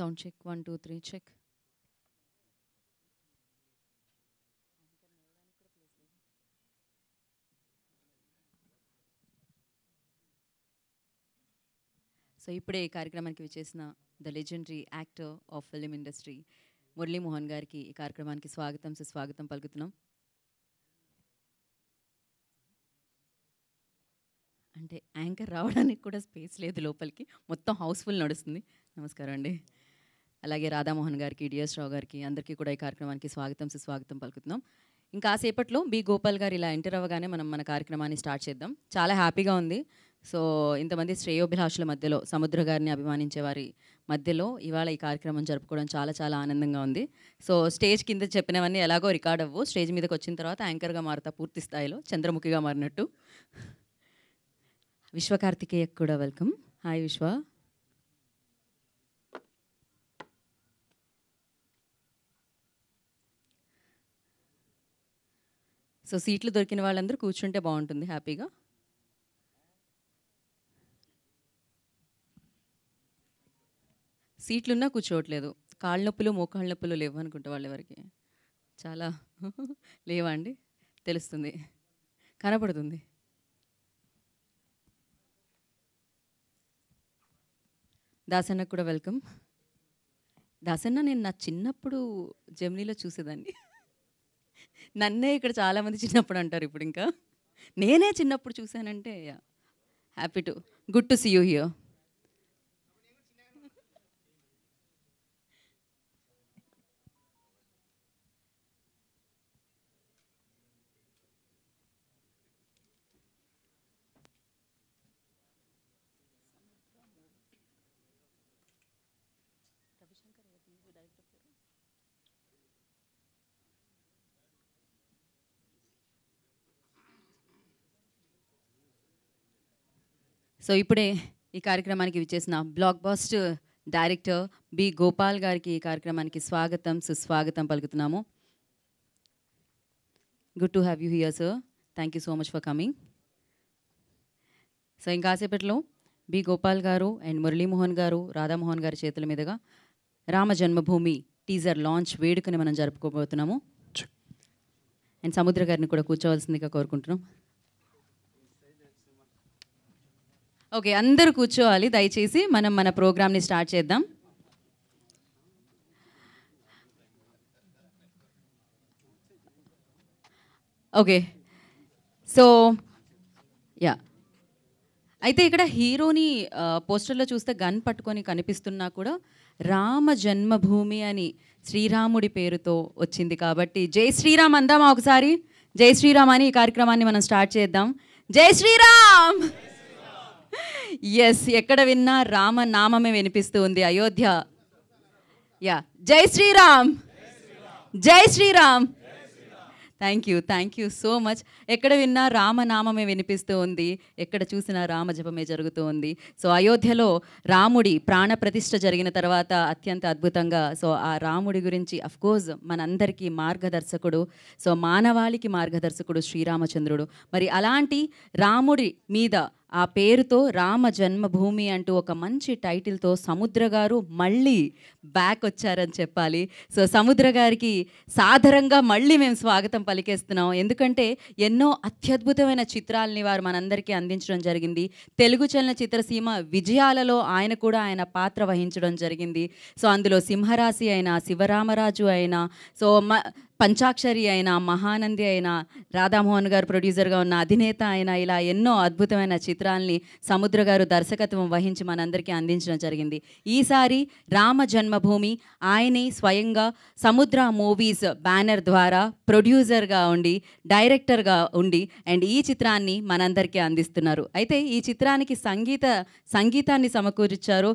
Sound check one two three check so ఇప్పుడే ఈ కార్యక్రమానికి విచ్చేసిన the legendary actor of film industry Murali Mohan గారికి ఈ కార్యక్రమానికి స్వాగతం సుస్వాగతం పలుకుతున్నాం అంటే యాంకర్ రావడానికి కూడా స్పేస్ లేదు లోపలికి మొత్తం హౌస్ఫుల్ నడుస్తుంది నమస్కారం అండి అలాగే రాధామోహన్ గారికి డిఎస్ రావు గారికి అందరికీ కూడా ఈ కార్యక్రమానికి స్వాగతం సుస్వాగతం పలుకుతున్నాం ఇంకా సేపట్లో బి గోపాల్ గారు ఇలా ఎంటర్ అవ్వగానే మనం మన కార్యక్రమాన్ని స్టార్ట్ చేద్దాం చాలా హ్యాపీగా ఉంది సో ఇంతమంది శ్రేయోభిలాషుల మధ్యలో సముద్ర గారిని అభిమానించే వారి మధ్యలో ఇవాళ ఈ కార్యక్రమం జరుపుకోవడం చాలా చాలా ఆనందంగా ఉంది సో స్టేజ్ కింద చెప్పినవన్నీ ఎలాగో రికార్డ్ అవ్వు స్టేజ్ మీదకి వచ్చిన తర్వాత యాంకర్గా మారుతా పూర్తి స్థాయిలో చంద్రముఖిగా మారినట్టు విశ్వకార్తికేయ కూడా వెల్కమ్ హాయ్ విశ్వ సో సీట్లు దొరికిన వాళ్ళందరూ కూర్చుంటే బాగుంటుంది హ్యాపీగా సీట్లున్నా కూర్చోవట్లేదు కాళ్ళ నొప్పులు మోకాళ్ళ నొప్పులు లేవు అనుకుంటే ఎవరికి చాలా లేవా అండి తెలుస్తుంది కనపడుతుంది దాసన్న కూడా వెల్కమ్ దాసన్న నేను నా చిన్నప్పుడు జమినీలో చూసేదాన్ని నన్నే ఇక్కడ చాలామంది చిన్నప్పుడు అంటారు ఇప్పుడు ఇంకా నేనే చిన్నప్పుడు చూశానంటే happy to good to see you here so ఇప్పుడే ఈ కార్యక్రమానికి విచ్చేసిన blockbuster director B Gopal గారికి ఈ కార్యక్రమానికి స్వాగతం సుస్వాగతం పలుకుతున్నాము good to have you here sir thank you so much for coming so ఇంకాసేపట్లో బి గోపాల్ గారు అండ్ మురళీమోహన్ గారు రాధామోహన్ గారి చేతుల మీదుగా రామ జన్మభూమి టీజర్ లాంచ్ వేడుకని మనం జరుపుకోబోతున్నాము అండ్ సముద్ర గారిని కూడా కూర్చోవలసిందిగా కోరుకుంటున్నాం ఓకే అందరూ కూర్చోవాలి దయచేసి మనం మన ప్రోగ్రామ్ని స్టార్ట్ చేద్దాం ఓకే సో యా అయితే ఇక్కడ హీరోని పోస్టర్లో చూస్తే గన్ పట్టుకొని కనిపిస్తున్నా కూడా రామ జన్మభూమి అని శ్రీరాముడి పేరుతో వచ్చింది కాబట్టి జై శ్రీరామ్ అందామా ఒకసారి జై శ్రీరామ్ అని ఈ కార్యక్రమాన్ని మనం స్టార్ట్ చేద్దాం జై శ్రీరామ్ ఎస్ ఎక్కడ విన్నా రామ నామమే వినిపిస్తూ ఉంది అయోధ్య యా జై శ్రీరామ్ జై Sriram thank you thank you so much ఎక్కడ విన్నా రామనామమే వినిపిస్తూ ఉంది ఎక్కడ చూసినా జపమే జరుగుతూ ఉంది సో అయోధ్యలో రాముడి ప్రాణప్రతిష్ఠ జరిగిన తర్వాత అత్యంత అద్భుతంగా సో ఆ రాముడి గురించి అఫ్కోర్స్ మనందరికీ మార్గదర్శకుడు సో మానవాళికి మార్గదర్శకుడు శ్రీరామచంద్రుడు మరి అలాంటి రాముడి మీద ఆ పేరుతో రామ జన్మభూమి అంటూ ఒక మంచి టైటిల్తో సముద్ర గారు మళ్ళీ బ్యాక్ వచ్చారని చెప్పాలి సో సముద్ర గారికి సాధారణంగా మళ్ళీ మేము స్వాగతం పలికేస్తున్నాం ఎందుకంటే ఎన్నో అత్యద్భుతమైన చిత్రాలని వారు మనందరికీ అందించడం జరిగింది తెలుగు చలనచిత్రసీమ విజయాలలో ఆయన కూడా ఆయన పాత్ర వహించడం జరిగింది సో అందులో సింహరాశి అయినా శివరామరాజు అయినా సో మ పంచాక్షరి అయిన మహానంది అయిన రాధామోహన్ గారు ప్రొడ్యూసర్గా ఉన్న అధినేత అయిన ఇలా ఎన్నో అద్భుతమైన చిత్రాల్ని సముద్ర గారు దర్శకత్వం వహించి మనందరికీ అందించడం జరిగింది ఈసారి రామ జన్మభూమి ఆయనే స్వయంగా సముద్ర మూవీస్ బ్యానర్ ద్వారా ప్రొడ్యూసర్గా ఉండి డైరెక్టర్గా ఉండి అండ్ ఈ చిత్రాన్ని మనందరికీ అందిస్తున్నారు అయితే ఈ చిత్రానికి సంగీత సంగీతాన్ని సమకూర్చారు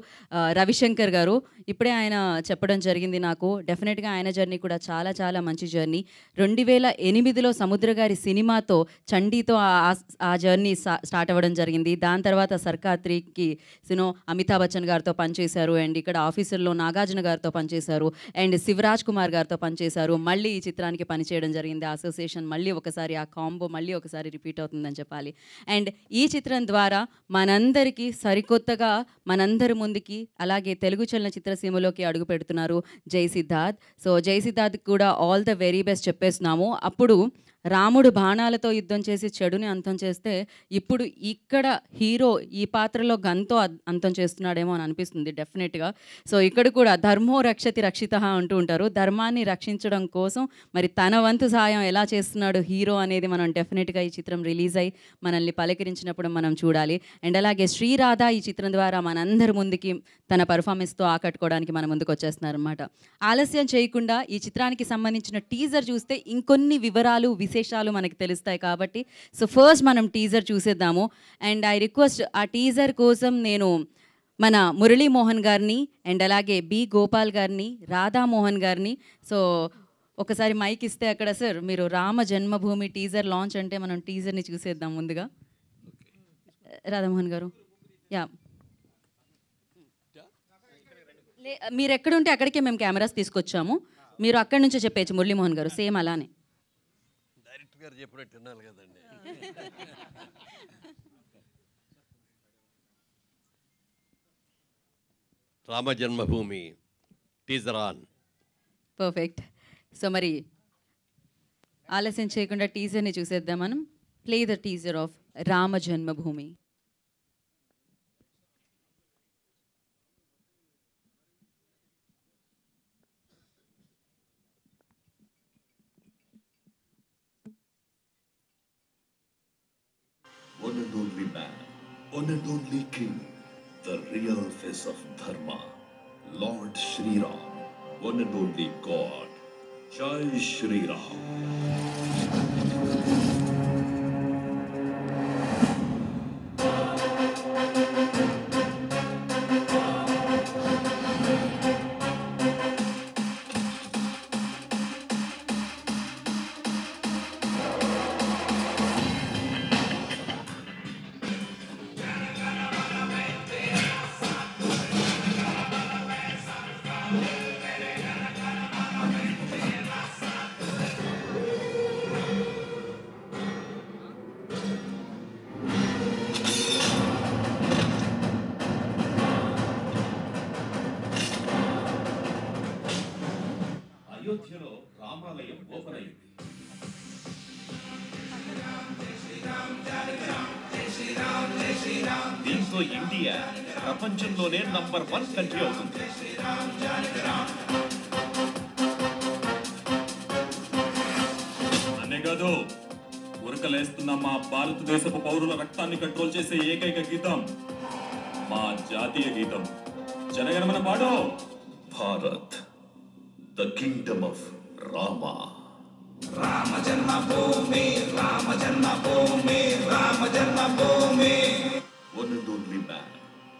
రవిశంకర్ గారు ఇప్పుడే ఆయన చెప్పడం జరిగింది నాకు డెఫినెట్గా ఆయన జర్నీ కూడా చాలా చాలా మంచి జర్నీ రెండు వేల ఎనిమిదిలో సముద్ర గారి సినిమాతో చండీతో ఆ జర్నీ స్టార్ట్ అవ్వడం జరిగింది దాని తర్వాత సర్కాత్రికి సినో అమితాబ్ బచ్చన్ గారితో పనిచేశారు అండ్ ఇక్కడ ఆఫీసర్లో నాగార్జున గారితో పనిచేశారు అండ్ శివరాజ్ కుమార్ గారితో పనిచేశారు మళ్ళీ ఈ చిత్రానికి పనిచేయడం జరిగింది అసోసియేషన్ మళ్ళీ ఒకసారి ఆ కాంబో మళ్ళీ ఒకసారి రిపీట్ అవుతుందని చెప్పాలి అండ్ ఈ చిత్రం ద్వారా మనందరికీ సరికొత్తగా మనందరి ముందుకి అలాగే తెలుగు చలన చిత్రసీమలోకి అడుగు పెడుతున్నారు జై సిద్ధార్థ్ సో జై సిద్ధార్థ్ కూడా all the very very best చెప్పేస్తున్నాము అప్పుడు రాముడు బాణాలతో యుద్ధం చేసి చెడుని అంతం చేస్తే ఇప్పుడు ఇక్కడ హీరో ఈ పాత్రలో గన్తో అంతం చేస్తున్నాడేమో అని అనిపిస్తుంది డెఫినెట్గా సో ఇక్కడ కూడా ధర్మో రక్షతి రక్షిత అంటూ ఉంటారు ధర్మాన్ని రక్షించడం కోసం మరి తన వంతు సహాయం ఎలా చేస్తున్నాడు హీరో అనేది మనం డెఫినెట్గా ఈ చిత్రం రిలీజ్ అయ్యి మనల్ని పలకరించినప్పుడు మనం చూడాలి అండ్ అలాగే శ్రీరాధ ఈ చిత్రం ద్వారా మనందరి ముందుకి తన పర్ఫార్మెన్స్తో ఆకట్టుకోవడానికి మన ముందుకు వచ్చేస్తున్నారనమాట ఆలస్యం చేయకుండా ఈ చిత్రానికి సంబంధించిన టీజర్ చూస్తే ఇంకొన్ని వివరాలు విశేష విశేషాలు మనకు తెలుస్తాయి కాబట్టి సో ఫస్ట్ మనం టీజర్ చూసేద్దాము అండ్ ఐ రిక్వెస్ట్ ఆ టీజర్ కోసం నేను మన మురళీమోహన్ గారిని అండ్ అలాగే బి గోపాల్ గారిని రాధామోహన్ గారిని సో ఒకసారి మైక్ ఇస్తే అక్కడ సార్ మీరు రామ జన్మభూమి టీజర్ లాంచ్ అంటే మనం టీజర్ని చూసేద్దాం ముందుగా రాధామోహన్ గారు యా మీరు ఎక్కడుంటే అక్కడికే మేము కెమెరాస్ తీసుకొచ్చాము మీరు అక్కడి నుంచే చెప్పేయచ్చు మురళీమోహన్ గారు సేమ్ అలానే గారు చెప్పినట్టు తిన్నాను కదండి Rama Janmabhoomi teaser on perfect so మరి ఆలస్యం చేయకుండా టీజర్ని చూసేద్దాం మనం play the teaser of Rama Janmabhoomi one and only king, the real face of Dharma, Lord Shri Ram, one and only God. Jai Shri Ram.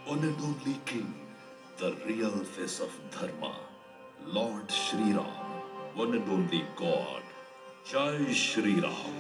one and only king, the real face of Dharma, Lord Shri Ram, one and only God. Jai Shri Ram.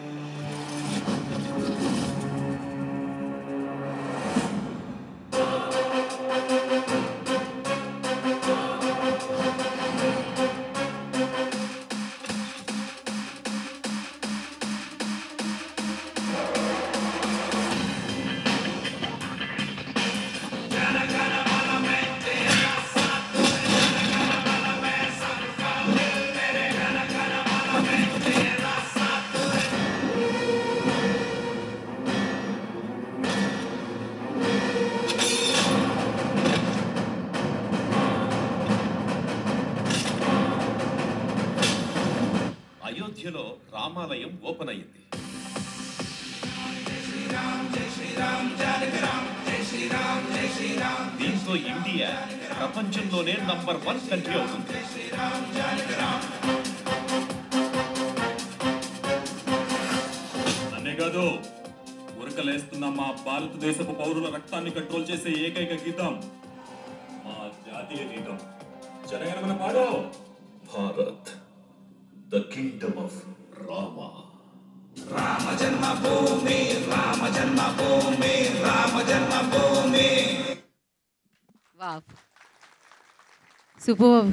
తో India ప్రపంచంలోనే number one country అవుతుంది అనే కాదు ఉరకలేస్తున్న మా భారతదేశపు పౌరుల రక్తాన్ని control చేసే ఏకైక గీతం మా జాతీయ గీతం జనగణమన పాడు Bharat the kingdom of Rama Rama Janmabhoomi Rama Janmabhoomi Rama Janmabhoomi वाह सुपर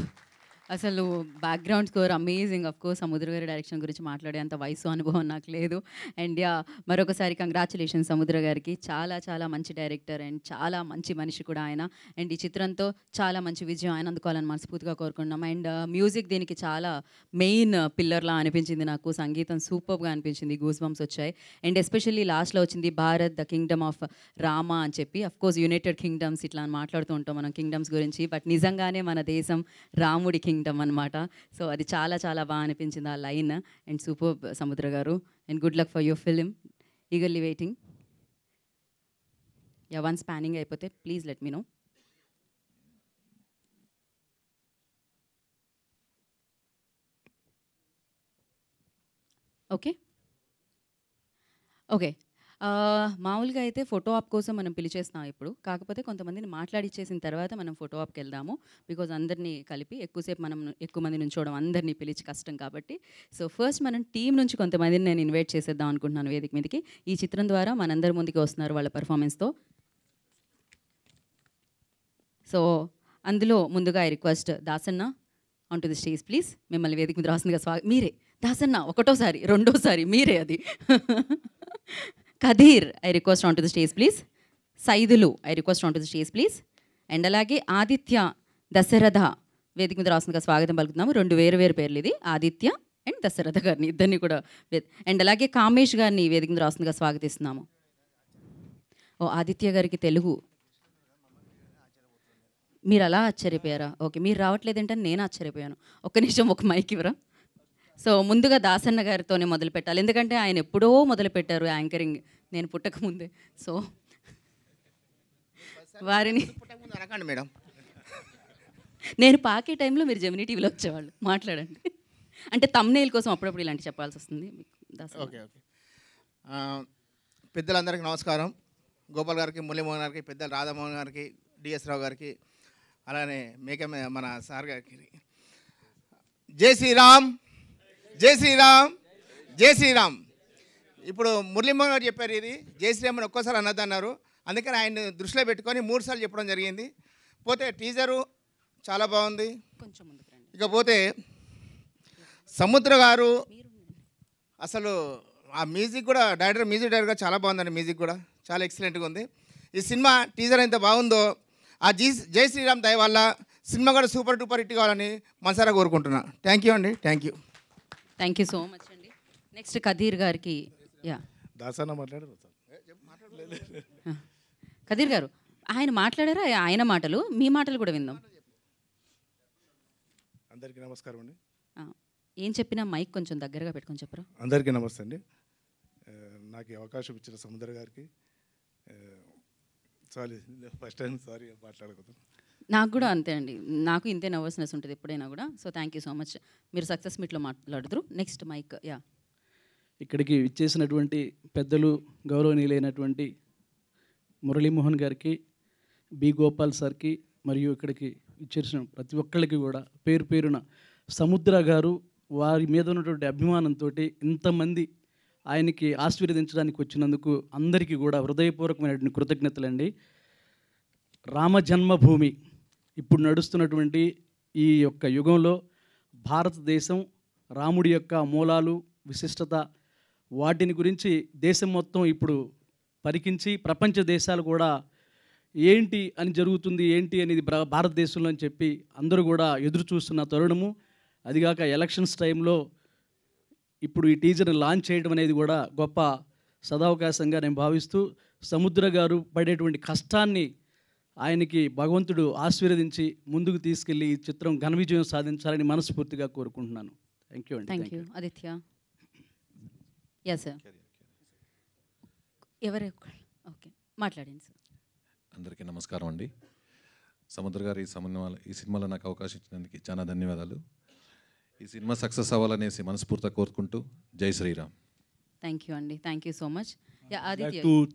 అసలు background score amazing of course Samudra గారి డైరెక్షన్ గురించి మాట్లాడేంత వయసు అనుభవం నాకు లేదు అండ్ యా మరొకసారి కంగ్రాచులేషన్ సముద్ర గారికి చాలా చాలా మంచి డైరెక్టర్ అండ్ చాలా మంచి మనిషి కూడా ఆయన అండ్ ఈ చిత్రంతో చాలా మంచి విజయం ఆయన అందుకోవాలని మనస్ఫూర్తిగా కోరుకున్నాం అండ్ మ్యూజిక్ uh, దీనికి చాలా మెయిన్ పిల్లర్లా అనిపించింది నాకు సంగీతం సూపర్గా అనిపించింది గూస్ బంప్స్ వచ్చాయి అండ్ ఎస్పెషల్లీ లాస్ట్లో వచ్చింది Bharat the kingdom of Rama అని చెప్పి అఫ్ కోర్స్ యునైటెడ్ కింగ్డమ్స్ ఇట్లా మాట్లాడుతూ ఉంటాం మనం కింగ్డమ్స్ గురించి బట్ నిజంగానే మన దేశం రాముడి కింగ్డమ్ వింటాం అనమాట సో అది చాలా చాలా బాగా అనిపించింది ఆ లైన్ అండ్ సూపర్ సముద్ర గారు and good luck for your film eagerly waiting యవన్ స్పానింగ్ అయిపోతే please let me know okay okay మామూలుగా అయితే ఫోటో ఆప్ కోసం మనం పిలిచేస్తాం ఇప్పుడు కాకపోతే కొంతమందిని మాట్లాడిచ్చేసిన తర్వాత మనం ఫోటో ఆప్కి వెళ్దాము బికాజ్ అందరినీ కలిపి ఎక్కువసేపు మనం ఎక్కువ మంది చూడడం అందరినీ పిలిచి కష్టం కాబట్టి సో ఫస్ట్ మనం టీం నుంచి కొంతమందిని నేను ఇన్వైట్ చేసేద్దాం అనుకుంటున్నాను వేదిక మీదకి ఈ చిత్రం ద్వారా మనందరి ముందుకి వస్తున్నారు వాళ్ళ పర్ఫార్మెన్స్తో సో అందులో ముందుగా I request Dasanna on to the stage please మిమ్మల్ని వేదిక మీద రాసిందిగా స్వా మీరే దాసన్న ఒకటోసారి రెండోసారి మీరే అది Kadir I request on to the stage please Saidulu I request on to the stage please and అలాగే ఆదిత్య దశరథ వేదిక మీద రాసుగా స్వాగతం పలుకుతున్నాము రెండు వేరు వేరు పేర్లు ఇది ఆదిత్య అండ్ దశరథ గారిని ఇద్దరిని కూడా అండ్ అలాగే కామేష్ గారిని వేదిక మీద రాసుగా స్వాగతిస్తున్నాము ఓ ఆదిత్య గారికి తెలుగు మీరు అలా ఆశ్చర్యపోయారా ఓకే మీరు రావట్లేదంటే నేను ఆశ్చర్యపోయాను ఒక్క నిమిషం ఒక మైక్ ఇవ్వరా సో ముందుగా దాసన్న గారితోనే మొదలు పెట్టాలి ఎందుకంటే ఆయన ఎప్పుడో మొదలుపెట్టారు యాంకరింగ్ నేను పుట్టకముందే సో వారిని అనకండి మేడం నేను పాకే టైంలో మీరు జమినీ టీవీలో వచ్చేవాళ్ళు మాట్లాడండి అంటే తమ్నేల్ కోసం అప్పుడప్పుడు ఇలాంటి చెప్పాల్సి వస్తుంది ఓకే ఓకే పెద్దలందరికీ నమస్కారం గోపాల్ గారికి మురళీమోహన్ గారికి పెద్దలు రాధామోహన్ గారికి డిఎస్ రావు గారికి అలానే మేక మన సార్ గారికి జై శ్రీరామ్ జై శ్రీరామ్ జై శ్రీరామ్ ఇప్పుడు మురళీమ్మ గారు చెప్పారు ఇది జయశ్రీమ్మని ఒక్కోసారి అన్నదన్నారు అందుకని ఆయన దృష్టిలో పెట్టుకొని మూడు సార్లు చెప్పడం జరిగింది పోతే టీజరు చాలా బాగుంది కొంచెం ఇకపోతే సముద్ర గారు అసలు ఆ మ్యూజిక్ కూడా డైరెక్టర్ మ్యూజిక్ డైరెక్టర్ చాలా బాగుందండి మ్యూజిక్ కూడా చాలా ఎక్సలెంట్గా ఉంది ఈ సినిమా టీజర్ ఎంత బాగుందో ఆ జీ జై శ్రీరామ్ దయ వల్ల సినిమా కూడా సూపర్ డూపర్ హిట్ కావాలని మనసారా కోరుకుంటున్నాను థ్యాంక్ యూ అండి thank you thank you so much అండి నెక్స్ట్ కదీర్ గారికి యా మాట్లాడారు కదీర్ గారు ఆయన మాట్లాడారా ఆయన మాటలు మీ మాటలు కూడా విందాం అందరికి నమస్కారం అండి ఏం చెప్పినా మైక్ కొంచెం దగ్గరగా పెట్టుకొని చెప్పరా అందరికీ నమస్తే అండి నాకు అవకాశం ఇచ్చిన సముద్ర గారికి సారీ ఫస్ట్ టైం సారీ మాట్లాడకూడదు నాకు కూడా అంతే అండి నాకు ఇంతే నర్వస్నెస్ ఉంటుంది ఎప్పుడైనా కూడా so thank you so much మీరు సక్సెస్ మీట్లో మాట్లాడుతురు నెక్స్ట్ మైక్ యా ఇక్కడికి ఇచ్చేసినటువంటి పెద్దలు గౌరవనీయులైనటువంటి మురళీమోహన్ గారికి బి గోపాల్ సార్కి మరియు ఇక్కడికి ఇచ్చేసిన ప్రతి ఒక్కళ్ళకి కూడా పేరు పేరున సముద్ర గారు వారి మీద ఉన్నటువంటి అభిమానంతో ఇంతమంది ఆయనకి ఆశీర్వదించడానికి వచ్చినందుకు అందరికీ కూడా హృదయపూర్వకమైనటువంటి కృతజ్ఞతలండి అండి రామజన్మభూమి ఇప్పుడు నడుస్తున్నటువంటి ఈ యొక్క యుగంలో భారతదేశం రాముడి యొక్క మూలాలు విశిష్టత వాటిని గురించి దేశం మొత్తం ఇప్పుడు పరికించి ప్రపంచ దేశాలు కూడా ఏంటి అని జరుగుతుంది ఏంటి అనేది భారతదేశంలో అని చెప్పి అందరూ కూడా ఎదురు చూస్తున్న తరుణము అదిగాక ఎలక్షన్స్ టైంలో ఇప్పుడు ఈ టీజర్ని లాంచ్ చేయడం అనేది కూడా గొప్ప సదావకాశంగా నేను భావిస్తూ సముద్ర గారు పడేటువంటి కష్టాన్ని ఆయనకి భగవంతుడు ఆశీర్వదించి ముందుకు తీసుకెళ్ళి ఈ చిత్రం ఘన విజయం సాధించాలని మనస్ఫూర్తిగా కోరుకుంటున్నాను థ్యాంక్ యూ అండి thank you yeah sir okay మాట్లాడండి సార్ అందరికీ నమస్కారం అండి సముద్ర గారు ఈ సమన్వయాలు ఈ సినిమాలో నాకు అవకాశం ఇచ్చినందుకు చాలా ధన్యవాదాలు ఈ సినిమా సక్సెస్ అవ్వాలనేసి మనస్ఫూర్తి కోరుకుంటూ జై శ్రీరామ్ థ్యాంక్ యూ అండి thank you so much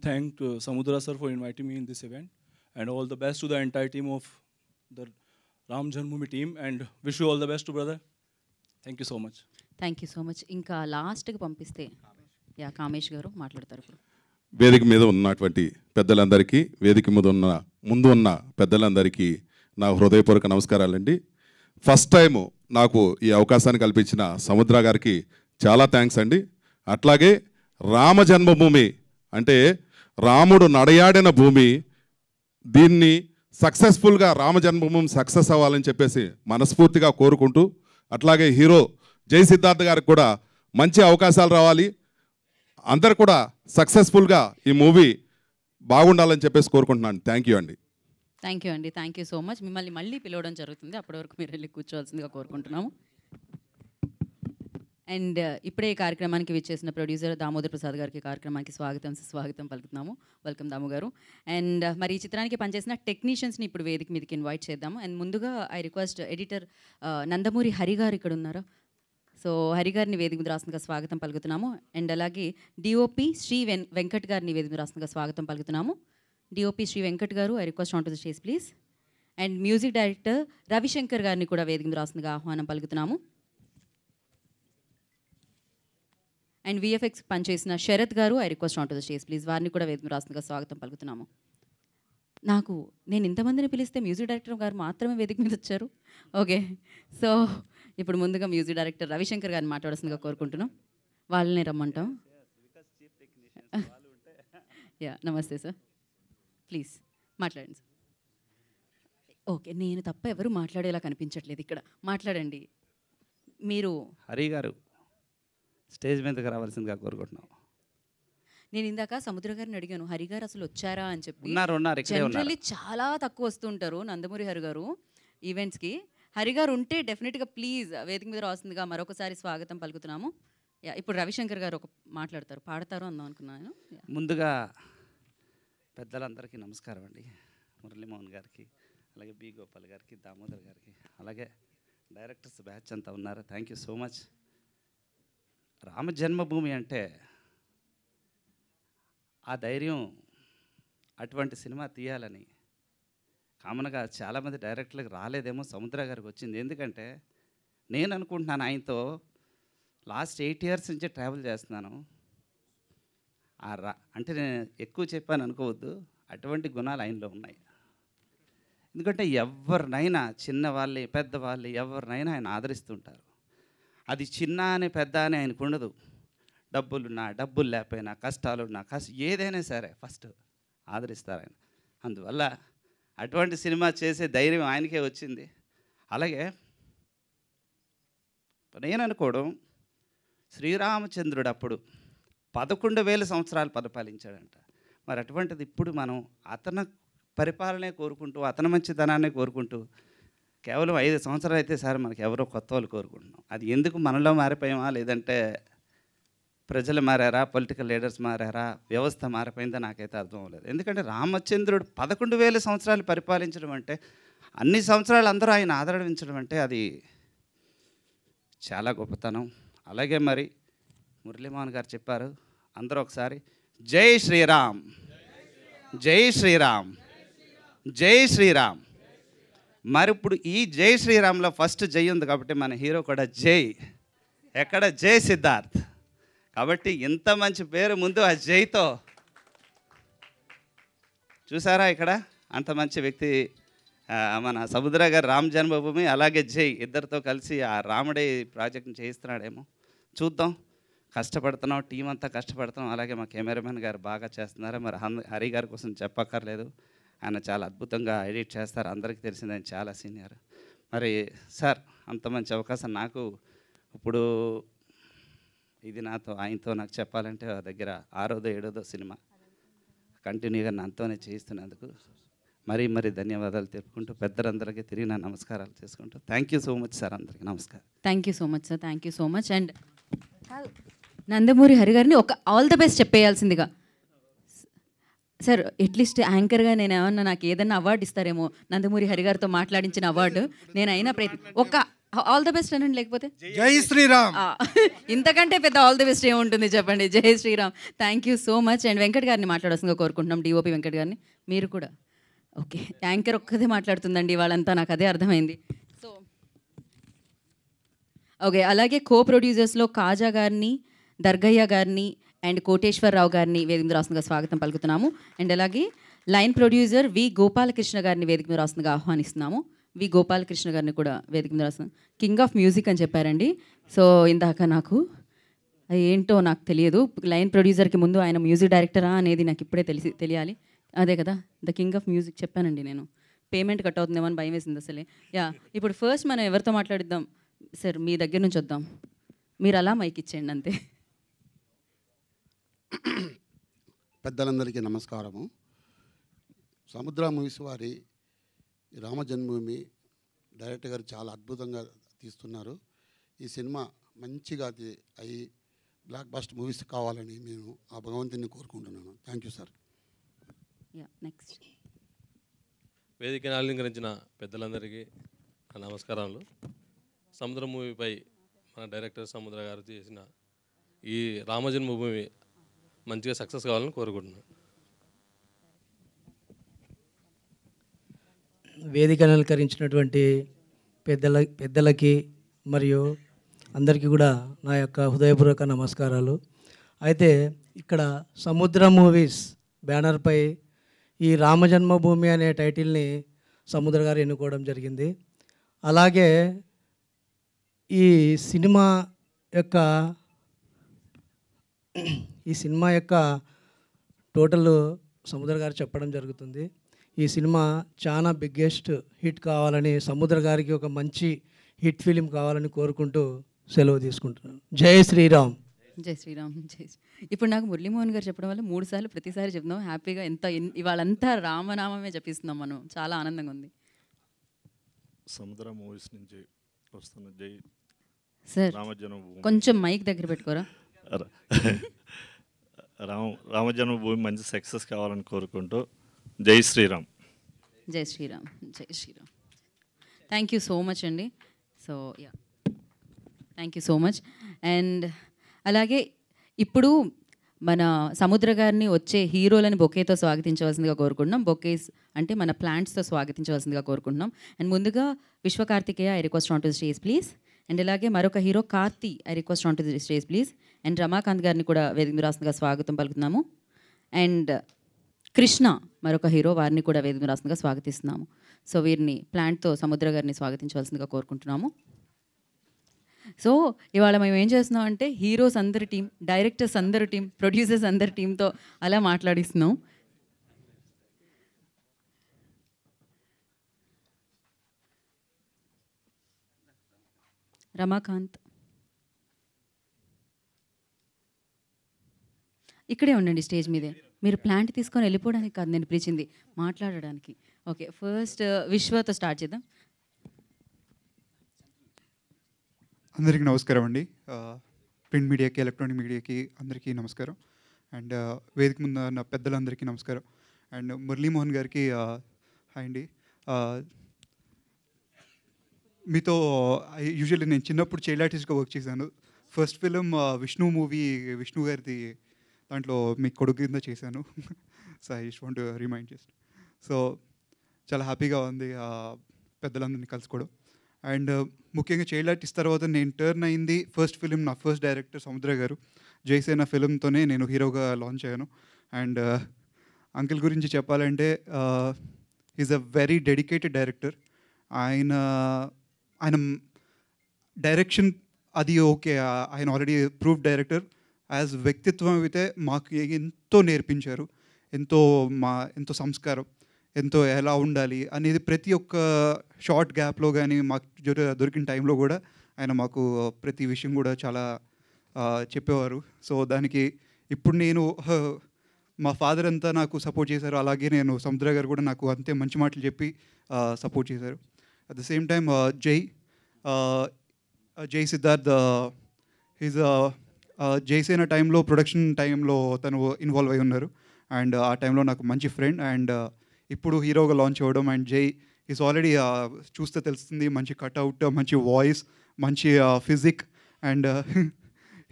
thank Samudra sir for inviting me in this event and all the best to the entire team of the Ram Janmabhoomi team and wish you all the best brother thank you so much thank you so much ఇంకా లాస్ట్కి పంపిస్తే కామేష్ గారు మాట్లాడతారు ఇప్పుడు వేదిక మీద ఉన్నటువంటి పెద్దలందరికీ వేదిక మీద ఉన్న ముందు ఉన్న పెద్దలందరికీ నా హృదయపూర్వక నమస్కారాలండి ఫస్ట్ టైం నాకు ఈ అవకాశాన్ని కల్పించిన సముద్ర గారికి చాలా థ్యాంక్స్ అండి అట్లాగే రామ జన్మభూమి అంటే రాముడు నడయాడిన భూమి దీన్ని సక్సెస్ఫుల్గా రామ జన్మభూమి సక్సెస్ అవ్వాలని చెప్పేసి మనస్ఫూర్తిగా కోరుకుంటూ అట్లాగే హీరో జై సిద్ధార్థ గారికి కూడా మంచి అవకాశాలు రావాలి అందరు కూడా సక్సెస్ఫుల్గా ఈ మూవీ బాగుండాలని చెప్పేసి కోరుకుంటున్నాను థ్యాంక్ యూ అండి థ్యాంక్ యూ అండి థ్యాంక్ యూ సో మచ్ మిమ్మల్ని మళ్ళీ పిలవడం జరుగుతుంది అప్పటి వరకు మీరు వెళ్ళి కూర్చోవాల్సిందిగా కోరుకుంటున్నాము అండ్ uh, ఇప్పుడే ఈ కార్యక్రమానికి విచ్చేసిన ప్రొడ్యూసర్ దామోదర్ ప్రసాద్ గారికి కార్యక్రమానికి స్వాగతం స్వాగతం పలుకుతున్నాము వెల్కమ్ దాము గారు అండ్ uh, మరి ఈ చిత్రానికి పనిచేసిన టెక్నీషియన్స్ని ఇప్పుడు వేదిక మీదకి ఇన్వైట్ చేద్దాము అండ్ ముందుగా I request editor Nandamuri Hari గారు ఇక్కడ ఉన్నారా సో హరిగారిని వేదిక మీద రాసనగా స్వాగతం పలుకుతున్నాము అండ్ అలాగే డిఓపి శ్రీ వెన్ వెంకట్ గారిని వేదిక మీద స్వాగతం పలుకుతున్నాము డిఓపి శ్రీ వెంకట్ గారు I request on to the stage please and music director Ravishankar గారిని కూడా వేదిక మీద ఆహ్వానం పలుకుతున్నాము అండ్ విఎఫ్ఎక్స్ పనిచేసిన శరత్ గారు I request on to the stage please వారిని కూడా వేదిక మీద స్వాగతం పలుకుతున్నాము నాకు నేను ఇంతమందిని పిలిస్తే మ్యూజిక్ డైరెక్టర్ గారు మాత్రమే వేదిక మీద వచ్చారు ఓకే సో ఇప్పుడు ముందుగా మ్యూజిక్ డైరెక్టర్ రవిశంకర్ గారిని మాట్లాడాల్సిందిగా కోరుకుంటున్నాం వాళ్ళని రమ్మంటాం యా నమస్తే సార్ ప్లీజ్ మాట్లాడండి సార్ ఓకే నేను తప్ప ఎవరు మాట్లాడేలా కనిపించట్లేదు ఇక్కడ మాట్లాడండి మీరు హరి గారు స్టేజ్ మీదకి రావాల్సిందిగా కోరుకుంటున్నాం నేను ఇందాక సముద్ర గారిని అడిగాను హరి గారు అసలు వచ్చారా అని చెప్పి జనరల్లీ చాలా తక్కువ వస్తుంటారు నందమూరి హరి గారు ఈవెంట్స్కి హరిగారు ఉంటే డెఫినెట్గా ప్లీజ్ వేదిక మీద రాసిందిగా మరొకసారి స్వాగతం పలుకుతున్నాము ఇప్పుడు రవిశంకర్ గారు ఒక మాట్లాడతారు పాడతారు అందాం అనుకున్నాను ముందుగా పెద్దలందరికీ నమస్కారం అండి మురళీమోహన్ గారికి అలాగే బి గోపాల్ గారికి దామోదర్ గారికి అలాగే డైరెక్టర్స్ బ్యాచ్ అంతా ఉన్నారు thank you so much Rama Janmabhoomi అంటే ఆ ధైర్యం అటువంటి సినిమా తీయాలని కామన్గా చాలామంది డైరెక్టర్లకు రాలేదేమో సముద్ర గారికి వచ్చింది ఎందుకంటే నేను అనుకుంటున్నాను ఆయనతో లాస్ట్ ఎయిట్ ఇయర్స్ నుంచి ట్రావెల్ చేస్తున్నాను ఆ రా అంటే నేను ఎక్కువ చెప్పాను అనుకోవద్దు అటువంటి గుణాలు ఆయనలో ఉన్నాయి ఎందుకంటే ఎవరినైనా చిన్నవాళ్ళు పెద్దవాళ్ళు ఎవరినైనా ఆయన ఆదరిస్తుంటారు అది చిన్న అని పెద్ద అని ఆయనకు ఉండదు డబ్బులున్నా డబ్బులు లేకపోయినా కష్టాలున్నా కష్ట ఏదైనా సరే ఫస్ట్ ఆదరిస్తారు ఆయన అందువల్ల అటువంటి సినిమా చేసే ధైర్యం ఆయనకే వచ్చింది అలాగే నేననుకోవడం శ్రీరామచంద్రుడు అప్పుడు పదకొండు వేల సంవత్సరాలు పరిపాలించాడంట మరి అటువంటిది ఇప్పుడు మనం అతను పరిపాలనే కోరుకుంటూ మంచి మంచితనాన్ని కోరుకుంటూ కేవలం ఐదు సంవత్సరాలు అయితే సార్ మనకి ఎవరో కొత్త వాళ్ళు కోరుకుంటున్నాం అది ఎందుకు మనలో మారిపోయామా లేదంటే ప్రజలు మారారా పొలిటికల్ లీడర్స్ మారారా వ్యవస్థ మారిపోయిందా నాకైతే అర్థం అవ్వలేదు ఎందుకంటే రామచంద్రుడు పదకొండు వేల సంవత్సరాలు పరిపాలించడం అంటే అన్ని సంవత్సరాలు అందరూ ఆయన ఆదరించడం అంటే అది చాలా గొప్పతనం అలాగే మరి మురళీమోహన్ గారు చెప్పారు అందరూ ఒకసారి జై శ్రీరామ్ జై శ్రీరామ్ జై శ్రీరామ్ మరి ఇప్పుడు ఈ జై శ్రీరామ్లో ఫస్ట్ జై ఉంది కాబట్టి మన హీరో కూడా జై ఎక్కడ జై సిద్ధార్థ్ కాబట్టి ఇంత మంచి పేరు ముందు ఆ జైతో చూసారా ఇక్కడ అంత మంచి వ్యక్తి మన సముద్ర గారు రామ్ జన్మభూమి అలాగే జై ఇద్దరితో కలిసి ఆ రాముడే ప్రాజెక్ట్ని చేయిస్తున్నాడేమో చూద్దాం కష్టపడుతున్నాం టీం అంతా కష్టపడుతున్నాం అలాగే మా కెమెరామెన్ గారు బాగా చేస్తున్నారు మరి హరి గారి కోసం చెప్పక్కర్లేదు ఆయన చాలా అద్భుతంగా ఎడిట్ చేస్తారు అందరికీ తెలిసింది ఆయన చాలా సీనియర్ మరి సార్ అంత మంచి అవకాశం నాకు ఇప్పుడు ఇది నాతో ఆయనతో నాకు చెప్పాలంటే దగ్గర ఆరోదో ఏడోదో సినిమా కంటిన్యూగా నాతోనే చేయిస్తున్నందుకు మరీ మరీ ధన్యవాదాలు తెలుపుకుంటూ పెద్దలందరికీ తిరిగి నా నమస్కారాలు చేసుకుంటూ thank you so much sir అందరికీ నమస్కారం thank you so much sir thank you so much and Nandamuri Hari గారిని ఒక ఆల్ ద బెస్ట్ చెప్పేయాల్సిందిగా సార్ అట్లీస్ట్ యాంకర్గా నేను ఏమన్నా నాకు ఏదన్నా అవార్డు ఇస్తారేమో నందమూరి హరి గారితో మాట్లాడించిన అవార్డు నేనైనా ప్రయత్నం ఒక ఆల్ ద బెస్ట్ అనండి లేకపోతే జై శ్రీరామ్ ఇంతకంటే పెద్ద ఆల్ ది బెస్ట్ ఏముంటుంది చెప్పండి జై Sriram thank you so much and Venkat గారిని మాట్లాడాల్సిందిగా కోరుకుంటున్నాం డిఓపి వెంకట్ గారిని మీరు కూడా ఓకే యాంకర్ ఒక్కదే మాట్లాడుతుందండి వాళ్ళంతా నాకు అదే అర్థమైంది సో ఓకే అలాగే కో ప్రొడ్యూసర్స్లో కాజా గారిని దర్గయ్య గారిని అండ్ కోటేశ్వరరావు గారిని వేదిక రాస్తుందిగా స్వాగతం పలుకుతున్నాము అండ్ అలాగే లైన్ ప్రొడ్యూసర్ వి గోపాలకృష్ణ గారిని వేదిక రాస్తుందిగా ఆహ్వానిస్తున్నాము వి గోపాలకృష్ణ గారిని కూడా వేదిక మీద రాస్తున్నాను కింగ్ ఆఫ్ మ్యూజిక్ అని చెప్పారండి సో ఇందాక నాకు ఏంటో నాకు తెలియదు లైన్ ప్రొడ్యూసర్కి ముందు ఆయన మ్యూజిక్ డైరెక్టరా అనేది నాకు ఇప్పుడే తెలిసి తెలియాలి అదే కదా ద కింగ్ ఆఫ్ మ్యూజిక్ చెప్పానండి నేను పేమెంట్ కట్ అవుతుందేమో అని భయం వేసింది అసలే యా ఇప్పుడు ఫస్ట్ మనం ఎవరితో మాట్లాడిద్దాం సార్ మీ దగ్గర నుంచి వద్దాం మీరు అలా మైక్ ఇచ్చేయండి అంతే పెద్దలందరికీ నమస్కారము సముద్ర మూవీస్ వారి ఈ డైరెక్టర్ గారు చాలా అద్భుతంగా తీస్తున్నారు ఈ సినిమా మంచిగా అయ్యి బ్లాక్ బాస్ట్ మూవీస్ కావాలని నేను ఆ భగవంతుని కోరుకుంటున్నాను థ్యాంక్ యూ సార్ నెక్స్ట్ వేదికను అలంకరించిన పెద్దలందరికీ నమస్కారాలు సముద్ర మూవీపై మన డైరెక్టర్ సముద్ర గారు చేసిన ఈ రామజన్మభూమి మంచిగా సక్సెస్ కావాలని కోరుకుంటున్నాను వేదికను అలంకరించినటువంటి పెద్దల పెద్దలకి మరియు అందరికీ కూడా నా యొక్క హృదయపూర్వక నమస్కారాలు అయితే ఇక్కడ సముద్ర మూవీస్ బ్యానర్పై ఈ రామజన్మభూమి అనే టైటిల్ని సముద్ర గారు ఎన్నుకోవడం జరిగింది అలాగే ఈ సినిమా యొక్క ఈ సినిమా యొక్క టోటల్ సముద్ర గారు చెప్పడం జరుగుతుంది ఈ సినిమా చాలా బిగ్గెస్ట్ హిట్ కావాలని సముద్ర గారికి ఒక మంచి హిట్ ఫిలిం కావాలని కోరుకుంటూ సెలవు తీసుకుంటున్నాను జై శ్రీరామ్ జై శ్రీరామ్ జై ఇప్పుడు నాకు మురళీమోహన్ గారు చెప్పడం వల్ల మూడు సార్లు ప్రతిసారి చెప్తున్నాం హ్యాపీగా ఎంత ఇవాళంతా రామనామమే జపిస్తున్నాం మనం చాలా ఆనందంగా ఉంది సముద్ర మూవీస్ నుంచి వస్తున్న జై సార్ కొంచెం మైక్ దగ్గర పెట్టుకోరా రామ రామజన్మభూమి మంచి సక్సెస్ కావాలని కోరుకుంటూ జై శ్రీరామ్ జై శ్రీరామ్ జై Sriram thank you so much అండి so yeah thank you so much and అలాగే ఇప్పుడు మన సముద్ర గారిని వచ్చే హీరోలని బొకేతో స్వాగతించవలసిందిగా కోరుకుంటున్నాం బొకేస్ అంటే మన ప్లాంట్స్తో స్వాగతించవలసిందిగా కోరుకుంటున్నాం అండ్ ముందుగా Vishwa Karthikeya I request on to stage please and ఇలాగే మరొక hero Karthi I request on to stage please and Ramakanth గారిని కూడా వేదిక రాసిందిగా స్వాగతం పలుకుతున్నాము అండ్ కృష్ణ మరొక హీరో వారిని కూడా వేదిక రాస్తుందిగా స్వాగతిస్తున్నాము సో వీరిని ప్లాంట్తో సముద్ర గారిని స్వాగతించవలసిందిగా కోరుకుంటున్నాము సో ఇవాళ మేము ఏం చేస్తున్నాం అంటే హీరోస్ అందరి టీం డైరెక్టర్స్ అందరి టీం ప్రొడ్యూసర్స్ అందరి టీంతో అలా మాట్లాడిస్తున్నాం రమాకాంత్ ఇక్కడే ఉండండి స్టేజ్ మీదే మీరు ప్లాంట్ తీసుకొని వెళ్ళిపోవడానికి కాదు నేను పిలిచింది మాట్లాడడానికి ఓకే ఫస్ట్ uh, విశ్వతో స్టార్ట్ చేద్దాం అందరికీ నమస్కారం అండి uh, ప్రింట్ మీడియాకి ఎలక్ట్రానిక్ మీడియాకి అందరికీ నమస్కారం అండ్ uh, వేదిక ముందు నా పెద్దలందరికీ నమస్కారం అండ్ మురళీమోహన్ గారికి హాయ్ అండి మీతో యూజువల్లీ నేను చిన్నప్పుడు చైల్డ్ ఆర్టిస్ట్గా వర్క్ చేశాను first film Vishnu movie Vishnu గారిది దాంట్లో మీ కొడుకు కింద చేశాను so I just want remind చేసి సో చాలా హ్యాపీగా ఉంది పెద్దలందరినీ కలుసుకోవడం అండ్ ముఖ్యంగా చైల్డ్ ఆర్టిస్ట్ తర్వాత నేను టర్న్ అయింది ఫస్ట్ ఫిలిం నా ఫస్ట్ డైరెక్టర్ సముద్ర గారు జైసేన ఫిలింతోనే నేను హీరోగా లాంచ్ అయ్యాను అండ్ అంకిల్ గురించి చెప్పాలంటే is a very dedicated director ఆయన ఆయన డైరెక్షన్ అది ఓకే ఆయన ఆల్రెడీ ప్రూఫ్ డైరెక్టర్ యాజ్ వ్యక్తిత్వం అయితే మాకు ఎంతో నేర్పించారు ఎంతో మా ఎంతో సంస్కారం ఎంతో ఎలా ఉండాలి అనేది ప్రతి ఒక్క షార్ట్ గ్యాప్లో కానీ మాకు దొరికిన టైంలో కూడా ఆయన మాకు ప్రతి విషయం కూడా చాలా చెప్పేవారు సో దానికి ఇప్పుడు నేను మా ఫాదర్ అంతా నాకు సపోర్ట్ చేశారు అలాగే నేను సముద్ర గారు కూడా నాకు అంతే మంచి మాటలు చెప్పి సపోర్ట్ చేశారు అట్ ద సేమ్ టైమ్ జై జై సిద్ధార్థ్ హీజ్ చేసిన టైంలో ప్రొడక్షన్ టైంలో తను ఇన్వాల్వ్ అయి ఉన్నారు అండ్ ఆ టైంలో నాకు మంచి ఫ్రెండ్ అండ్ ఇప్పుడు హీరోగా లాంచ్ అవ్వడం అండ్ జై ఈస్ ఆల్రెడీ చూస్తే తెలుస్తుంది మంచి కట్అవుట్ మంచి వాయిస్ మంచి physique and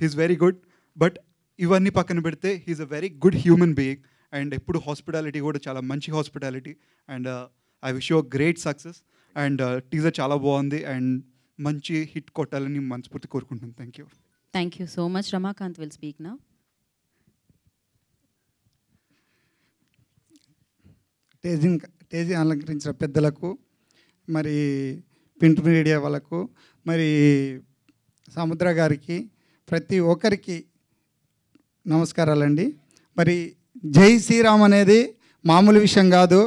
he's very good but ఇవన్నీ పక్కన పెడితే he's a very good human being and ఎప్పుడు హాస్పిటాలిటీ కూడా చాలా మంచి hospitality and I wish you great success and teaser చాలా బాగుంది అండ్ మంచి హిట్ కొట్టాలని మనస్ఫూర్తి కోరుకుంటున్నాను thank you thank you so much Ramakanth will speak నా టేజింగ్ టేజీ అలంకరించిన పెద్దలకు మరి ప్రింట్ మీడియా వాళ్ళకు మరి సముద్ర గారికి ప్రతి ఒక్కరికి నమస్కారాలండి మరి జై శ్రీరామ్ అనేది మామూలు విషయం కాదు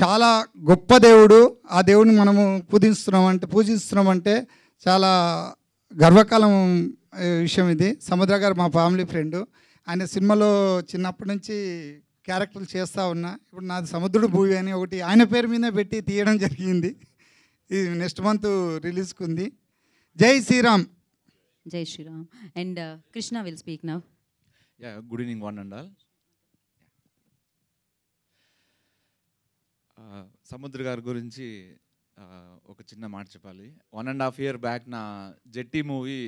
చాలా గొప్ప దేవుడు ఆ దేవుడిని మనము పూజిస్తున్నామంటే పూజిస్తున్నామంటే చాలా గర్వకాలం విషయం ఇది సముద్ర గారు మా ఫ్యామిలీ ఫ్రెండ్ ఆయన సినిమాలో చిన్నప్పటి నుంచి క్యారెక్టర్లు చేస్తూ ఉన్నా ఇప్పుడు నాది సముద్రుడు భూమి అని ఒకటి ఆయన పేరు మీద పెట్టి తీయడం జరిగింది ఇది నెక్స్ట్ మంత్ రిలీజ్కి ఉంది జై శ్రీరామ్ జై Sriram and uh, Krishna will speak now yeah good evening one and all Samudra గారి గురించి ఒక చిన్న మాట చెప్పాలి one and half year back నా జెట్టి మూవీ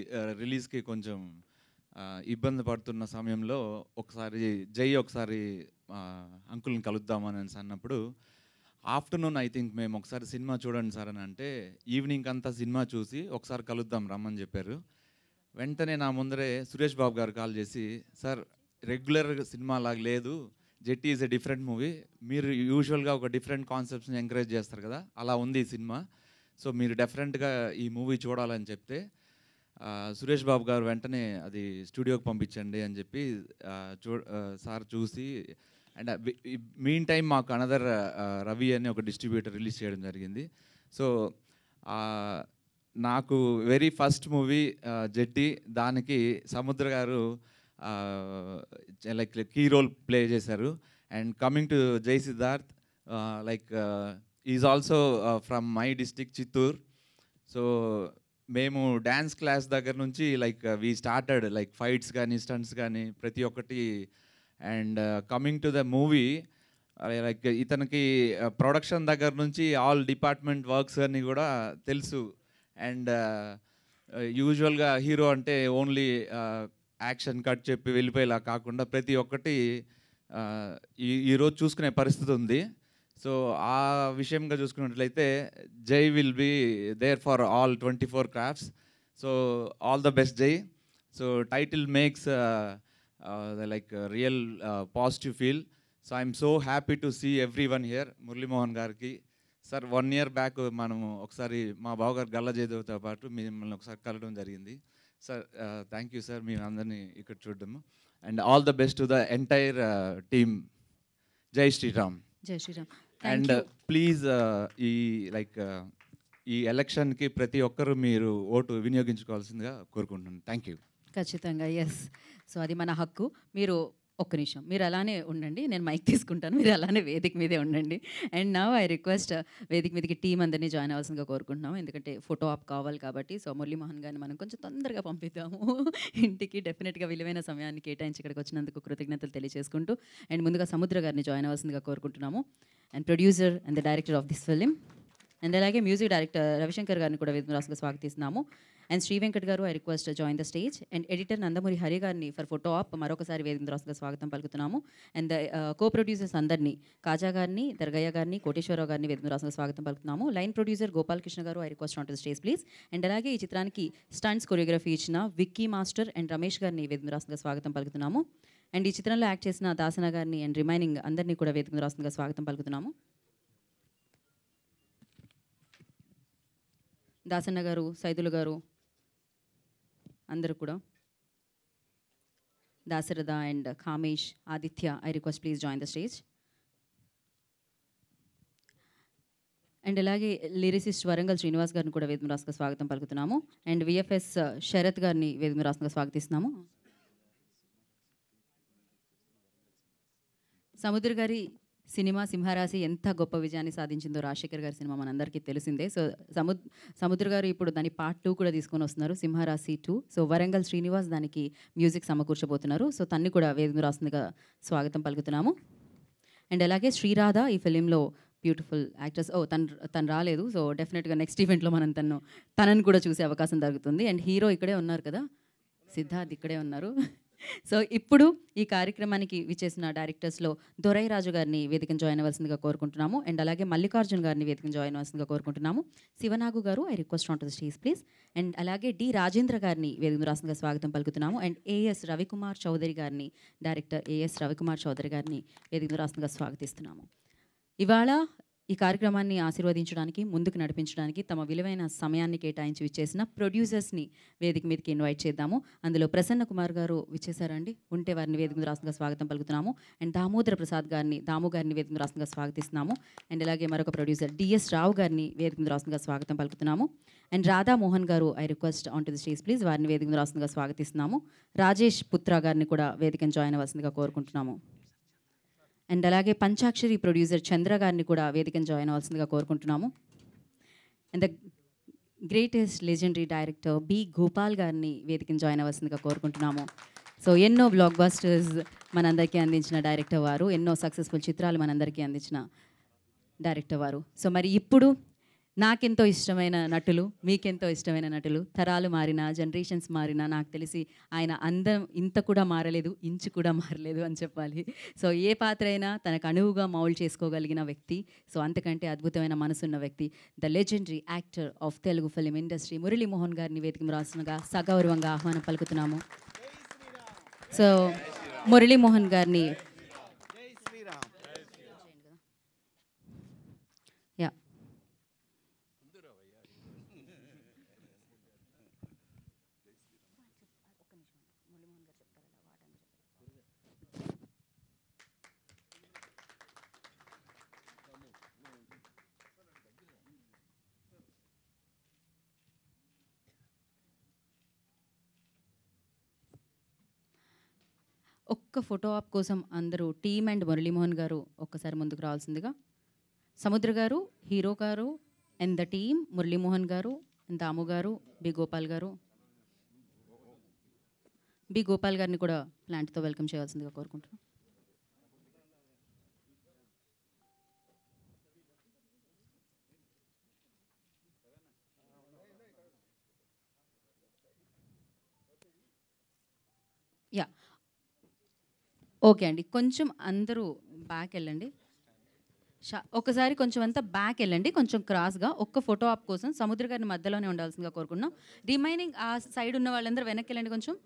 రిలీజ్కి కొంచెం ఇబ్బంది పడుతున్న సమయంలో ఒకసారి జై ఒకసారి అంకుల్ని కలుద్దామని అని అన్నప్పుడు ఆఫ్టర్నూన్ ఐ థింక్ మేము ఒకసారి సినిమా చూడండి సార్ అని అంటే ఈవినింగ్ అంతా సినిమా చూసి ఒకసారి కలుద్దాం రమ్మని చెప్పారు వెంటనే నా ముందరే సురేష్ బాబు గారు కాల్ చేసి సార్ రెగ్యులర్ సినిమా లాగా లేదు Jetty is a different movie మీరు యూజువల్గా ఒక డిఫరెంట్ కాన్సెప్ట్స్ని ఎంకరేజ్ చేస్తారు కదా అలా ఉంది ఈ సినిమా సో మీరు డెఫరెంట్గా ఈ మూవీ చూడాలని చెప్తే సురేష్ బాబు గారు వెంటనే అది స్టూడియోకి పంపించండి అని చెప్పి చూ సార్ చూసి అండ్ మెయిన్ టైం మాకు అనదర్ రవి అని ఒక డిస్ట్రిబ్యూటర్ రిలీజ్ చేయడం జరిగింది సో నాకు వెరీ ఫస్ట్ మూవీ జెట్టి దానికి Samudra garu like key role play చేశారు and coming to Jai Siddharth like is also from my district Chittoor so మేము డ్యాన్స్ క్లాస్ దగ్గర నుంచి like we started like fights కానీ స్టంట్స్ కానీ ప్రతి ఒక్కటి and coming to the movie like ఇతనికి ప్రొడక్షన్ uh, దగ్గర నుంచి ఆల్ డిపార్ట్మెంట్ వర్క్స్ అన్ని కూడా తెలుసు అండ్ యూజువల్గా హీరో అంటే ఓన్లీ యాక్షన్ కట్ చెప్పి వెళ్ళిపోయేలా కాకుండా ప్రతి ఒక్కటి ఈ ఈరోజు చూసుకునే పరిస్థితి ఉంది సో ఆ విషయంగా చూసుకున్నట్లయితే Jai will be there for all twenty four crafts so all the best Jai so title makes like real positive feel so I'm so happy to see everyone here Murali Mohan గారికి సార్ వన్ ఇయర్ బ్యాక్ మనము ఒకసారి మా బావగారు గల్లా జయదేవ్తో పాటు మిమ్మల్ని ఒకసారి కలవడం జరిగింది సార్ థ్యాంక్ యూ సార్ మేము అందరినీ ఇక్కడ చూడడము and all the best to the entire team Jai Sriram జై శ్రీరామ్ అండ్ ప్లీజ్ ఈ లైక్ uh, ఈ ఎలక్షన్కి ప్రతి ఒక్కరూ మీరు ఓటు వినియోగించుకోవాల్సిందిగా కోరుకుంటున్నాను థ్యాంక్ యూ ఖచ్చితంగా ఎస్ సో అది మన హక్కు మీరు ఒక్క నిమిషం మీరు అలానే ఉండండి నేను మైక్ తీసుకుంటాను మీరు అలానే వేదిక మీదే ఉండండి అండ్ నా ఐ రిక్వెస్ట్ వేదిక మీదకి టీం అందరినీ జాయిన్ అవ్వాల్సిందిగా కోరుకుంటున్నాము ఎందుకంటే ఫోటో ఆప్ కావాలి కాబట్టి సో మురళీమోహన్ గారిని మనం కొంచెం తొందరగా పంపిద్దాము ఇంటికి డెఫినెట్గా విలువైన సమయాన్ని కేటాయించి ఇక్కడికి వచ్చినందుకు కృతజ్ఞతలు తెలియజేసుకుంటూ అండ్ ముందుగా సముద్ర గారిని జాయిన్ అవ్వాల్సిందిగా కోరుకుంటున్నాము and producer and the director of this film and అలాగే మ్యూజిక్ డైరెక్టర్ రవిశంకర్ గారిని కూడా విధంగా స్వాగతిస్తున్నాము అండ్ శ్రీ వెంకట్ గారు I request join the stage and editor Nandamuri Hari గారిని ఫర్ ఫోటో ఆప్ మరొకసారి వేదింద్రాసుగా స్వాగతం పలుకుతున్నాము అండ్ కో ప్రొడ్యూసర్స్ అందరినీ కాజా గారిని దర్గయ్య గారిని కోటేశ్వరరావు గారిని వేదింద్రాసుగా స్వాగతం పలుకుతున్నాము line producer Gopalakrishna garu I request on to stage please and అలాగే ఈ చిత్రానికి స్టంట్స్ కొరియోగ్రఫీ ఇచ్చిన విక్కీ మాస్టర్ అండ్ రమేష్ గారిని వేదింద్రాసుగా స్వాగతం పలుకుతున్నాము అండ్ ఈ చిత్రంలో యాక్ట్ చేసిన దాసన గారిని అండ్ రిమైనింగ్ అందరినీ కూడా వేదింద్రాసుగా స్వాగతం పలుకుతున్నాము దాసన్న గారు సైదులు గారు అందరూ కూడా Dasharatha and Kamesh Aditya I request please join the stage and అలాగే లిరిసిస్ట్ వరంగల్ శ్రీనివాస్ గారిని కూడా వేదం రాసుగా స్వాగతం పలుకుతున్నాము అండ్ విఎఫ్ఎస్ శరత్ గారిని వేదం రాసుగా స్వాగతిస్తున్నాము సముద్ర గారి సినిమా సింహరాశి ఎంత గొప్ప విజయాన్ని సాధించిందో రాజశేఖర్ గారి సినిమా మనందరికీ తెలిసిందే సో సముద్ సముద్ర గారు ఇప్పుడు దాని పార్ట్ టూ కూడా తీసుకొని వస్తున్నారు సింహరాశి టూ సో వరంగల్ శ్రీనివాస్ దానికి మ్యూజిక్ సమకూర్చబోతున్నారు సో తన్ని కూడా వేదిక రాస్తుందిగా స్వాగతం పలుకుతున్నాము అండ్ అలాగే శ్రీరాధ ఈ ఫిలింలో బ్యూటిఫుల్ యాక్ట్రెస్ ఓ తను తను రాలేదు సో డెఫినెట్గా నెక్స్ట్ ఈవెంట్లో మనం తను తనను కూడా చూసే అవకాశం దొరుకుతుంది అండ్ హీరో ఇక్కడే ఉన్నారు కదా సిద్ధార్థ్ ఇక్కడే ఉన్నారు సో ఇప్పుడు ఈ కార్యక్రమానికి విచ్చేసిన డైరెక్టర్స్లో దొరై రాజు గారిని వేదికను జాయిన్ అవ్వాల్సిందిగా కోరుకుంటున్నాము అండ్ అలాగే మల్లికార్జున్ గారిని వేదికను జాయిన్ అవ్వాల్సిందిగా కోరుకుంటున్నాము Shivanagu garu I request on to stage please and అలాగే డి రాజేంద్ర గారిని వేదిక రాసిందిగా స్వాగతం పలుకుతున్నాము అండ్ ఏఎస్ రవికుమార్ చౌదరి గారిని డైరెక్టర్ ఏఎస్ రవికుమార్ చౌదరి గారిని వేదికను రాసిందిగా స్వాగతిస్తున్నాము ఇవాళ ఈ కార్యక్రమాన్ని ఆశీర్వదించడానికి ముందుకు నడిపించడానికి తమ విలువైన సమయాన్ని కేటాయించి విచ్చేసిన ప్రొడ్యూసర్స్ని వేదిక మీదకి ఇన్వైట్ చేద్దాము అందులో ప్రసన్న కుమార్ గారు విచ్చేశారండి ఉంటే వారిని వేదిక రాష్ట్రంగా స్వాగతం పలుకుతున్నాము అండ్ దామోదర ప్రసాద్ గారిని దాము గారిని వేదిక రాష్ట్రంగా స్వాగతిస్తున్నాము అండ్ అలాగే మరొక ప్రొడ్యూసర్ డిఎస్ రావు గారిని వేదిక రాష్ట్రంగా స్వాగతం పలుకుతున్నాము and Radha Mohan garu I request on to the stage please వారిని వేదిక రాష్ట్రంగా స్వాగతిస్తున్నాము రాజేష్ పుత్ర గారిని కూడా వేదికను జాయిన్ అవ్వాల్సిందిగా కోరుకుంటున్నాము అండ్ అలాగే పంచాక్షరి ప్రొడ్యూసర్ చంద్ర గారిని కూడా వేదికను జాయిన్ అవ్వాల్సిందిగా కోరుకుంటున్నాము and the greatest legendary director B Gopal గారిని వేదికను జాయిన్ అవ్వాల్సిందిగా కోరుకుంటున్నాము సో ఎన్నో బ్లాక్ బాస్టర్స్ మనందరికీ అందించిన డైరెక్టర్ వారు ఎన్నో సక్సెస్ఫుల్ చిత్రాలు మనందరికీ అందించిన డైరెక్టర్ వారు సో మరి ఇప్పుడు నాకెంతో ఇష్టమైన నటులు మీకెంతో ఇష్టమైన నటులు తరాలు మారినా జనరేషన్స్ మారినా నాకు తెలిసి ఆయన అందం ఇంత కూడా మారలేదు ఇంచు కూడా మారలేదు అని చెప్పాలి సో ఏ పాత్ర అయినా తనకు అణువుగా మౌల్ చేసుకోగలిగిన వ్యక్తి సో అంతకంటే అద్భుతమైన మనసున్న వ్యక్తి the legendary actor of Telugu film industry Murali Mohan గారి నివేదిక రాసినగా సగౌరవంగా ఆహ్వానం పలుకుతున్నాము సో మురళీమోహన్ గారిని ఒక్క ఫోటో ఆప్ కోసం అందరూ టీమ్ అండ్ మురళీమోహన్ గారు ఒక్కసారి ముందుకు రావాల్సిందిగా సముద్ర గారు హీరో గారు అండ్ ద టీమ్ మురళీమోహన్ గారు దాము గారు బి గోపాల్ గారు బి గోపాల్ గారిని కూడా ప్లాంట్తో వెల్కమ్ చేయాల్సిందిగా కోరుకుంటున్నాను యా ఓకే అండి కొంచెం అందరూ బ్యాక్ వెళ్ళండి ఒకసారి కొంచెం అంతా బ్యాక్ వెళ్ళండి కొంచెం క్రాస్గా ఒక్క ఫోటో ఆప్ కోసం సముద్ర గారిని మధ్యలోనే ఉండాల్సిందిగా కోరుకున్నాం రిమైనింగ్ ఆ సైడ్ ఉన్న వాళ్ళందరూ వెనక్కి వెళ్ళండి కొంచెం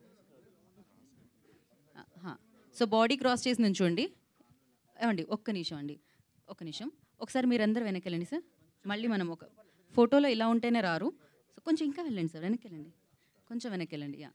సో బాడీ క్రాస్ చేసి నుంచోండి ఏమండి ఒక్క నిమిషం అండి ఒక్క నిమిషం ఒకసారి మీరందరూ వెనక్కి వెళ్ళండి సార్ మళ్ళీ మనం ఒక ఫోటోలో ఇలా ఉంటేనే రారు సో కొంచెం ఇంకా వెళ్ళండి సార్ వెనక్కి వెళ్ళండి కొంచెం వెనక్కి వెళ్ళండి యా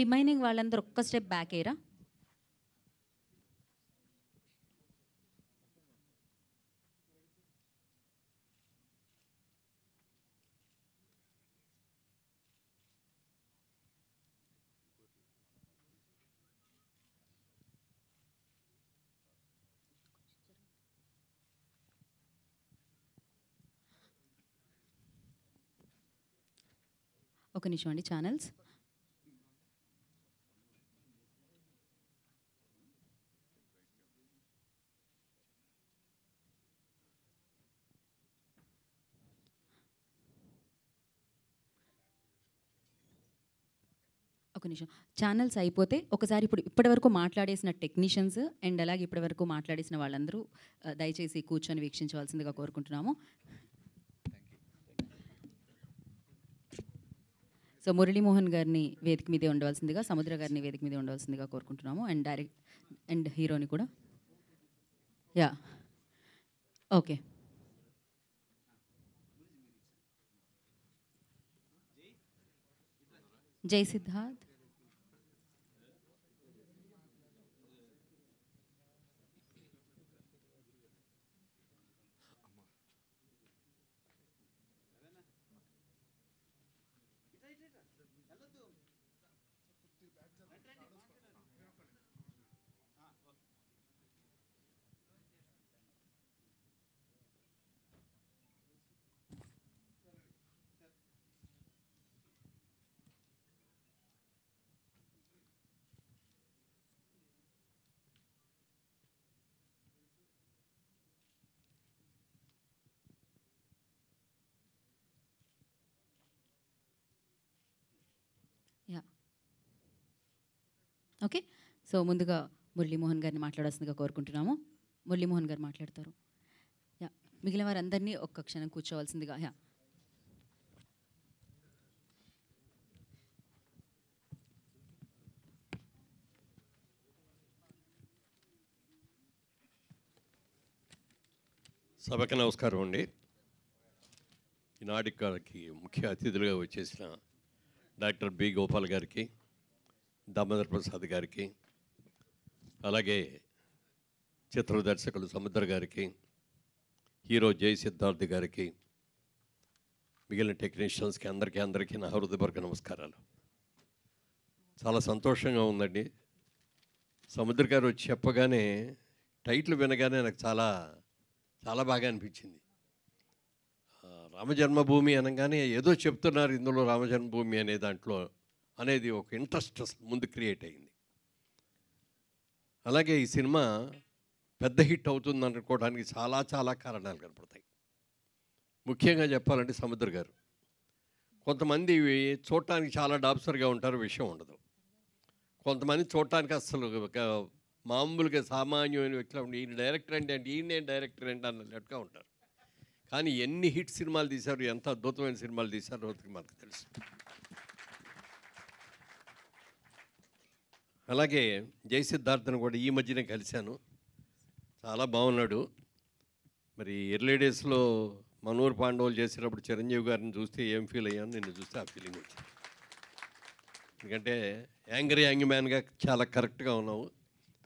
రిమైనింగ్ వాళ్ళందరూ ఒక్క స్టెప్ బ్యాక్ అయ్యరా ఒక నిమిషం అండి ఛానల్స్ నిమిషం ఛానల్స్ అయిపోతే ఒకసారి ఇప్పుడు ఇప్పటివరకు మాట్లాడేసిన టెక్నీషియన్స్ అండ్ అలాగే ఇప్పటివరకు మాట్లాడేసిన వాళ్ళందరూ దయచేసి కూర్చొని వీక్షించవలసిందిగా కోరుకుంటున్నాము సో మురళీమోహన్ గారిని వేదిక మీదే ఉండవలసిందిగా సముద్ర గారిని వేదిక మీదే ఉండవలసిందిగా కోరుకుంటున్నాము అండ్ డైరెక్ట్ అండ్ హీరోని కూడా యా ఓకే జై సిద్ధార్థ్ ఓకే సో ముందుగా మురళీమోహన్ గారిని మాట్లాడాల్సిందిగా కోరుకుంటున్నాము మురళీమోహన్ గారు మాట్లాడతారు యా మిగిలిన వారందరినీ ఒక్క క్షణం కూర్చోవలసిందిగా యా సభకి నమస్కారం అండి ఈనాటి ముఖ్య అతిథులుగా వచ్చేసిన డాక్టర్ బి గోపాల్ గారికి దామోదర్ ప్రసాద్ గారికి అలాగే చిత్ర దర్శకులు సముద్ర గారికి హీరో జై సిద్ధార్థ్ గారికి మిగిలిన టెక్నీషియన్స్కి అందరికీ అందరికీ నా హృదయపూర్వక నమస్కారాలు చాలా సంతోషంగా ఉందండి సముద్ర గారు వచ్చి చెప్పగానే టైటిల్ వినగానే నాకు చాలా చాలా బాగా అనిపించింది రామజన్మభూమి అనగానే ఏదో చెప్తున్నారు ఇందులో రామజన్మభూమి అనే దాంట్లో అనేది ఒక ఇంట్రెస్ట్ ముందు క్రియేట్ అయింది అలాగే ఈ సినిమా పెద్ద హిట్ అవుతుంది అనుకోవడానికి చాలా చాలా కారణాలు కనపడతాయి ముఖ్యంగా చెప్పాలంటే సముద్ర గారు కొంతమంది చూడటానికి చాలా డాబ్సర్గా ఉంటారు విషయం ఉండదు కొంతమంది చూడటానికి అసలు మామూలుగా సామాన్యమైన వ్యక్తులు ఈయన డైరెక్టర్ అంటే అంటే ఈయనే డైరెక్టర్ ఏంటి అన్నట్టుగా ఉంటారు కానీ ఎన్ని హిట్ సినిమాలు తీశారు ఎంత అద్భుతమైన సినిమాలు తీశారో మనకు తెలుసు అలాగే సిద్ధార్థను కూడా ఈ మధ్యనే కలిశాను చాలా బాగున్నాడు మరి ఎర్లీ డేస్లో మనోహర్ పాండవులు చేసేటప్పుడు చిరంజీవి గారిని చూస్తే ఏం ఫీల్ అయ్యాను నిన్ను చూస్తే ఆ ఫీలింగ్ వచ్చింది ఎందుకంటే యాంగరీ యాంగ్ మ్యాన్గా చాలా కరెక్ట్గా ఉన్నావు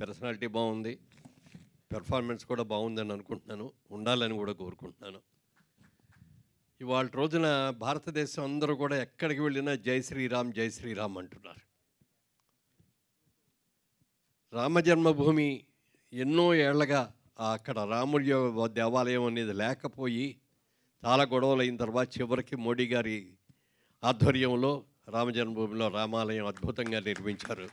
పర్సనాలిటీ బాగుంది పెర్ఫార్మెన్స్ కూడా బాగుందని అనుకుంటున్నాను ఉండాలని కూడా కోరుకుంటున్నాను ఇవాళ రోజున భారతదేశం అందరూ కూడా ఎక్కడికి వెళ్ళినా జై శ్రీరామ్ జై శ్రీరామ్ అంటున్నారు రామజన్మభూమి ఎన్నో ఏళ్లగా అక్కడ రాముడి దేవాలయం అనేది లేకపోయి చాలా గొడవలు అయిన తర్వాత చివరికి మోడీ గారి ఆధ్వర్యంలో రామజన్మభూమిలో రామాలయం అద్భుతంగా నిర్మించారు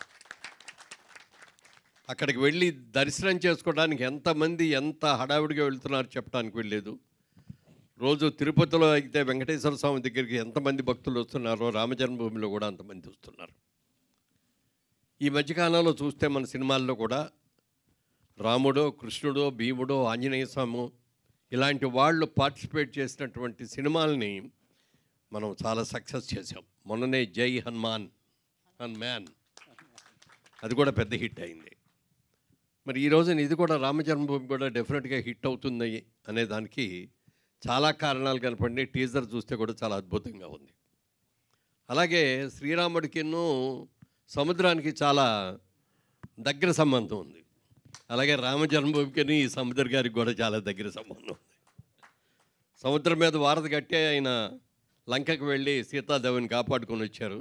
అక్కడికి వెళ్ళి దర్శనం చేసుకోవడానికి ఎంతమంది ఎంత హడావిడిగా వెళ్తున్నారు చెప్పడానికి వెళ్ళలేదు రోజు తిరుపతిలో అయితే వెంకటేశ్వర స్వామి దగ్గరికి ఎంతమంది భక్తులు వస్తున్నారో రామజన్మభూమిలో కూడా అంతమంది వస్తున్నారు ఈ మధ్యకాలంలో చూస్తే మన సినిమాల్లో కూడా రాముడో కృష్ణుడో భీముడో ఆంజనేయ స్వామి ఇలాంటి వాళ్ళు పార్టిసిపేట్ చేసినటువంటి సినిమాల్ని మనం చాలా సక్సెస్ చేసాం మొన్ననే జై హనుమాన్ మ్యాన్ అది కూడా పెద్ద హిట్ అయింది మరి ఈ రోజున ఇది కూడా రామజన్మభూమి కూడా డెఫినెట్గా హిట్ అవుతుంది అనే దానికి చాలా కారణాలు కనపడి టీజర్ చూస్తే కూడా చాలా అద్భుతంగా ఉంది అలాగే శ్రీరాముడికి ఎన్నో సముద్రానికి చాలా దగ్గర సంబంధం ఉంది అలాగే రామ ఈ సముద్ర గారికి కూడా చాలా దగ్గర సంబంధం ఉంది సముద్రం మీద వారధి కట్టే ఆయన లంకకు వెళ్ళి సీతాదేవిని కాపాడుకొని వచ్చారు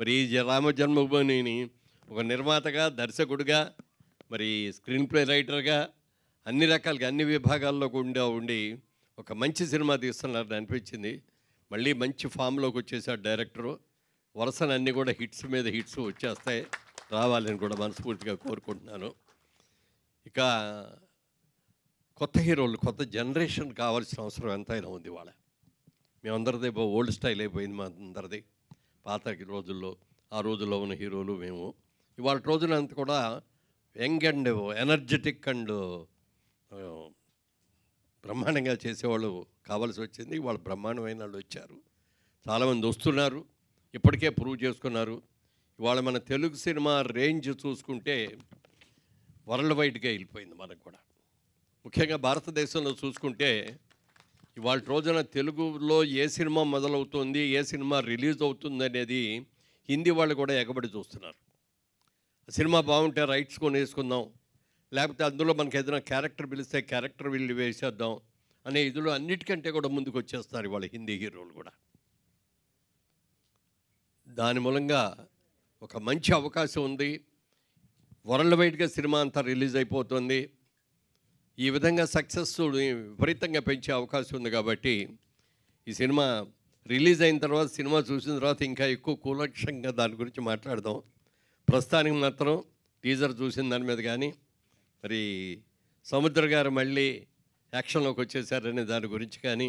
మరి ఈ రామ జన్మభూమిని ఒక నిర్మాతగా దర్శకుడిగా మరి స్క్రీన్ ప్లే రైటర్గా అన్ని రకాలుగా అన్ని విభాగాల్లో కూడా ఉండి ఒక మంచి సినిమా తీస్తున్నారని అనిపించింది మళ్ళీ మంచి ఫామ్లోకి వచ్చేసాడు డైరెక్టరు వరుసనన్నీ కూడా హిట్స్ మీద హిట్స్ వచ్చేస్తాయి రావాలని కూడా మనస్ఫూర్తిగా కోరుకుంటున్నాను ఇక కొత్త హీరోలు కొత్త జనరేషన్ కావాల్సిన అవసరం ఎంతైనా ఉంది వాళ్ళ మేమందరిది ఓల్డ్ స్టైల్ అయిపోయింది మా అందరిది పాత రోజుల్లో ఆ రోజుల్లో ఉన్న హీరోలు మేము ఇవాళ రోజులంతా కూడా యంగ్ అండ్ ఎనర్జెటిక్ అండ్ బ్రహ్మాండంగా చేసేవాళ్ళు కావాల్సి వచ్చింది వాళ్ళు బ్రహ్మాండమైన వాళ్ళు వచ్చారు చాలామంది వస్తున్నారు ఇప్పటికే ప్రూవ్ చేసుకున్నారు ఇవాళ మన తెలుగు సినిమా రేంజ్ చూసుకుంటే వరల్డ్ వైడ్గా వెళ్ళిపోయింది మనకు కూడా ముఖ్యంగా భారతదేశంలో చూసుకుంటే ఇవాళ రోజున తెలుగులో ఏ సినిమా మొదలవుతుంది ఏ సినిమా రిలీజ్ అవుతుంది అనేది హిందీ వాళ్ళు కూడా ఎగబడి చూస్తున్నారు సినిమా బాగుంటే రైట్స్ కొనేసుకుందాం లేకపోతే అందులో మనకి ఏదైనా క్యారెక్టర్ పిలిస్తే క్యారెక్టర్ వీళ్ళు వేసేద్దాం అనే ఇదిలో అన్నిటికంటే కూడా ముందుకు వచ్చేస్తారు ఇవాళ హిందీ హీరోలు కూడా దాని మూలంగా ఒక మంచి అవకాశం ఉంది వరల్డ్ వైడ్గా సినిమా అంతా రిలీజ్ అయిపోతుంది ఈ విధంగా సక్సెస్ విపరీతంగా పెంచే అవకాశం ఉంది కాబట్టి ఈ సినిమా రిలీజ్ అయిన తర్వాత సినిమా చూసిన తర్వాత ఇంకా ఎక్కువ కూలక్షంగా దాని గురించి మాట్లాడదాం ప్రస్తుతానికి మాత్రం టీజర్ చూసిన దాని మీద కానీ మరి సముద్ర గారు మళ్ళీ యాక్షన్లోకి వచ్చేసారనే దాని గురించి కానీ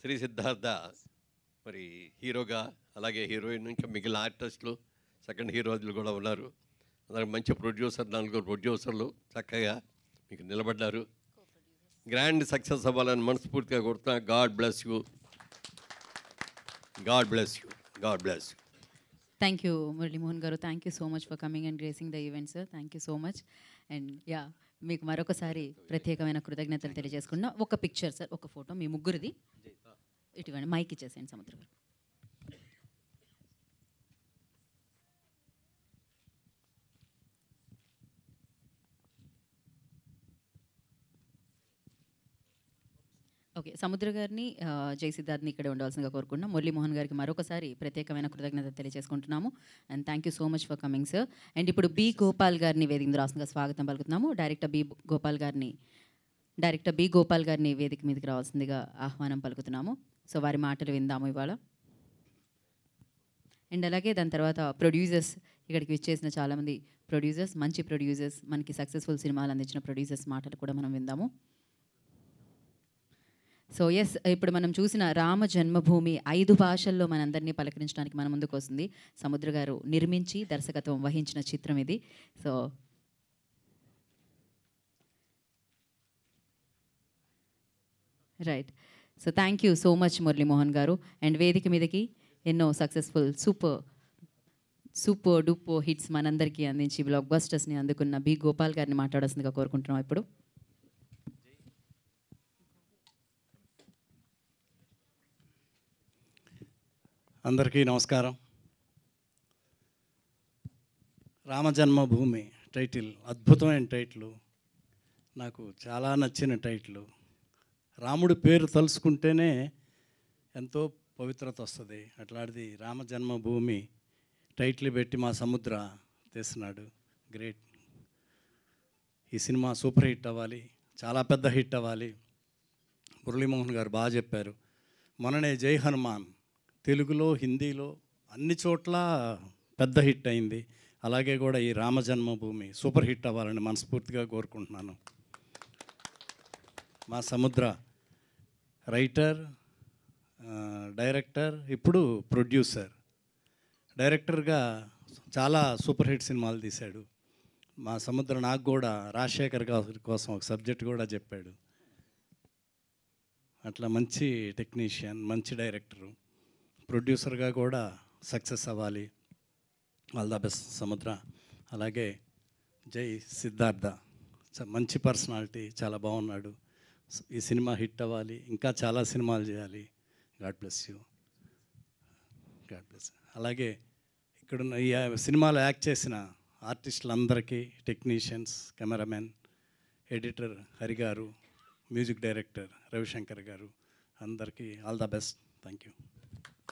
శ్రీ సిద్ధార్థ మరి హీరోగా అలాగే హీరోయిన్ ఇంకా మిగిలిన ఆర్టిస్టులు సెకండ్ హీరోజులు కూడా ఉన్నారు అలాగే మంచి ప్రొడ్యూసర్ నలుగురు ప్రొడ్యూసర్లు చక్కగా మీకు నిలబడ్డారు గ్రాండ్ సక్సెస్ అవ్వాలని మనస్ఫూర్తిగా కొడుతున్నా God bless you God bless you God bless you thank you Murali Mohan garu thank you so much for coming and gracing the event sir thank you so much and yeah మీకు మరొకసారి ప్రత్యేకమైన కృతజ్ఞతలు తెలియజేసుకుంటున్నా ఒక పిక్చర్ సార్ ఒక ఫోటో మీ ముగ్గురిది ఇటువంటి మైక్ ఇచ్చేసేయండి సముద్రం ఓకే సముద్ర గారిని జై సిద్ధార్థ్ని ఇక్కడ ఉండవలసిందిగా కోరుకుంటున్నాం మురళీమోహన్ గారికి మరొకసారి ప్రత్యేకమైన కృతజ్ఞత తెలియజేసుకుంటున్నాము and thank you so much for coming sir and ఇప్పుడు బి గోపాల్ గారిని వేదిక రాసిందిగా స్వాగతం పలుకుతున్నాము డైరెక్టర్ బి గోపాల్ గారిని డైరెక్టర్ బి గోపాల్ గారిని వేదిక మీదకి రావాల్సిందిగా ఆహ్వానం పలుకుతున్నాము సో వారి మాటలు విందాము ఇవాళ అండ్ అలాగే దాని తర్వాత ప్రొడ్యూసర్స్ ఇక్కడికి విచ్చేసిన చాలామంది ప్రొడ్యూసర్స్ మంచి ప్రొడ్యూసర్స్ మనకి సక్సెస్ఫుల్ సినిమాలు అందించిన ప్రొడ్యూసర్స్ మాటలు కూడా మనం విందాము సో ఎస్ ఇప్పుడు మనం చూసిన రామ జన్మభూమి ఐదు భాషల్లో మనందరినీ పలకరించడానికి మన ముందుకు వస్తుంది సముద్ర గారు నిర్మించి దర్శకత్వం వహించిన చిత్రం ఇది so right so thank you so much Murali Mohan garu and వేదిక మీదకి ఎన్నో successful super super duper hits మనందరికీ అందించి బ్లాక్ బస్టర్స్ని అందుకున్న బి గోపాల్ గారిని మాట్లాడాల్సిందిగా కోరుకుంటున్నాం ఇప్పుడు అందరికీ నమస్కారం రామజన్మభూమి టైటిల్ అద్భుతమైన టైటిల్ నాకు చాలా నచ్చిన టైటిల్ రాముడి పేరు తలుసుకుంటేనే ఎంతో పవిత్రత వస్తుంది అట్లాంటిది రామజన్మభూమి టైటిల్ పెట్టి మా సముద్ర తెస్తున్నాడు గ్రేట్ ఈ సినిమా సూపర్ హిట్ అవ్వాలి చాలా పెద్ద హిట్ అవ్వాలి మురళీమోహన్ గారు బాగా చెప్పారు మొన్ననే జై హనుమాన్ తెలుగులో హిందీలో అన్ని చోట్ల పెద్ద హిట్ అయింది అలాగే కూడా ఈ రామ జన్మభూమి సూపర్ హిట్ అవ్వాలని మనస్ఫూర్తిగా కోరుకుంటున్నాను మా సముద్ర రైటర్ డైరెక్టర్ ఇప్పుడు ప్రొడ్యూసర్ డైరెక్టర్గా చాలా సూపర్ హిట్ సినిమాలు తీశాడు మా సముద్ర నాకు కూడా రాజశేఖర్ గారి కోసం ఒక సబ్జెక్ట్ కూడా చెప్పాడు అట్లా మంచి టెక్నీషియన్ మంచి డైరెక్టరు ప్రొడ్యూసర్గా కూడా సక్సెస్ అవ్వాలి ఆల్ ద బెస్ట్ సముద్ర అలాగే జై సిద్ధార్థ మంచి పర్సనాలిటీ చాలా బాగున్నాడు ఈ సినిమా హిట్ అవ్వాలి ఇంకా చాలా సినిమాలు చేయాలి God bless you God bless అలాగే ఇక్కడ ఈ సినిమాలు యాక్ట్ చేసిన ఆర్టిస్టులందరికీ technicians cameraman editor Hari garu music director Ravi Shankar garu అందరికీ all the best thank you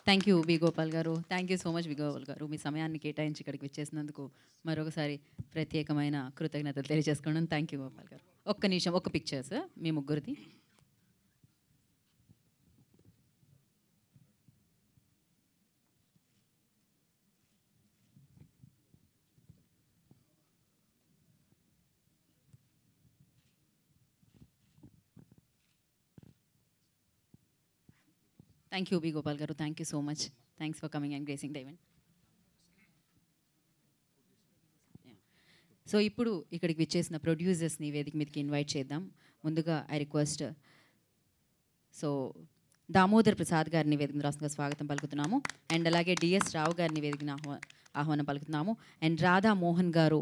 thank you V Gopal garu thank you so much V Gopal garu మీ సమయాన్ని కేటాయించి ఇక్కడికి వచ్చేసినందుకు మరొకసారి ప్రత్యేకమైన కృతజ్ఞతలు తెలియజేసుకోవడం థ్యాంక్ యూ గోపాల్ గారు ఒక్క నిమిషం ఒక పిక్చర్ సార్ మీ ముగ్గురిది thank you B Gopal garu thank you so much thanks for coming and gracing the event so ఇప్పుడు ఇక్కడికి విచ్చేసిన ప్రొడ్యూసర్స్ని వేదిక మీదకి ఇన్వైట్ చేద్దాం ముందుగా I request so Damodar Prasad గారిని వేదిక రాష్ట్రంగా స్వాగతం పలుకుతున్నాము అండ్ అలాగే డిఎస్ రావు గారిని వేదిక ఆహ్వానం పలుకుతున్నాము and Radha Mohan garu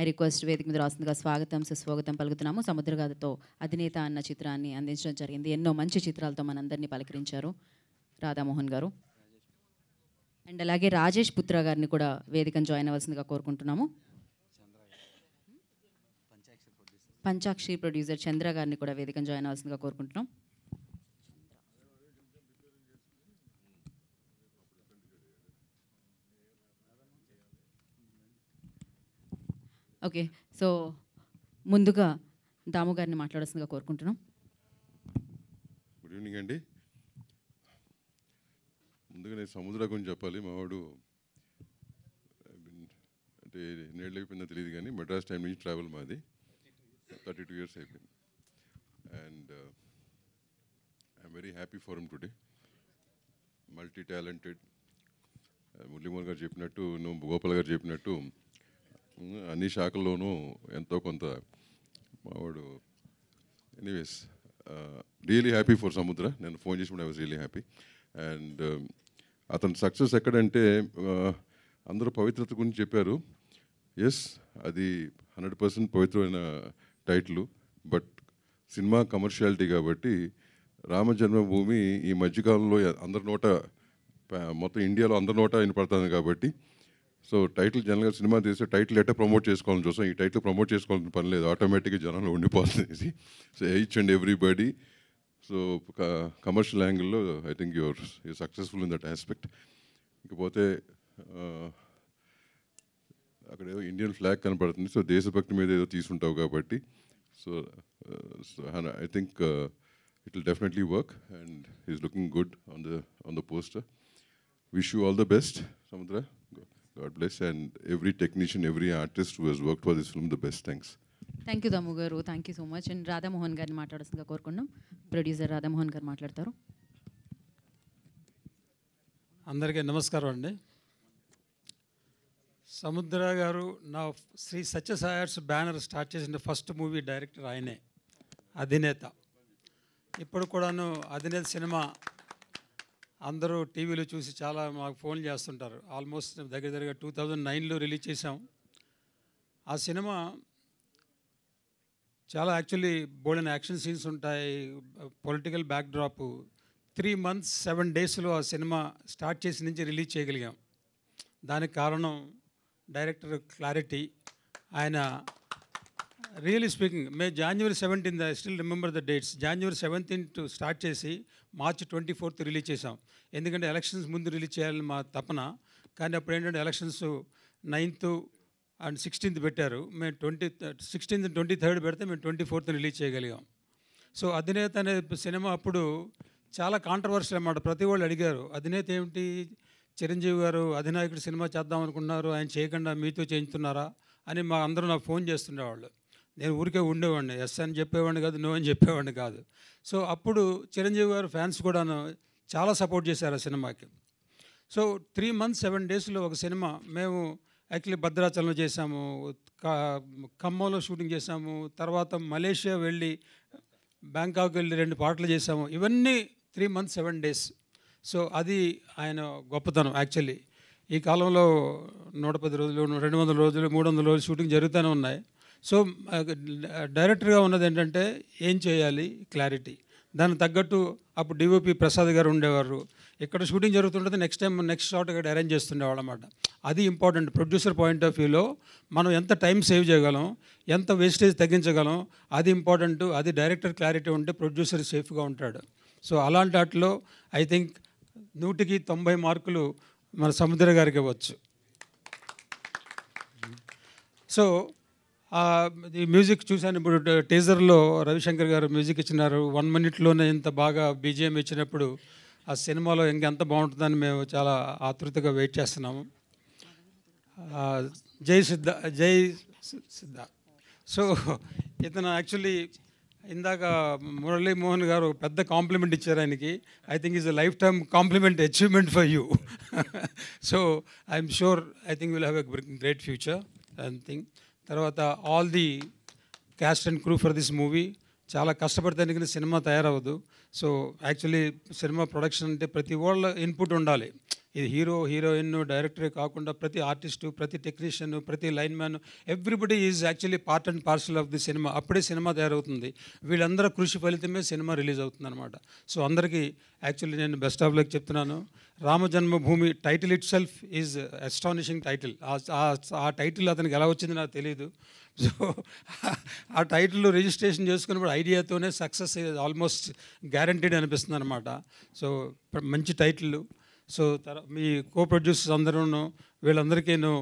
I request వేదిక మీద రాస్తుందిగా స్వాగతం సుస్వాగతం పలుకుతున్నాము సముద్రగాథతో అధినేత అన్న చిత్రాన్ని అందించడం జరిగింది ఎన్నో మంచి చిత్రాలతో మనందరినీ పలకరించారు రాధామోహన్ గారు అండ్ అలాగే రాజేష్ పుత్ర గారిని కూడా వేదికను జాయిన్ అవ్వాల్సిందిగా కోరుకుంటున్నాము పంచాక్షి ప్రొడ్యూసర్ చంద్ర గారిని కూడా వేదికను జాయిన్ అవ్వాల్సిందిగా కోరుకుంటున్నాం ఓకే సో ముందుగా దాము గారిని మాట్లాడాల్సిందిగా కోరుకుంటున్నాం గుడ్ ఈవినింగ్ అండి ముందుగా నేను సముద్ర గురించి చెప్పాలి మావాడు అంటే ఎన్నేళ్ళు అయిపోయిందో తెలియదు కానీ మెడ్రాస్ టైం నుంచి ట్రావెల్ మాది థర్టీ టూ ఇయర్స్ అయిపోయింది and I'm very happy for him today multi talented Murali Mohan garu చెప్పినట్టు నువ్వు గోపాల్ గారు చెప్పినట్టు అన్ని శాఖల్లోనూ ఎంతో కొంత మావాడు ఎనీవేస్ రియలీ హ్యాపీ ఫర్ సముద్ర నేను ఫోన్ చేసినప్పుడు I was really happy and అతని సక్సెస్ ఎక్కడంటే అందరూ పవిత్రత గురించి చెప్పారు ఎస్ అది హండ్రెడ్ పర్సెంట్ పవిత్రమైన టైటిలు బట్ సినిమా కమర్షియాలిటీ కాబట్టి రామ జన్మభూమి ఈ మధ్యకాలంలో అందరి నోట మొత్తం ఇండియాలో అందరి నోట వినపడుతుంది కాబట్టి సో టైటిల్ జనరల్గా సినిమా తీస్తే టైటిల్ ఎట్ట ప్రమోట్ చేసుకోవాలని చూసాం ఈ టైటిల్ ప్రమోట్ చేసుకోవాలని పని లేదు ఆటోమేటిక్గా జనాలు ఉండిపోతుంది so each and everybody So commercial angle, I think you're, you're successful in that aspect. Because uh, Indian flag can be so they have to make the So uh, so I think it will definitely work, and he's looking good on the on the poster. Wish you all the best, Samudra. God bless, and every technician, every artist who has worked for this film, the best. Thanks. Thank you Dammu garu thank you so much and Radha Mohan గారిని మాట్లాడాల్సిందిగా కోరుకున్నాం producer Radha Mohan గారు మాట్లాడతారు అందరికీ నమస్కారం అండి సముద్ర గారు నా శ్రీ సత్యసాయర్స్ బ్యానర్ స్టార్ట్ చేసిన ఫస్ట్ మూవీ డైరెక్టర్ ఆయనే అధినేత ఇప్పుడు కూడాను అధినేత సినిమా అందరూ టీవీలో చూసి చాలా మాకు ఫోన్ చేస్తుంటారు ఆల్మోస్ట్ దగ్గర దగ్గర టూ థౌజండ్ నైన్లో రిలీజ్ చేసాం ఆ సినిమా చాలా యాక్చువల్లీ బోల్డ్ యాక్షన్ సీన్స్ ఉంటాయి political backdrop three months seven డేస్లో ఆ సినిమా స్టార్ట్ చేసి నుంచి రిలీజ్ చేయగలిగాం దానికి కారణం డైరెక్టర్ క్లారిటీ ఆయన really speaking may January seventeen the still remember the dates January seventeen to start చేసి మార్చ్ ట్వంటీ ఫోర్త్ రిలీజ్ చేసాం ఎందుకంటే ఎలక్షన్స్ ముందు రిలీజ్ చేయాలని మా తపన కానీ అప్పుడు ఏంటంటే ఎలక్షన్స్ నైన్త్ అండ్ సిక్స్టీన్త్ పెట్టారు మేము ట్వంటీ సిక్స్టీన్త్ ట్వంటీ థర్డ్ పెడితే మేము ట్వంటీ ఫోర్త్ రిలీజ్ చేయగలిగాం సో అధినేత అనే సినిమా అప్పుడు చాలా కాంట్రవర్షియల్ అన్నమాట ప్రతి వాళ్ళు అడిగారు అధినేత ఏమిటి చిరంజీవి గారు అధినాయకుడు సినిమా చేద్దాం అనుకున్నారు ఆయన చేయకుండా మీతో చేయించుతున్నారా అని మా అందరూ నాకు ఫోన్ చేస్తుండేవాళ్ళు నేను ఊరికే ఉండేవాడిని ఎస్ అని చెప్పేవాడిని కాదు నో అని చెప్పేవాడిని కాదు సో అప్పుడు చిరంజీవి గారు ఫ్యాన్స్ కూడాను చాలా సపోర్ట్ చేశారు ఆ సినిమాకి సో త్రీ మంత్స్ సెవెన్ డేస్లో ఒక సినిమా మేము యాక్చువల్లీ భద్రాచలం చేశాము ఖమ్మంలో షూటింగ్ చేశాము తర్వాత మలేషియా వెళ్ళి బ్యాంకాక్ వెళ్ళి రెండు పాటలు చేశాము ఇవన్నీ three months seven days so అది ఆయన గొప్పతనం యాక్చువల్లీ ఈ కాలంలో నూట పది రోజులు రెండు వందల రోజులు మూడు వందల రోజులు షూటింగ్ జరుగుతూనే ఉన్నాయి సో డైరెక్టర్గా ఉన్నది ఏంటంటే ఏం చేయాలి క్లారిటీ దానికి తగ్గట్టు అప్పుడు డిఓపి ప్రసాద్ గారు ఉండేవారు ఇక్కడ షూటింగ్ జరుగుతుంటుంది నెక్స్ట్ టైం నెక్స్ట్ షాట్ ఇక్కడ అరేంజ్ చేస్తుండేవాళ్ళు అనమాట అది ఇంపార్టెంట్ ప్రొడ్యూసర్ పాయింట్ ఆఫ్ వ్యూలో మనం ఎంత టైం సేవ్ చేయగలం ఎంత వేస్టేజ్ తగ్గించగలం అది ఇంపార్టెంట్ అది డైరెక్టర్ క్లారిటీ ఉంటే ప్రొడ్యూసర్ సేఫ్గా ఉంటాడు సో అలాంటి వాటిలో ఐ థింక్ నూటికి తొంభై మార్కులు మన సముద్ర గారికి ఇవ్వచ్చు సో ఈ మ్యూజిక్ చూశాను ఇప్పుడు టీజర్లో రవిశంకర్ గారు మ్యూజిక్ ఇచ్చినారు వన్ మినిట్లోనే ఇంత బాగా బీజిఎం ఇచ్చినప్పుడు ఆ సినిమాలో ఇంకెంత బాగుంటుందని మేము చాలా ఆతృతగా వెయిట్ చేస్తున్నాము జై సిద్ధ జై సిద్ధ సో ఇతను యాక్చువల్లీ ఇందాక మురళీమోహన్ గారు పెద్ద కాంప్లిమెంట్ ఇచ్చారు ఆయనకి I think is a lifetime compliment achievement for you so I'm sure I think will have a great future and thing తర్వాత all the cast and crew for this movie చాలా కష్టపడితే cinema తయారవ్వదు so actually cinema production అంటే ప్రతి వాళ్ళ input ఉండాలి ఇది hero heroine డైరెక్టరే కాకుండా ప్రతి ఆర్టిస్టు ప్రతి టెక్నీషియన్ ప్రతి line man everybody is actually part and parcel of the cinema అప్పుడే సినిమా తయారవుతుంది వీళ్ళందరూ కృషి ఫలితమే సినిమా రిలీజ్ అవుతుంది అనమాట సో అందరికీ యాక్చువల్లీ నేను బెస్ట్ ఆఫ్ లక్ చెప్తున్నాను Rama Janmabhoomi title itself is astonishing title ఆ టైటిల్ అతనికి ఎలా వచ్చింది నాకు తెలియదు సో ఆ టైటిల్ రిజిస్ట్రేషన్ చేసుకున్నప్పుడు ఐడియాతోనే సక్సెస్ ఆల్మోస్ట్ గ్యారంటీడ్ అనిపిస్తుంది అనమాట సో మంచి టైటిల్ సో మీ కో ప్రొడ్యూసర్స్ అందరూ వీళ్ళందరికీ నేను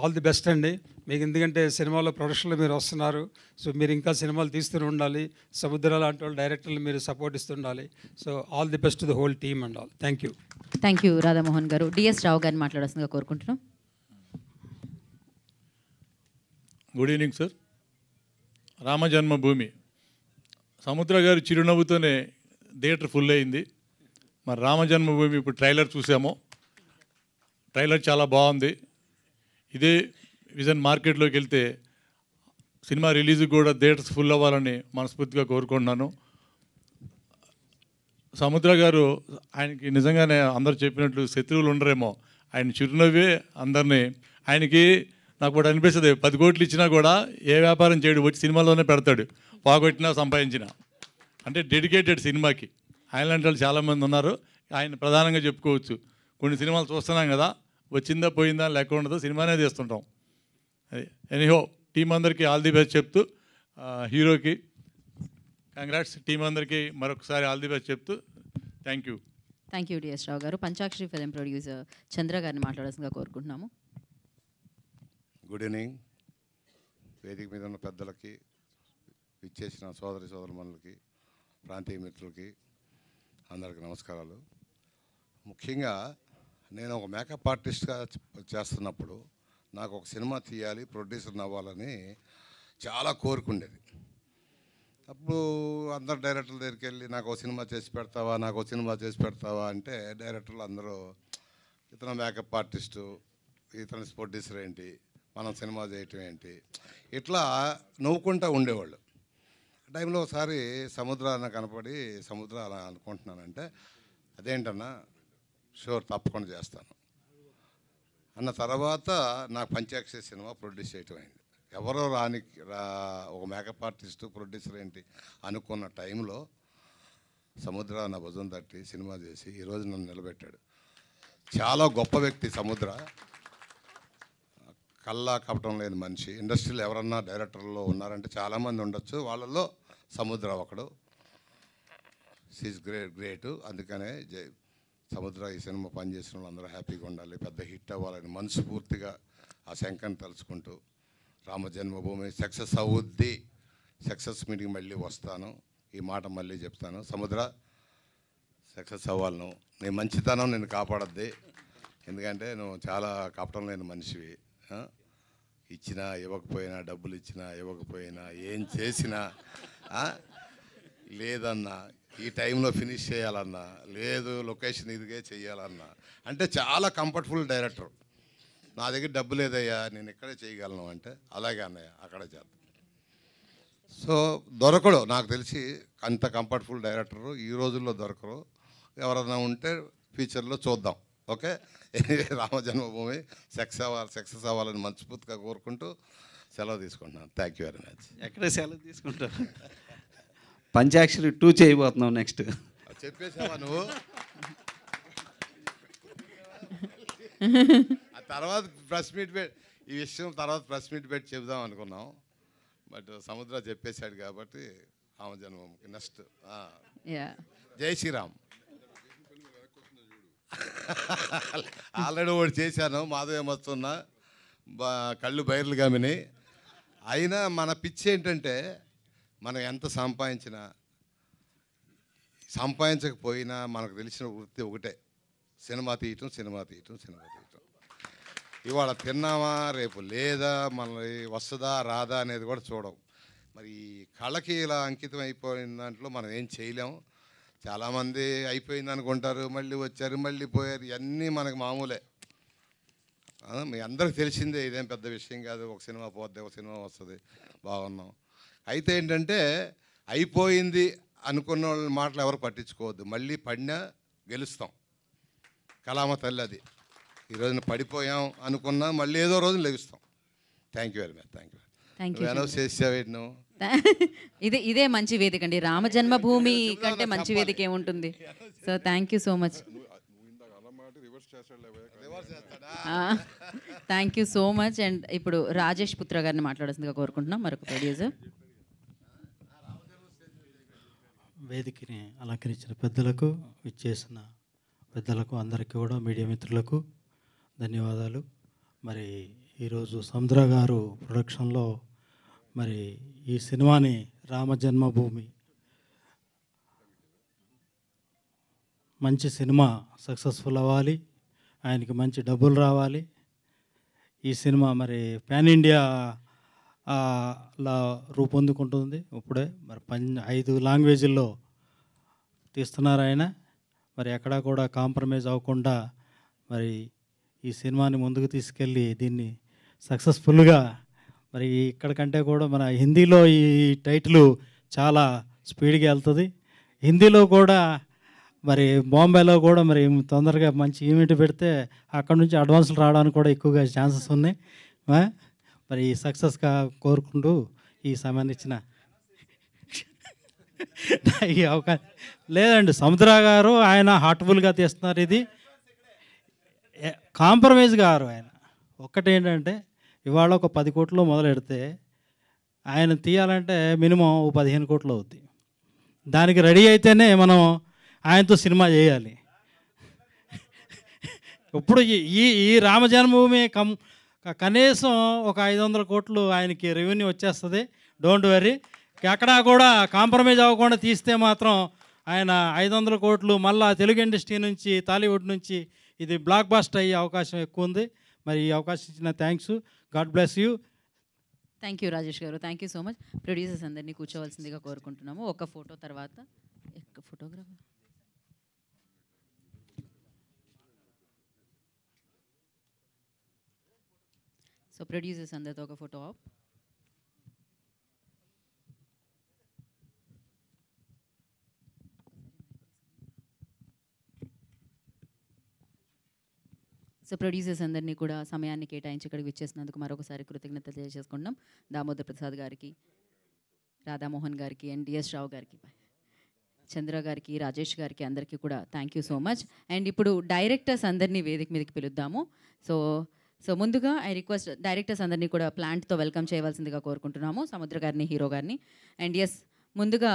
ఆల్ ది బెస్ట్ అండి మీకు ఎందుకంటే సినిమాలో ప్రొడక్షన్లో మీరు వస్తున్నారు సో మీరు ఇంకా సినిమాలు తీస్తూనే ఉండాలి సముద్ర లాంటి వాళ్ళు డైరెక్టర్లు మీరు సపోర్ట్ ఇస్తుండాలి so all the best the whole team and all thank you thank you Radha Mohan garu DS Rao గారిని మాట్లాడాల్సిందిగా కోరుకుంటున్నాం good evening sir Rama Janmabhoomi Samudra garu చిరునవ్వుతోనే theatre full అయింది మరి రామ జన్మభూమి ఇప్పుడు ట్రైలర్ చూసాము ట్రైలర్ చాలా బాగుంది ఇదే విజన్ మార్కెట్లోకి వెళ్తే సినిమా రిలీజ్కి కూడా థియేటర్స్ ఫుల్ అవ్వాలని మనస్ఫూర్తిగా కోరుకుంటున్నాను సముద్ర గారు ఆయనకి నిజంగానే అందరు చెప్పినట్లు శత్రువులు ఉండరేమో ఆయన చిరునవ్వే అందరినీ ఆయనకి నాకు కూడా అనిపిస్తుంది పది కోట్లు ఇచ్చినా కూడా ఏ వ్యాపారం చేయడు వచ్చి సినిమాలోనే పెడతాడు పాగొట్టినా సంపాదించిన అంటే డెడికేటెడ్ సినిమాకి ఆయన లాంటి వాళ్ళు చాలామంది ఉన్నారు ఆయన ప్రధానంగా చెప్పుకోవచ్చు కొన్ని సినిమాలు చూస్తున్నాం కదా వచ్చిందా పోయిందా లేకుండా ఉండదు సినిమానే తీస్తుంటాం అది ఎనీహో టీం అందరికీ ఆల్ ది బెస్ట్ చెప్తూ హీరోకి కంగ్రాట్స్ టీం అందరికీ మరొకసారి ఆల్ ది బెస్ట్ చెప్తూ thank you thank you DS Rao garu Panchakshari film producer చంద్ర గారిని మాట్లాడాల్సిందిగా కోరుకుంటున్నాము గుడ్ ఈవినింగ్ వేదిక మీద ఉన్న పెద్దలకి ఇచ్చేసిన సోదరి సోదరుమణులకి ప్రాంతీయ మిత్రులకి అందరికి నమస్కారాలు ముఖ్యంగా నేను ఒక మేకప్ ఆర్టిస్ట్గా చేస్తున్నప్పుడు నాకు ఒక సినిమా తీయాలి ప్రొడ్యూసర్ అవ్వాలని చాలా కోరుకుండేది అప్పుడు అందరు డైరెక్టర్ల దగ్గరికి వెళ్ళి నాకు సినిమా చేసి పెడతావా నాకు ఒక సినిమా చేసి పెడతావా అంటే డైరెక్టర్లు అందరూ ఇతను మేకప్ ఆర్టిస్టు ఇతను ప్రొడ్యూసర్ ఏంటి మనం సినిమా చేయటం ఏంటి ఇట్లా నవ్వుకుంటూ ఉండేవాళ్ళు టైంలో ఒకసారి సముద్రాన్ని కనపడి సముద్రాన అనుకుంటున్నానంటే అదేంటన్నా షూర్ తప్పకుండా చేస్తాను అన్న తర్వాత నాకు పంచాక్షరి సినిమా ప్రొడ్యూస్ చేయటం అయింది ఎవరో రాని ఒక మేకప్ ఆర్టిస్ట్ ప్రొడ్యూసర్ ఏంటి అనుకున్న టైంలో సముద్ర నా భుజం తట్టి సినిమా చేసి ఈరోజు నన్ను నిలబెట్టాడు చాలా గొప్ప వ్యక్తి సముద్ర కల్లా కపటం లేని మనిషి ఇండస్ట్రీలో ఎవరన్నా డైరెక్టర్లో ఉన్నారంటే చాలామంది ఉండొచ్చు వాళ్ళలో సముద్ర ఒకడు సీజ్ గ్రేట్ గ్రేటు అందుకనే జై సముద్ర ఈ సినిమా పనిచేసిన వాళ్ళు అందరూ హ్యాపీగా ఉండాలి పెద్ద హిట్ అవ్వాలని మనస్ఫూర్తిగా ఆ శంకర్ని తలుచుకుంటూ రామ జన్మభూమి సక్సెస్ అవుద్ది సక్సెస్ మీటింగ్ మళ్ళీ వస్తాను ఈ మాట మళ్ళీ చెప్తాను సముద్ర సక్సెస్ అవ్వాలను నీ మంచితనం నేను కాపాడద్ది ఎందుకంటే నువ్వు చాలా కాపటం లేని మనిషివి ఇచ్చినా ఇవ్వకపోయినా డబ్బులు ఇచ్చినా ఇవ్వకపోయినా ఏం చేసినా లేదన్నా ఈ టైంలో ఫినిష్ చేయాలన్నా లేదు లొకేషన్ ఇదిగే చేయాలన్నా అంటే చాలా కంఫర్టబుల్ డైరెక్టర్ నా దగ్గర డబ్బు లేదయ్యా నేను ఇక్కడే చేయగలను అంటే అలాగే అన్నయ్య అక్కడే చేద్దాం సో దొరకడు నాకు తెలిసి అంత కంఫర్టబుల్ డైరెక్టరు ఈ రోజుల్లో దొరకరు ఎవరైనా ఉంటే ఫ్యూచర్లో చూద్దాం ఓకే రామజన్మభూమి సక్సెస్ అవ్వాలి సక్సెస్ అవ్వాలని మంచిపూర్తిగా కోరుకుంటూ సెలవు తీసుకుంటున్నాను థ్యాంక్ యూ వెరీ మచ్ ఎక్కడ సెలవు తీసుకుంటారు పంచాక్షరి టూ చేయబోతున్నావు నెక్స్ట్ చెప్పేసావా నువ్వు తర్వాత ప్రెస్ మీట్ పెట్టి ఈ విషయం తర్వాత ప్రెస్ మీట్ పెట్టి చెబుదాం అనుకున్నాం బట్ సముద్ర చెప్పేశాడు కాబట్టి ఆమె జన్మం నెక్స్ట్ జై శ్రీరామ్ ఆల్రెడీ ఒకటి చేశాను మాధవ వస్తున్నా కళ్ళు బయర్లు గమిని అయినా మన పిచ్చి ఏంటంటే మనం ఎంత సంపాదించినా సంపాదించకపోయినా మనకు తెలిసిన వృత్తి ఒకటే సినిమా తీయటం సినిమా తీయటం సినిమా తీయటం ఇవాళ తిన్నామా రేపు లేదా మనల్ని వస్తుందా రాదా అనేది కూడా చూడం మరి కళకి ఇలా అంకితం అయిపోయిన దాంట్లో మనం ఏం చేయలేము చాలామంది అయిపోయింది అనుకుంటారు మళ్ళీ వచ్చారు మళ్ళీ పోయారు ఇవన్నీ మనకు మామూలే మీ అందరికి తెలిసిందే ఇదేం పెద్ద విషయం కాదు ఒక సినిమా పోద్ది ఒక సినిమా వస్తుంది బాగున్నాం అయితే ఏంటంటే అయిపోయింది అనుకున్న వాళ్ళ మాటలు ఎవరు పట్టించుకోవద్దు మళ్ళీ పడినా గెలుస్తాం కలామ తల్లి అది ఈరోజున పడిపోయాం అనుకున్నా మళ్ళీ ఏదో రోజు లెగుస్తాం thank you very much thank you ఇదే ఇదే మంచి వేదిక అండి రామ జన్మభూమి కంటే మంచి వేదిక ఏముంటుంది so thank you so much thank you so much and ఇప్పుడు రాజేష్ పుత్ర గారిని మాట్లాడాల్సిందిగా కోరుకుంటున్నాం మరొక ప్రొడ్యూసర్ వేదికని అలంకరించిన పెద్దలకు విచ్చేసిన పెద్దలకు అందరికీ కూడా మీడియా మిత్రులకు ధన్యవాదాలు మరి ఈరోజు సముద్ర గారు ప్రొడక్షన్లో మరి ఈ సినిమాని రామ జన్మభూమి మంచి సినిమా సక్సెస్ఫుల్ అవ్వాలి ఆయనకి మంచి డబ్బులు రావాలి ఈ సినిమా మరి పాన్ ఇండియా అలా రూపొందుకుంటుంది ఇప్పుడే మరి పన్ ఐదు లాంగ్వేజీల్లో తీస్తున్నారు ఆయన మరి ఎక్కడా కూడా కాంప్రమైజ్ అవ్వకుండా మరి ఈ సినిమాని ముందుకు తీసుకెళ్ళి దీన్ని సక్సెస్ఫుల్గా మరి ఇక్కడికంటే కూడా మన హిందీలో ఈ టైటిల్ చాలా స్పీడ్గా వెళ్తుంది హిందీలో కూడా మరి బాంబేలో కూడా మరి తొందరగా మంచి ఈవెంట్ పెడితే అక్కడ నుంచి అడ్వాన్సులు రావడానికి కూడా ఎక్కువగా ఛాన్సెస్ ఉన్నాయి మరి సక్సెస్గా కోరుకుంటూ ఈ సమయాన్ని ఇచ్చిన ఈ అవకాశం లేదండి సముద్ర గారు ఆయన హార్ట్ఫుల్గా తీస్తున్నారు ఇది కాంప్రమైజ్ గారు ఆయన ఒక్కటేంటంటే ఇవాళ ఒక పది కోట్లు మొదలు పెడితే ఆయన తీయాలంటే మినిమం ఓ పదిహేను కోట్లు అవుద్ది దానికి రెడీ అయితేనే మనం ఆయనతో సినిమా చేయాలి ఇప్పుడు ఈ ఈ రామజన్మభూమి కం కనీసం ఒక ఐదు వందల కోట్లు ఆయనకి రెవెన్యూ వచ్చేస్తుంది డోంట్ వరీ ఎక్కడా కూడా కాంప్రమైజ్ అవ్వకుండా తీస్తే మాత్రం ఆయన ఐదు వందల కోట్లు మళ్ళా తెలుగు ఇండస్ట్రీ నుంచి టాలీవుడ్ నుంచి ఇది బ్లాక్ బాస్ట్ అయ్యే అవకాశం ఎక్కువ ఉంది మరి ఈ అవకాశం ఇచ్చిన thanks God bless you thank you Rajesh garu thank you so much producers అందరినీ కూర్చోవలసిందిగా కోరుకుంటున్నాము ఒక ఫోటో తర్వాత ఫోటోగ్రాఫర్ సో ప్రొడ్యూసర్స్ అందరితో ఒక ఫోటో ఆప్ సో ప్రొడ్యూసర్స్ అందరినీ కూడా సమయాన్ని కేటాయించి ఇక్కడికి విచ్చేసినందుకు మరొకసారి కృతజ్ఞతలు తెలియజేసుకుంటున్నాం దామోదర్ ప్రసాద్ గారికి రాధామోహన్ గారికి అండ్ డిఎస్ రావు గారికి చంద్ర గారికి రాజేష్ గారికి అందరికీ కూడా thank you so much and ఇప్పుడు డైరెక్టర్స్ అందరినీ వేదిక మీదకి పిలుద్దాము సో సో ముందుగా ఐ రిక్వెస్ట్ డైరెక్టర్స్ అందరినీ కూడా ప్లాంట్తో వెల్కమ్ చేయవలసిందిగా కోరుకుంటున్నాము సముద్ర గారిని హీరో గారిని అండ్ ఎస్ ముందుగా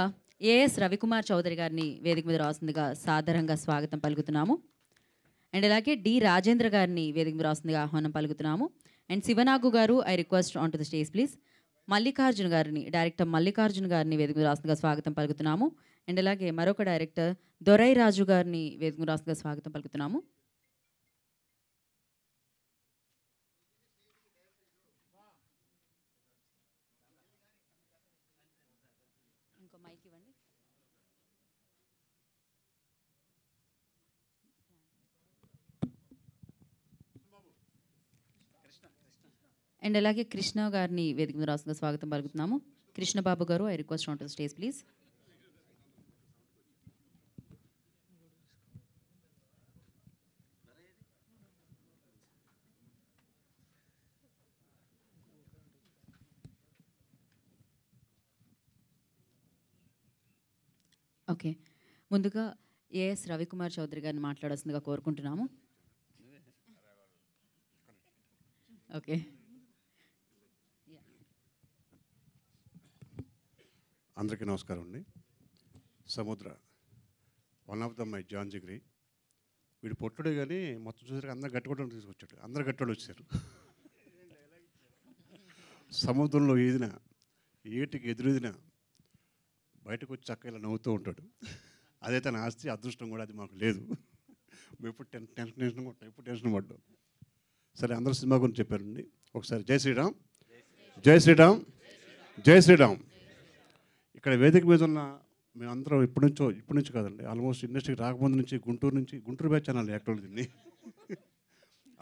ఏఎస్ రవికుమార్ చౌదరి గారిని వేదిక మీద రాస్తుందిగా సాదరంగా స్వాగతం పలుకుతున్నాము అండ్ అలాగే డి రాజేంద్ర గారిని వేదిక మీద రాస్తుందిగా ఆహ్వానం పలుకుతున్నాము and Shivanagu garu I request on to the stage please Mallikarjuna గారిని డైరెక్టర్ మల్లికార్జున గారిని వేదిక మీద రాస్తుందిగా స్వాగతం పలుకుతున్నాము అండ్ అలాగే మరొక డైరెక్టర్ దొరై రాజు గారిని వేదిక మీద రాస్తుందిగా స్వాగతం పలుకుతున్నాము అండ్ అలాగే కృష్ణ గారిని వేదిక మీద రాసిన స్వాగతం పలుకుతున్నాము Krishna Babu garu I request on to stage please okay ముందుగా ఏఎస్ రవికుమార్ చౌదరి గారిని మాట్లాడాల్సిందిగా కోరుకుంటున్నాము ఓకే అందరికీ నమస్కారం అండి Samudra one of the my జాన్ జిగ్రీ వీడు పొట్టుడే కానీ మొత్తం చూసరికి అందరు గట్టుకోవడం తీసుకొచ్చాడు అందరు గట్టోడు వచ్చారు సముద్రంలో ఈదిన ఏటికి ఎదురుదిన బయటకు వచ్చి చక్క ఇలా నవ్వుతూ ఉంటాడు అదే తన ఆస్తి అదృష్టం కూడా అది మాకు లేదు మేము ఎప్పుడు టెన్ టెన్షన్ టెన్షన్ కొట్టాం ఎప్పుడు టెన్షన్ పడ్డాం సరే అందరూ సినిమా గురించి చెప్పారండి ఒకసారి జై శ్రీరామ్ జై శ్రీరామ్ జై శ్రీరామ్ ఇక్కడ వేదిక మీద ఉన్న మేమందరం ఇప్పటి నుంచో ఇప్పటి నుంచి కాదండి ఆల్మోస్ట్ ఇండస్ట్రీకి రాకముందు నుంచి గుంటూరు నుంచి గుంటూరు బ్యాచ్ అనాలి యాక్టర్లు దీన్ని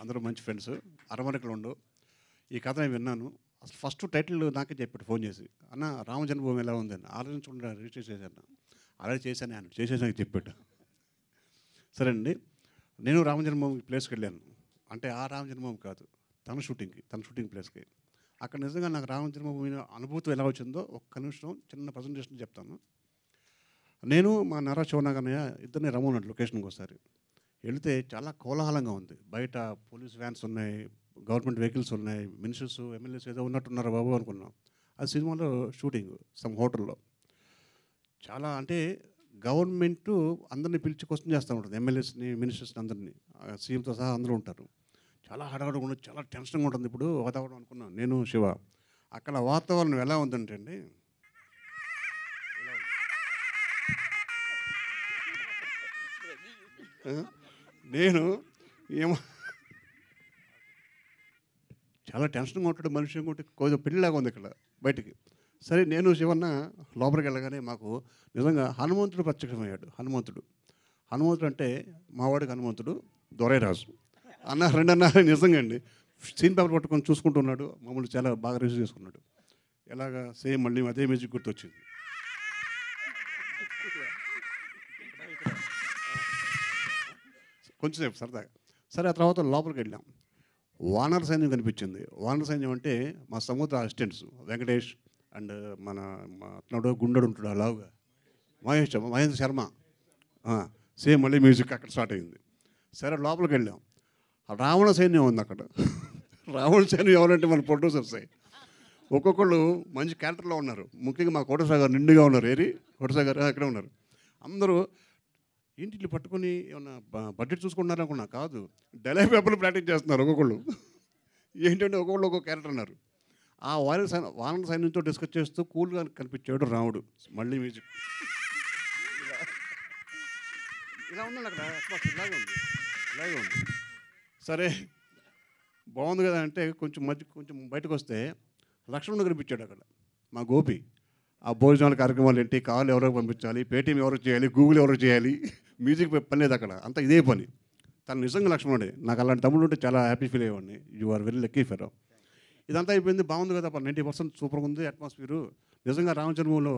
అందరూ మంచి ఫ్రెండ్స్ అరమరికలు ఉండు ఈ కథ నేను విన్నాను అసలు ఫస్ట్ టైటిల్ నాకే చెప్పాడు ఫోన్ చేసి అన్న రామ జన్మభూమి ఎలా ఉంది ఉందని ఆలోచించకుండా రిజిస్టర్ చేశాను అలాగే చేశాను ఆయన చేసేసానికి చెప్పాడు సరే అండి నేను రామ జన్మభూమి ప్లేస్కి వెళ్ళాను అంటే ఆ రామ జన్మభూమి కాదు తన షూటింగ్కి తన షూటింగ్ ప్లేస్కి అక్కడ నిజంగా నాకు రామ జన్మభూమి అనుభూతి ఎలా వచ్చిందో ఒక్క నిమిషం చిన్న ప్రజెంటేషన్ చెప్తాను నేను మా నారా చౌనాగన్నయ్య ఇద్దరిని రమ్మన్నాడు లొకేషన్కి ఒకసారి వెళితే చాలా కోలాహలంగా ఉంది బయట పోలీస్ వ్యాన్స్ ఉన్నాయి గవర్నమెంట్ వెహికల్స్ ఉన్నాయి మినిస్టర్స్ ఎమ్మెల్యేస్ ఏదో ఉన్నట్టున్నారు బాబు అనుకున్నాం అది సినిమాలో షూటింగ్ సమ్ హోటల్లో చాలా అంటే గవర్నమెంట్ అందరినీ పిలిచి క్వశ్చన్ చేస్తూ ఉంటుంది ఎమ్మెల్యేస్ని మినిస్టర్స్ని అందరినీ సీఎంతో సహా అందరూ ఉంటారు చాలా హడావుడిగా ఉండదు చాలా టెన్షన్గా ఉంటుంది ఇప్పుడు వాతావరణం అనుకున్నాను నేను శివ అక్కడ వాతావరణం ఎలా ఉందంటే అండి నేను ఏమో చాలా టెన్షన్గా ఉంటాడు మనిషి ఇంకోటి కొంచెం పెళ్ళిలాగా ఉంది ఇక్కడ బయటికి సరే నేను శివన్న లోపలికి వెళ్ళగానే మాకు నిజంగా హనుమంతుడు ప్రత్యక్షమయ్యాడు హనుమంతుడు హనుమంతుడు అంటే మావాడికి హనుమంతుడు దొరైరాజు అన్న రెండు అన్న నిజంగా అండి సీన్ పేపర్ పట్టుకొని చూసుకుంటున్నాడు మమ్మల్ని చాలా బాగా రిసీవ్ చేసుకున్నాడు ఎలాగా సేమ్ మళ్ళీ అదే మ్యూజిక్ గుర్తొచ్చింది కొంచెంసేపు సరదాగా సరే ఆ తర్వాత లోపలికి వెళ్ళాం వానర్ సైన్యం కనిపించింది వానర్ సైన్యం అంటే మా సముద్ర అసిస్టెంట్స్ వెంకటేష్ అండ్ మన అతనుడు గుండెడు ఉంటాడు అలావుగా మహేష్ మహేంద్ర శర్మ సేమ్ మళ్ళీ మ్యూజిక్ అక్కడ స్టార్ట్ అయింది సరే లోపలికి వెళ్ళాం రావణ సైన్యం ఉంది అక్కడ రావణ సైన్యం ఎవరంటే మన ప్రొడ్యూసర్స్ ఒక్కొక్కళ్ళు మంచి క్యారెక్టర్లో ఉన్నారు ముఖ్యంగా మా కోటసాగర్ నిండుగా ఉన్నారు ఏరి కోటసాగర్ అక్కడే ఉన్నారు అందరూ ఇంటిని పట్టుకొని ఏమన్నా బడ్జెట్ చూసుకుంటున్నారు అనుకున్నా కాదు డెలై పేపర్లు ప్రాక్టీస్ చేస్తున్నారు ఒక్కొక్కళ్ళు ఏంటంటే ఒక్కొక్కళ్ళు ఒక్కొక్క క్యారెక్టర్ ఉన్నారు ఆ వారి సైన్ వానల సైన్యంతో డిస్కస్ చేస్తూ కూల్గా కనిపించాడు రాముడు మళ్ళీ మ్యూజిక్ ఇలా ఉన్నాడు అక్కడ ఇలాగే ఉంది ఇలాగే ఉంది సరే బాగుంది కదా అంటే కొంచెం మధ్య కొంచెం బయటకు వస్తే లక్ష్మణ్ కనిపించాడు అక్కడ మా గోపి ఆ భోజనాల కార్యక్రమాలు ఏంటి కాల్ ఎవరికి పంపించాలి పేటీఎం ఎవరు చేయాలి గూగుల్ ఎవరు చేయాలి మ్యూజిక్ పని లేదు అక్కడ అంత ఇదే పని తను నిజంగా లక్ష్మణుడే నాకు అలాంటి తమ్ముడు ఉంటే చాలా హ్యాపీ ఫీల్ అయ్యేవాడిని you are very lucky fellow ఇదంతా అయిపోయింది బాగుంది కదా నైంటీ పర్సెంట్ సూపర్గా ఉంది అట్మాస్ఫియర్ నిజంగా రామజన్మలో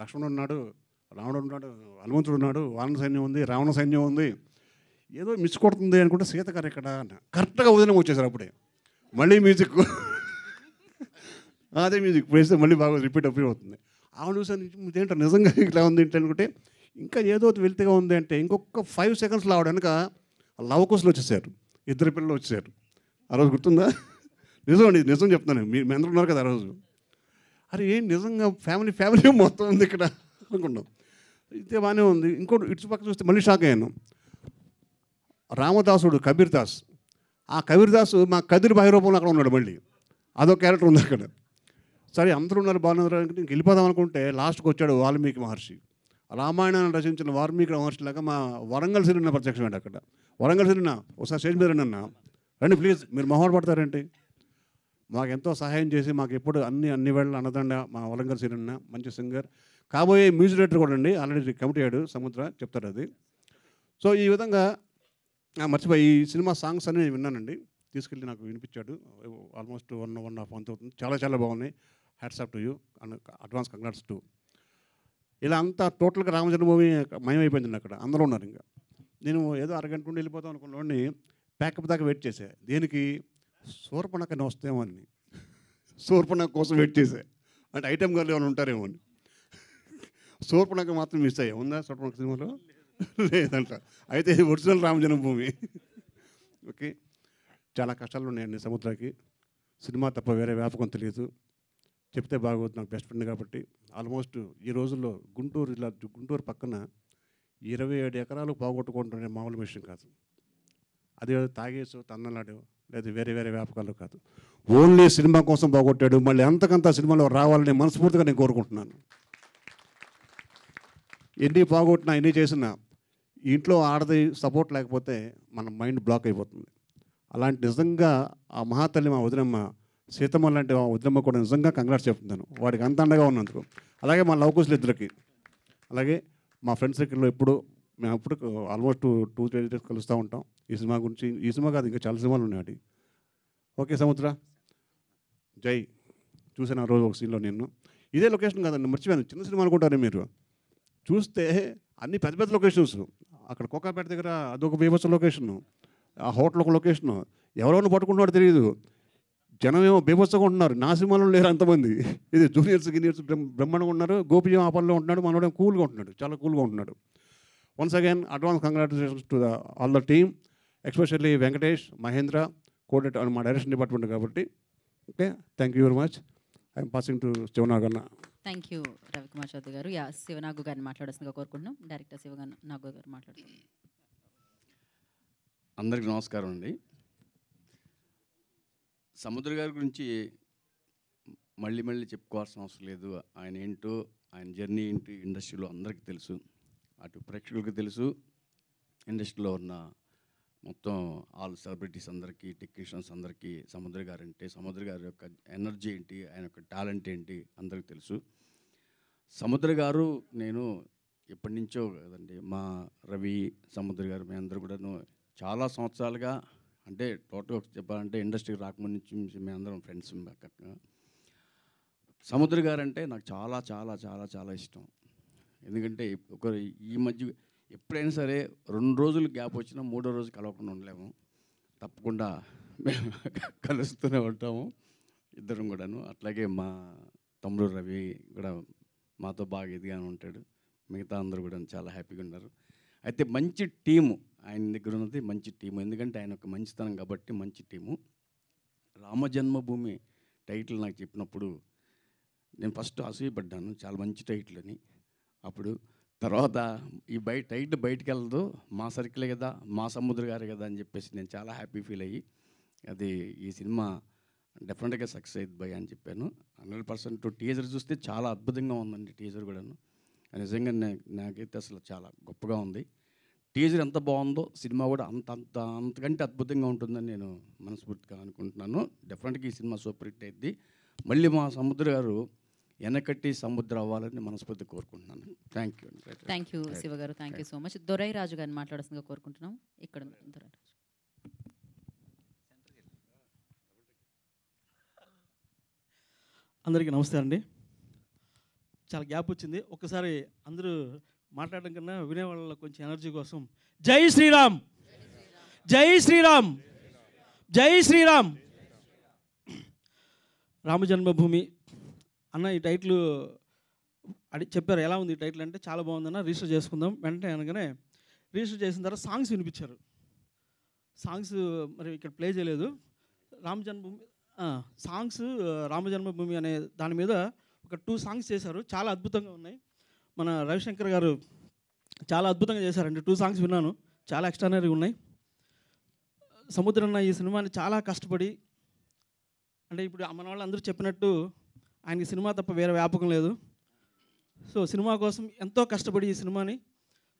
లక్ష్మణుడు ఉన్నాడు రావణుడు ఉన్నాడు హనుమంతుడు ఉన్నాడు వాన సైన్యం ఉంది రావణ సైన్యం ఉంది ఏదో మిస్ కొడుతుంది అనుకుంటే సీత గారు ఎక్కడ అన్న కరెక్ట్గా ఉదయం వచ్చేసారు అప్పుడే మళ్ళీ మ్యూజిక్ అదే మ్యూజిక్ వేస్తే మళ్ళీ బాగా రిపీట్ అప్పుడు అవుతుంది ఆమె చూసాను ఇదేంటో నిజంగా ఇట్లా ఉంది ఏంటి అనుకుంటే ఇంకా ఏదో వెళ్తేగా ఉంది అంటే ఇంకొక ఫైవ్ సెకండ్స్ ఆవిడ వెనక లవకుశలు వచ్చేసారు ఇద్దరు పిల్లలు వచ్చేసారు ఆ రోజు గుర్తుందా నిజం అండి నిజం చెప్తాను మీ అందరూ ఉన్నారు కదా ఆ రోజు అరే ఏం నిజంగా ఫ్యామిలీ ఫ్యామిలీ మొత్తం ఉంది ఇక్కడ అనుకున్నాం ఇదే బాగానే ఉంది ఇంకోటి ఇటు పక్క చూస్తే మళ్ళీ షాక్ అయ్యాను రామదాసుడు కబీర్దాస్ ఆ కబీర్దాసు మా కదిరి రూపంలో అక్కడ ఉన్నాడు మళ్ళీ అదొక క్యారెక్టర్ ఉంది అక్కడ సరే అందరూ ఉన్నారు బాగున్నారు ఇంక వెళ్ళిపోదాం అనుకుంటే లాస్ట్కి వచ్చాడు వాల్మీకి మహర్షి రామాయణాన్ని రచించిన వాల్మీకి మహర్షి లాగా మా వరంగల్ సిరిన్న ప్రత్యక్షం అక్కడ వరంగల్ సిరిన్న ఒకసారి స్టేజ్ మీద రండి అన్న రండి ప్లీజ్ మీరు మొహం పడతారేంటి మాకు ఎంతో సహాయం చేసి మాకు ఎప్పుడు అన్ని అన్ని వేళ అన్నదండ మా వరంగల్ సిరిన్న మంచి సింగర్ కాబోయే మ్యూజిక్ డైరెక్టర్ కూడా అండి ఆల్రెడీ కమిటీ అయ్యాడు సముద్ర చెప్తారు అది సో ఈ విధంగా మర్చిపోయి ఈ సినిమా సాంగ్స్ అన్నీ విన్నానండి తీసుకెళ్ళి నాకు వినిపించాడు almost one one half month అవుతుంది చాలా చాలా బాగున్నాయి hats off to you and advance congrats to ఇలా అంతా టోటల్గా రామచంద్ర మూవీ మయమైపోయింది అక్కడ అందరూ ఉన్నారు ఇంకా నేను ఏదో అరగంట నుండి వెళ్ళిపోతాం అనుకున్నవాడిని ప్యాకప్ దాకా వెయిట్ చేసే దేనికి శూర్పణకని వస్తేమో అని శూర్పణక కోసం వెయిట్ చేసే అంటే ఐటెం గారు ఏమైనా ఉంటారేమో అని శూర్పణక మాత్రం మిస్ అయ్యా ఉందా శూర్పణక సినిమాలో లేదంట అయితే ఇది ఒరిజినల్ రామ జన్మభూమి ఓకే చాలా కష్టాలు ఉన్నాయండి సముద్రాకి సినిమా తప్ప వేరే వ్యాపకం తెలియదు చెప్తే బాగోదు నాకు బెస్ట్ ఫ్రెండ్ కాబట్టి ఆల్మోస్ట్ ఈ రోజుల్లో గుంటూరు జిల్లా గుంటూరు పక్కన ఇరవై ఏడు ఎకరాలు పోగొట్టుకుంటున్న మామూలు విషయం కాదు అదే తాగేసు తన్నలాడు లేదు వేరే వేరే వ్యాపకాలు కాదు ఓన్లీ సినిమా కోసం పోగొట్టాడు మళ్ళీ అంతకంత సినిమాలో రావాలని మనస్ఫూర్తిగా నేను కోరుకుంటున్నాను ఎన్ని పోగొట్టినా ఎన్ని చేసినా ఇంట్లో ఆడది సపోర్ట్ లేకపోతే మన మైండ్ బ్లాక్ అయిపోతుంది అలాంటి నిజంగా ఆ మహాతల్లి మా వదినమ్మ సీతమ్మ లాంటి మా వదినమ్మ కూడా నిజంగా కంగ్రాట్స్ చెప్తున్నాను వాడికి అంత అండగా ఉన్నందుకు అలాగే మా లవకుశులు ఇద్దరికి అలాగే మా ఫ్రెండ్ సర్కిల్లో ఎప్పుడు మేము అప్పుడు ఆల్మోస్ట్ టూ త్రీ డేస్ కలుస్తూ ఉంటాం ఈ సినిమా గురించి ఈ సినిమా కాదు ఇంకా చాలా సినిమాలు ఉన్నాయి ఓకే సముద్ర జై చూసాను ఆ రోజు ఒక సీన్లో నేను ఇదే లొకేషన్ కాదండి మర్చిపోయాను చిన్న సినిమా అనుకుంటారు మీరు చూస్తే అన్ని పెద్ద పెద్ద లొకేషన్స్ అక్కడ కోకాపేట దగ్గర అదొక బీభత్స లొకేషన్ ఆ హోటల్ ఒక లొకేషన్ ఎవరెవరిని పట్టుకుంటున్నాడు తెలియదు జనం ఏమో బీభత్సగా ఉంటున్నారు నాసిమాలో లేరు అంతమంది ఇది జూనియర్స్ గినియర్స్ బ్రహ్మాండంగా ఉన్నారు గోపి ఆ పనిలో ఉంటున్నాడు మనోడేమో కూల్గా ఉంటున్నాడు చాలా కూల్గా ఉంటున్నాడు once again advance congratulations to the all the team especially Venkatesh Mahendra అని మా డైరెక్షన్ డిపార్ట్మెంట్ కాబట్టి okay thank you very much I'm passing to శివనాగన్న thank you Ravikumar Chowdary garu yeah శివనాగు గారిని మాట్లాడాల్సిందిగా కోరుకుంటున్నాం డైరెక్టర్ శివ నాగు గారు మాట్లాడుతున్నాం అందరికి నమస్కారం అండి సముద్ర గారి గురించి మళ్ళీ మళ్ళీ చెప్పుకోవాల్సిన అవసరం లేదు ఆయన ఏంటో ఆయన జర్నీ ఏంటి ఇండస్ట్రీలో అందరికీ తెలుసు అటు ప్రేక్షకులకు తెలుసు ఇండస్ట్రీలో ఉన్న మొత్తం ఆల్ సెలబ్రిటీస్ అందరికీ టెక్నీషియన్స్ అందరికీ సముద్ర గారు అంటే సముద్ర గారి యొక్క ఎనర్జీ ఏంటి ఆయన యొక్క టాలెంట్ ఏంటి అందరికీ తెలుసు సముద్ర గారు నేను ఎప్పటి నుంచో కదండి మా రవి సముద్ర గారు మేము అందరూ కూడాను చాలా సంవత్సరాలుగా అంటే టోటల్ చెప్పాలంటే ఇండస్ట్రీకి రాకముందు నుంచి అందరం ఫ్రెండ్స్ సముద్ర గారు అంటే నాకు చాలా చాలా చాలా చాలా ఇష్టం ఎందుకంటే ఒక ఈ మధ్య ఎప్పుడైనా సరే రెండు రోజులు గ్యాప్ వచ్చినా మూడో రోజు కలవకుండా ఉండలేము తప్పకుండా మేము కలుస్తూనే ఉంటాము ఇద్దరం కూడాను అట్లాగే మా తమ్ముడు రవి కూడా మాతో బాగా ఎదిగానే ఉంటాడు మిగతా అందరూ కూడా చాలా హ్యాపీగా ఉన్నారు అయితే మంచి టీము ఆయన దగ్గర ఉన్నది మంచి టీము ఎందుకంటే ఆయన ఒక మంచితనం కాబట్టి మంచి టీము రామజన్మభూమి టైటిల్ నాకు చెప్పినప్పుడు నేను ఫస్ట్ అసూయపడ్డాను చాలా మంచి టైటిల్ అని అప్పుడు తర్వాత ఈ బయట టైట్ బయటకు వెళ్ళదు మా సర్కిలే కదా మా సముద్ర గారు కదా అని చెప్పేసి నేను చాలా హ్యాపీ ఫీల్ అయ్యి అది ఈ సినిమా డెఫినెట్గా సక్సెస్ అయ్యింది భయ్ అని చెప్పాను హండ్రెడ్ పర్సెంట్ టీజర్ చూస్తే చాలా అద్భుతంగా ఉందండి టీజర్ కూడాను నిజంగా నాకైతే అసలు చాలా గొప్పగా ఉంది టీజర్ ఎంత బాగుందో సినిమా కూడా అంత అంత అంతకంటే అద్భుతంగా ఉంటుందని నేను మనస్ఫూర్తిగా అనుకుంటున్నాను డెఫినెట్గా ఈ సినిమా సూపర్ హిట్ అయింది మళ్ళీ మా సముద్ర గారు వెనకట్టి సముద్రం అవ్వాలని మనస్ఫూర్తి కోరుకుంటున్నాను thank you thank you Shiva garu thank you so much Dorai Raju గారిని మాట్లాడాల్సిందిగా కోరుకుంటున్నాం ఇక్కడ అందరికీ నమస్తే అండి చాలా గ్యాప్ వచ్చింది ఒక్కసారి అందరూ మాట్లాడడం కన్నా వినేవాళ్ళ కొంచెం ఎనర్జీ కోసం జై శ్రీరామ్ జై శ్రీరామ్ జై శ్రీరామ్ రామ జన్మభూమి అన్న ఈ టైటిల్ అడి చెప్పారు ఎలా ఉంది ఈ టైటిల్ అంటే చాలా బాగుందన్న రిజిస్టర్ చేసుకుందాం వెంటనే అనగానే రిజిస్టర్ చేసిన తర్వాత సాంగ్స్ వినిపించారు సాంగ్స్ మరి ఇక్కడ ప్లే చేయలేదు రామ జన్మభూమి సాంగ్స్ రామ జన్మభూమి అనే దాని మీద ఒక టూ సాంగ్స్ చేశారు చాలా అద్భుతంగా ఉన్నాయి మన రవిశంకర్ గారు చాలా అద్భుతంగా చేశారండి టూ సాంగ్స్ విన్నాను చాలా ఎక్స్ట్రానరీగా ఉన్నాయి సముద్రన్న ఈ సినిమాని చాలా కష్టపడి అంటే ఇప్పుడు మన వాళ్ళు అందరూ చెప్పినట్టు ఆయనకి సినిమా తప్ప వేరే వ్యాపకం లేదు సో సినిమా కోసం ఎంతో కష్టపడి ఈ సినిమాని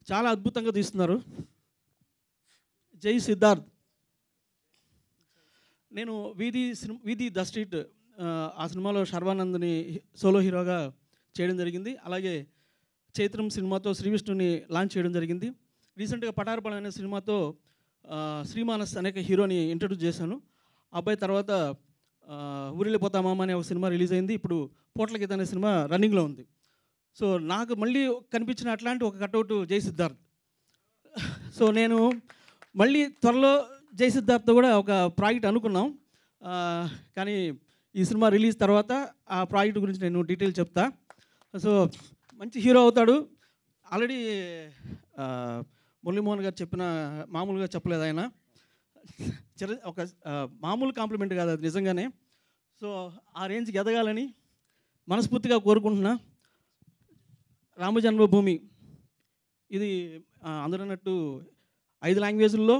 చాలా అద్భుతంగా తీస్తున్నారు జై సిద్ధార్థ్ నేను వీధి సినిమా వీధి ద స్ట్రీట్ ఆ సినిమాలో శర్వానంద్ని సోలో హీరోగా చేయడం జరిగింది అలాగే చైత్రం సినిమాతో శ్రీవిష్ణుని లాంచ్ చేయడం జరిగింది రీసెంట్గా పటారపళం అనే సినిమాతో శ్రీమానస్ అనేక హీరోని ఇంట్రడ్యూస్ చేశాను అబ్బాయి తర్వాత ఊరిపోతామా అనే ఒక సినిమా రిలీజ్ అయింది ఇప్పుడు పోట్ల గీత అనే సినిమా రన్నింగ్లో ఉంది సో నాకు మళ్ళీ కనిపించిన అట్లాంటి ఒక కటౌట్ జై సిద్ధార్థ్ సో నేను మళ్ళీ త్వరలో జై సిద్ధార్థ్ కూడా ఒక ప్రాజెక్ట్ అనుకున్నాం కానీ ఈ సినిమా రిలీజ్ తర్వాత ఆ ప్రాజెక్ట్ గురించి నేను డీటెయిల్ చెప్తా సో మంచి హీరో అవుతాడు ఆల్రెడీ మురళీమోహన్ గారు చెప్పిన మామూలుగా చెప్పలేదు ఆయన చిర ఒక మామూలు కాంప్లిమెంట్ కాదు అది నిజంగానే సో ఆ రేంజ్కి ఎదగాలని మనస్ఫూర్తిగా కోరుకుంటున్నా రామ జన్మభూమి ఇది అందరూ అన్నట్టు ఐదు లాంగ్వేజ్ల్లో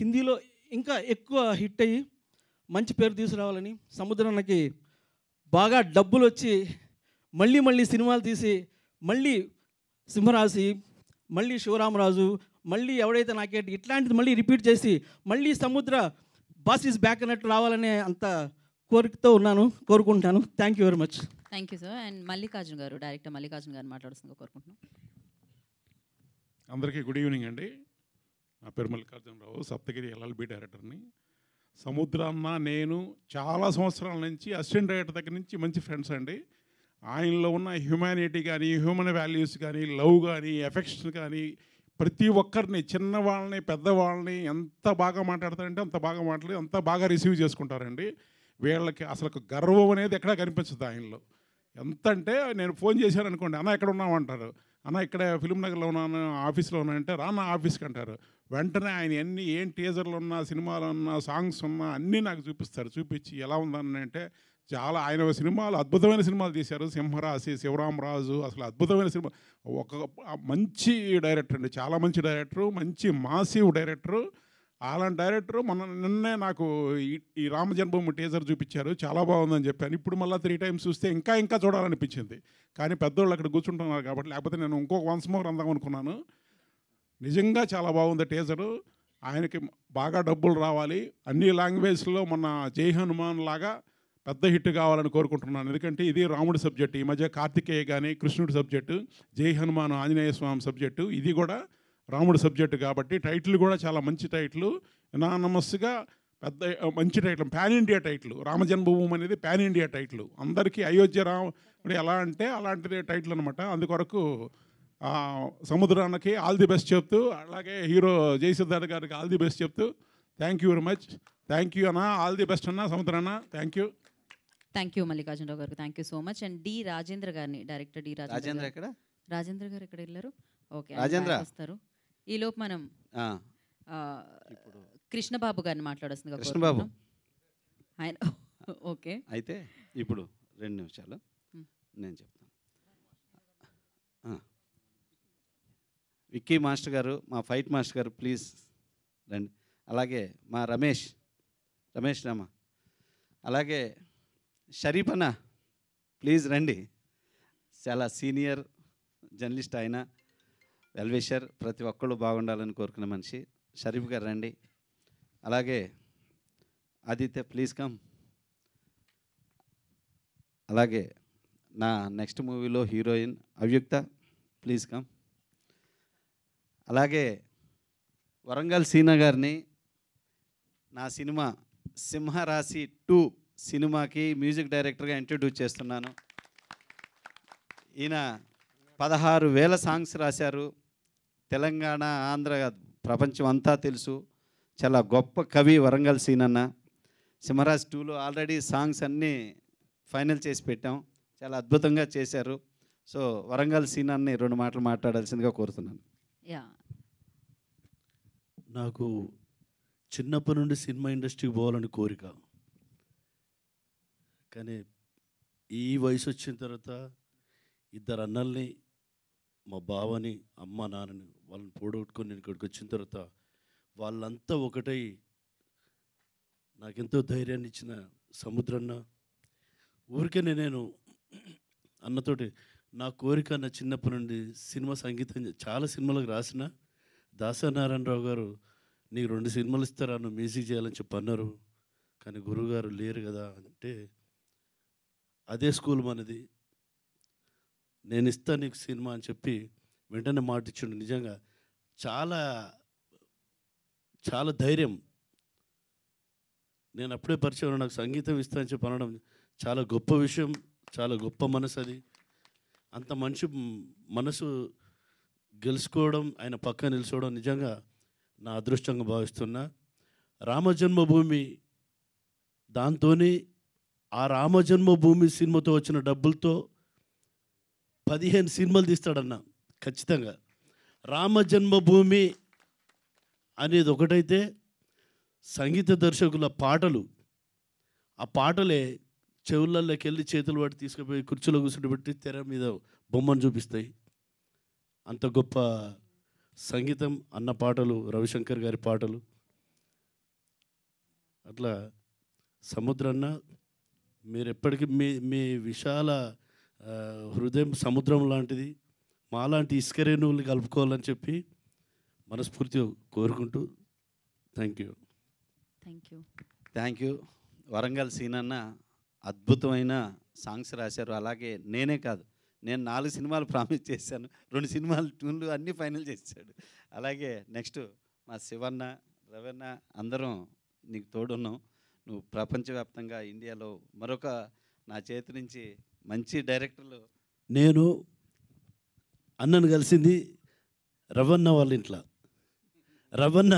హిందీలో ఇంకా ఎక్కువ హిట్ అయ్యి మంచి పేరు తీసుకురావాలని సముద్రానికి బాగా డబ్బులు వచ్చి మళ్ళీ మళ్ళీ సినిమాలు తీసి మళ్ళీ సింహరాశి మళ్ళీ శివరామరాజు మళ్ళీ ఎవడైతే నాకే ఇట్లాంటిది మళ్ళీ రిపీట్ చేసి మళ్ళీ సముద్ర బస్ ఈస్ బ్యాక్ అన్నట్టు రావాలనే అంత కోరికతో ఉన్నాను కోరుకుంటాను thank you very much thank you sir and Mallikarjun garu director Mallikarjun గారు మాట్లాడుతుంది కోరుకుంటున్నాను అందరికీ గుడ్ ఈవినింగ్ అండి నా పేరు రావు సప్తగిరి ఎల్ఎల్బి డైరెక్టర్ని సముద్రాన్న నేను చాలా సంవత్సరాల నుంచి అసిస్టెంట్ డైరెక్టర్ దగ్గర నుంచి మంచి ఫ్రెండ్స్ అండి ఆయనలో ఉన్న హ్యూమానిటీ కానీ హ్యూమన్ వాల్యూస్ కానీ లవ్ కానీ ఎఫెక్షన్ కానీ ప్రతి ఒక్కరిని చిన్నవాళ్ళని పెద్దవాళ్ళని ఎంత బాగా మాట్లాడతారంటే అంత బాగా మాట్లాడి అంత బాగా రిసీవ్ చేసుకుంటారండి వీళ్ళకి అసలు గర్వం అనేది ఎక్కడా కనిపించదు ఆయనలో ఎంత అంటే నేను ఫోన్ చేశాను అనుకోండి అన్న ఎక్కడ ఉన్నావు అంటారు అన్న ఇక్కడ ఫిలిం నగర్లో ఉన్నాను ఆఫీస్లో ఉన్నానంటే అంటే రానా ఆఫీస్కి అంటారు వెంటనే ఆయన ఎన్ని ఏం టీజర్లు ఉన్నా సినిమాలు ఉన్నా సాంగ్స్ ఉన్నా అన్నీ నాకు చూపిస్తారు చూపించి ఎలా ఉందని అంటే చాలా ఆయన సినిమాలు అద్భుతమైన సినిమాలు తీశారు సింహరాశి శివరామరాజు అసలు అద్భుతమైన సినిమా ఒక మంచి డైరెక్టర్ అండి చాలా మంచి డైరెక్టరు మంచి మాసివ్ డైరెక్టరు అలాంటి డైరెక్టర్ మొన్న నిన్నే నాకు ఈ రామ జన్మభూమి టీజర్ చూపించారు చాలా బాగుందని చెప్పాను ఇప్పుడు మళ్ళీ త్రీ టైమ్స్ చూస్తే ఇంకా ఇంకా చూడాలనిపించింది కానీ పెద్దోళ్ళు అక్కడ కూర్చుంటున్నారు కాబట్టి లేకపోతే నేను ఇంకొక వన్స్ మోర్ అందాం అనుకున్నాను నిజంగా చాలా బాగుంది టీజరు ఆయనకి బాగా డబ్బులు రావాలి అన్ని లాంగ్వేజ్లో మొన్న జై హనుమాన్ లాగా పెద్ద హిట్ కావాలని కోరుకుంటున్నాను ఎందుకంటే ఇది రాముడి సబ్జెక్టు ఈ మధ్య కార్తికేయ కానీ కృష్ణుడి సబ్జెక్టు జై హనుమాన్ ఆంజనేయ స్వామి సబ్జెక్టు ఇది కూడా రాముడి సబ్జెక్టు కాబట్టి టైటిల్ కూడా చాలా మంచి టైటిల్ ఎనానమస్గా పెద్ద మంచి title pan India title Ramajanmabhoomi అనేది ప్యాన్ ఇండియా టైటిల్ అందరికీ అయోధ్య రాముడు ఎలా అంటే అలాంటిది టైటిల్ అనమాట అందుకొరకు సముద్రానికి ఆల్ ది బెస్ట్ చెప్తూ అలాగే హీరో జయసిద్ధార్థ్ గారికి ఆల్ ది బెస్ట్ చెప్తూ thank you very much thank you అన్న ఆల్ ది బెస్ట్ అన్న సముద్రాన్న thank you thank you Mallikarjunarao గారు thank you so much and D Rajendra గారిని డైరెక్టర్ డి రాజేంద్ర ఎక్కడ రాజేంద్ర గారు ఎక్కడ వెళ్ళారు ఓకే రాజేంద్ర వస్తారు ఈలోపు మనం కృష్ణబాబు గారిని మాట్లాడుస్తుంది కృష్ణబాబు ఆయన ఓకే అయితే ఇప్పుడు రెండు నిమిషాలు hmm. నేను చెప్తాను విక్కీ మాస్టర్ గారు మా ఫైట్ మాస్టర్ గారు ప్లీజ్ రండి అలాగే మా రమేష్ రమేష్ రామా అలాగే షరీఫ్ ప్లీజ్ రండి చాలా సీనియర్ జర్నలిస్ట్ ఆయన వెల్విషర్ ప్రతి ఒక్కళ్ళు బాగుండాలని కోరుకున్న మనిషి షరీఫ్ గారు రండి అలాగే ఆదిత్య ప్లీజ్ కమ్ అలాగే నా నెక్స్ట్ మూవీలో హీరోయిన్ అవ్యుక్త ప్లీజ్ కమ్ అలాగే వరంగల్ సీనా గారిని నా సినిమా సింహరాశి టూ సినిమాకి మ్యూజిక్ డైరెక్టర్గా ఇంట్రడ్యూస్ చేస్తున్నాను ఈయన పదహారు వేల సాంగ్స్ రాశారు తెలంగాణ ఆంధ్ర ప్రపంచం అంతా తెలుసు చాలా గొప్ప కవి వరంగల్ సీనన్న సింహరాజ్ టూలో ఆల్రెడీ సాంగ్స్ అన్నీ ఫైనల్ చేసి పెట్టాం చాలా అద్భుతంగా చేశారు సో వరంగల్ సీనాన్ని రెండు మాటలు మాట్లాడాల్సిందిగా కోరుతున్నాను యా నాకు చిన్నప్పటి నుండి సినిమా ఇండస్ట్రీకి పోవాలని కోరిక కానీ ఈ వయసు వచ్చిన తర్వాత ఇద్దరు అన్నల్ని మా బావని అమ్మ నాన్నని వాళ్ళని పోడగొట్టుకొని నేను ఇక్కడికి వచ్చిన తర్వాత వాళ్ళంతా ఒకటై నాకెంతో ధైర్యాన్ని ఇచ్చిన సముద్రన్న ఊరికే నేను అన్నతోటి నా కోరిక నా చిన్నప్పటి నుండి సినిమా సంగీతం చాలా సినిమాలకు రాసిన దాసనారాయణరావు గారు నీకు రెండు సినిమాలు ఇస్తారా నువ్వు మ్యూజిక్ చేయాలని చెప్పి అన్నారు కానీ గురువుగారు లేరు కదా అంటే అదే స్కూల్ మనది నేను ఇస్తాను నీకు సినిమా అని చెప్పి వెంటనే మాట ఇచ్చిండు నిజంగా చాలా చాలా ధైర్యం నేను అప్పుడే పరిచయం నాకు సంగీతం ఇస్తా అని చెప్పి అనడం చాలా గొప్ప విషయం చాలా గొప్ప మనసు అది అంత మనిషి మనసు గెలుచుకోవడం ఆయన పక్క నిలుచోవడం నిజంగా నా అదృష్టంగా భావిస్తున్నా రామ జన్మభూమి దాంతోనే ఆ రామజన్మభూమి సినిమాతో వచ్చిన డబ్బులతో పదిహేను సినిమాలు తీస్తాడన్న ఖచ్చితంగా రామజన్మభూమి అనేది ఒకటైతే సంగీత దర్శకుల పాటలు ఆ పాటలే చెవులల్లోకి వెళ్ళి చేతులు పట్టి తీసుకుపోయి కుర్చీలో పెట్టి తెర మీద బొమ్మను చూపిస్తాయి అంత గొప్ప సంగీతం అన్న పాటలు రవిశంకర్ గారి పాటలు అట్లా సముద్రన్న మీరు ఎప్పటికీ మీ మీ విశాల హృదయం సముద్రం లాంటిది మాలాంటి నువ్వులు కలుపుకోవాలని చెప్పి మనస్ఫూర్తిగా కోరుకుంటూ thank you thank you thank you Warangal సీనన్న అద్భుతమైన సాంగ్స్ రాశారు అలాగే నేనే కాదు నేను నాలుగు సినిమాలు ప్రామిస్ చేశాను రెండు సినిమాలు ట్యూన్లు అన్నీ ఫైనల్ చేశాడు అలాగే నెక్స్ట్ మా శివన్న రవన్న అందరం నీకు తోడున్నాం నువ్వు ప్రపంచవ్యాప్తంగా ఇండియాలో మరొక నా చేతి నుంచి మంచి డైరెక్టర్లు నేను అన్నను కలిసింది రవన్న వాళ్ళ ఇంట్లో రవణ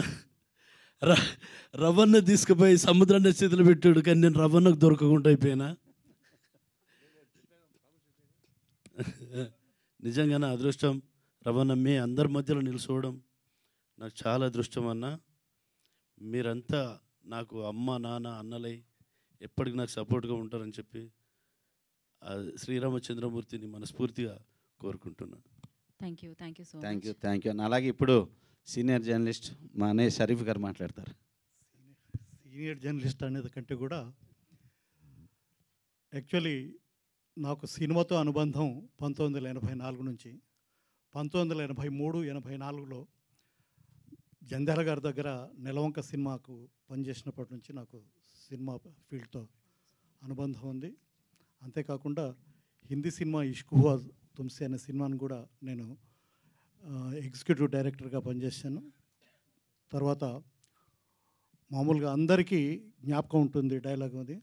రవన్న తీసుకుపోయి సముద్రాన్ని నిశ్చితులు పెట్టాడు కానీ నేను రవన్నకు దొరకకుండా అయిపోయినా నిజంగా నా అదృష్టం రవణ మీ అందరి మధ్యలో నిలుచోవడం నాకు చాలా అదృష్టం అన్న మీరంతా నాకు అమ్మ నాన్న అన్నలై ఎప్పటికీ నాకు సపోర్ట్గా ఉంటారని చెప్పి శ్రీరామచంద్రమూర్తిని మనస్ఫూర్తిగా కోరుకుంటున్నాను thank you thank you so thank you thank you and అలాగే ఇప్పుడు సీనియర్ జర్నలిస్ట్ మా అనే షరీఫ్ గారు మాట్లాడతారు సీనియర్ జర్నలిస్ట్ అనేది కంటే కూడా యాక్చువల్లీ నాకు సినిమాతో అనుబంధం పంతొమ్మిది వందల ఎనభై నాలుగు నుంచి పంతొమ్మిది వందల ఎనభై మూడు ఎనభై నాలుగులో జంధ్యాల గారి దగ్గర నిలవంక సినిమాకు పనిచేసినప్పటి నుంచి నాకు సినిమా ఫీల్డ్తో అనుబంధం ఉంది అంతేకాకుండా హిందీ సినిమా ఇష్కుహా తుమ్సే అనే సినిమాను కూడా నేను ఎగ్జిక్యూటివ్ డైరెక్టర్గా పనిచేశాను తర్వాత మామూలుగా అందరికీ జ్ఞాపకం ఉంటుంది డైలాగ్ అది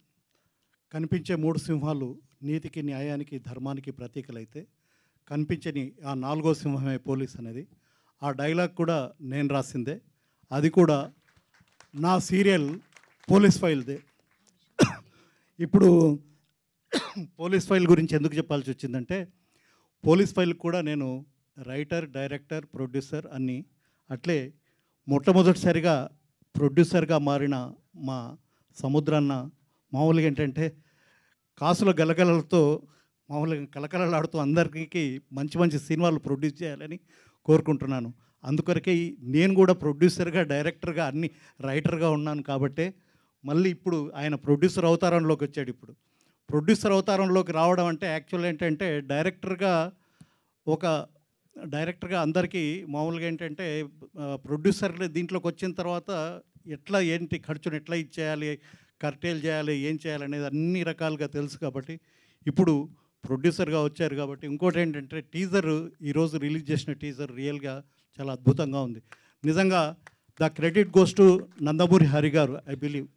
కనిపించే మూడు సింహాలు నీతికి న్యాయానికి ధర్మానికి ప్రతీకలైతే కనిపించని ఆ నాలుగో సింహమే పోలీస్ అనేది ఆ డైలాగ్ కూడా నేను రాసిందే అది కూడా నా సీరియల్ పోలీస్ ఫైల్దే ఇప్పుడు పోలీస్ ఫైల్ గురించి ఎందుకు చెప్పాల్సి వచ్చిందంటే పోలీస్ ఫైల్ కూడా నేను రైటర్ డైరెక్టర్ ప్రొడ్యూసర్ అన్ని అట్లే మొట్టమొదటిసారిగా ప్రొడ్యూసర్గా మారిన మా సముద్రాన్న మామూలుగా ఏంటంటే కాసుల గలగలలతో మామూలుగా కలకలలాడుతూ అందరికీ మంచి మంచి సినిమాలు ప్రొడ్యూస్ చేయాలని కోరుకుంటున్నాను అందుకొరకే నేను కూడా ప్రొడ్యూసర్గా డైరెక్టర్గా అన్ని రైటర్గా ఉన్నాను కాబట్టే మళ్ళీ ఇప్పుడు ఆయన ప్రొడ్యూసర్ అవతారంలోకి వచ్చాడు ఇప్పుడు ప్రొడ్యూసర్ అవతారంలోకి రావడం అంటే యాక్చువల్ ఏంటంటే డైరెక్టర్గా ఒక డైరెక్టర్గా అందరికీ మామూలుగా ఏంటంటే ప్రొడ్యూసర్లే దీంట్లోకి వచ్చిన తర్వాత ఎట్లా ఏంటి ఖర్చును ఎట్లా ఇచ్చేయాలి కర్టేలు చేయాలి ఏం చేయాలి అనేది అన్ని రకాలుగా తెలుసు కాబట్టి ఇప్పుడు ప్రొడ్యూసర్గా వచ్చారు కాబట్టి ఇంకోటి ఏంటంటే టీజర్ ఈరోజు రిలీజ్ చేసిన టీజర్ రియల్గా చాలా అద్భుతంగా ఉంది నిజంగా the credit goes to Nandamuri Hari గారు ఐ బిలీవ్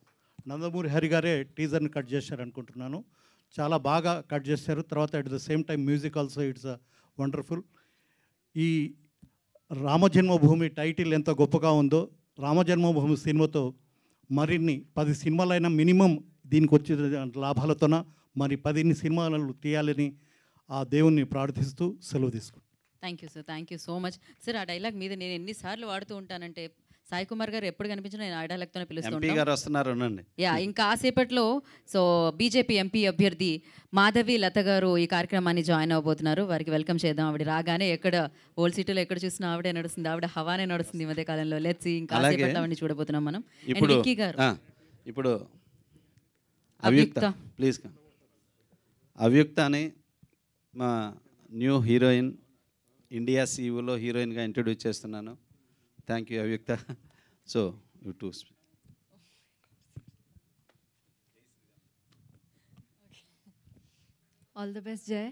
నందమూరి హరి గారే టీజర్ని కట్ చేశారు అనుకుంటున్నాను చాలా బాగా కట్ చేశారు తర్వాత at the same time music also it's a wonderful ఈ రామజన్మభూమి టైటిల్ ఎంత గొప్పగా ఉందో రామజన్మభూమి సినిమాతో మరిన్ని పది సినిమాలైనా మినిమం దీనికి వచ్చే లాభాలతోన మరి పదిన్ని సినిమాలను తీయాలని ఆ దేవుణ్ణి ప్రార్థిస్తూ సెలవు తీసుకుంటాను thank you sir thank you so much sir ఆ డైలాగ్ మీద నేను ఎన్నిసార్లు వాడుతూ ఉంటానంటే సాయి కుమార్ గారు ఎప్పుడు కనిపించిన నేను ఆ డైలాగ్తోనే పిలుస్తాను యా ఇంకా సేపట్లో సో బీజేపీ ఎంపీ అభ్యర్థి మాధవి లత గారు ఈ కార్యక్రమాన్ని జాయిన్ అవబోతున్నారు వారికి వెల్కమ్ చేద్దాం ఆవిడ రాగానే ఎక్కడ ఓల్డ్ సిటీలో ఎక్కడ చూసినా ఆవిడే నడుస్తుంది ఆవిడ హవానే నడుస్తుంది ఈ మధ్య కాలంలో లెట్స్ ఇంకా సేపట్లో చూడబోతున్నాం మనం ఇప్పుడు గారు ఇప్పుడు అవ్యుక్త అని మా న్యూ హీరోయిన్ ఇండియా సీఈఓలో హీరోయిన్గా ఇంట్రడ్యూస్ చేస్తున్నాను thank you Avyukta so you too all the best Jay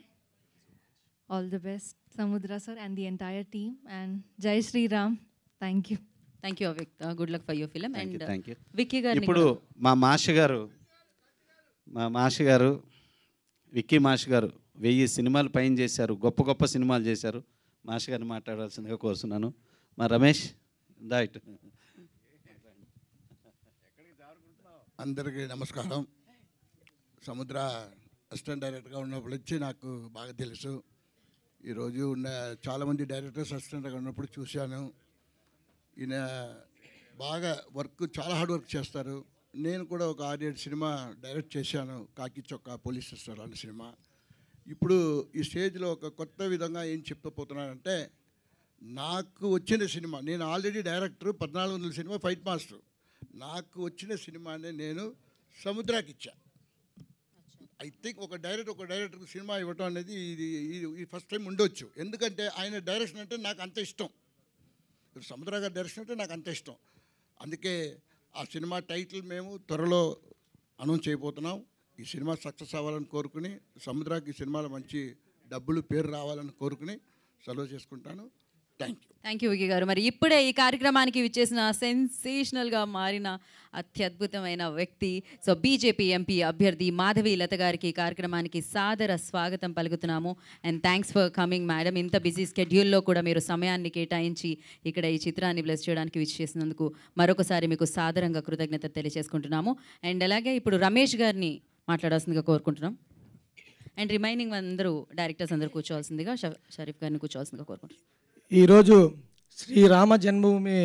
all the best Samudra sir and the entire team and జై Sriram thank you thank you Avyakta good luck for your film and Vicky garu ఇప్పుడు మా మాష గారు మా మాష గారు విక్కీ మాష్ గారు వెయ్యి సినిమాలు పైన చేశారు గొప్ప గొప్ప సినిమాలు చేశారు మాష్ గారిని మాట్లాడాల్సిందిగా కోరుతున్నాను మా రమేష్ దాయిట్ అందరికీ నమస్కారం సముద్ర అసిస్టెంట్ డైరెక్టర్గా ఉన్నప్పుడు వచ్చి నాకు బాగా తెలుసు ఈరోజు ఉన్న చాలామంది డైరెక్టర్స్ అసిస్టెంట్గా ఉన్నప్పుడు చూశాను ఈయన బాగా వర్క్ చాలా హార్డ్ వర్క్ చేస్తారు నేను కూడా ఒక ఏడు సినిమా డైరెక్ట్ చేశాను కాకి చొక్క పోలీస్ స్టేషన్ అనే సినిమా ఇప్పుడు ఈ స్టేజ్లో ఒక కొత్త విధంగా ఏం చెప్పబోతున్నానంటే నాకు వచ్చిన సినిమా నేను ఆల్రెడీ డైరెక్టర్ పద్నాలుగు వందల సినిమా ఫైట్ మాస్టర్ నాకు వచ్చిన సినిమానే నేను సముద్రాకి ఇచ్చా ఐ థింక్ ఒక డైరెక్టర్ ఒక డైరెక్టర్కి సినిమా ఇవ్వటం అనేది ఇది ఇది ఫస్ట్ టైం ఉండొచ్చు ఎందుకంటే ఆయన డైరెక్షన్ అంటే నాకు అంత ఇష్టం సముద్ర గారి డైరెక్షన్ అంటే నాకు అంత ఇష్టం అందుకే ఆ సినిమా టైటిల్ మేము త్వరలో అనౌన్స్ చేయబోతున్నాం ఈ సినిమా సక్సెస్ అవ్వాలని కోరుకుని సముద్రాకి సినిమాలో మంచి డబ్బులు పేరు రావాలని కోరుకుని సెలవు చేసుకుంటాను థ్యాంక్ యూ థ్యాంక్ యూ గారు మరి ఇప్పుడే ఈ కార్యక్రమానికి విచ్చేసిన సెన్సేషనల్గా మారిన అత్యద్భుతమైన వ్యక్తి సో బీజేపీ ఎంపీ అభ్యర్థి మాధవి లత గారికి కార్యక్రమానికి సాదర స్వాగతం పలుకుతున్నాము and thanks for coming madam ఇంత బిజీ స్కెడ్యూల్లో కూడా మీరు సమయాన్ని కేటాయించి ఇక్కడ ఈ చిత్రాన్ని బ్లెస్ చేయడానికి విచ్చేసినందుకు మరొకసారి మీకు సాదరంగా కృతజ్ఞత తెలియజేసుకుంటున్నాము అండ్ అలాగే ఇప్పుడు రమేష్ గారిని మాట్లాడాల్సిందిగా కోరుకుంటున్నాం అండ్ రిమైనింగ్ అందరూ డైరెక్టర్స్ అందరూ కూర్చోవాల్సిందిగా షరీఫ్ గారిని కూర్చోవాల్సిందిగా కోరుకుంటున్నాం ఈరోజు శ్రీరామ జన్మభూమి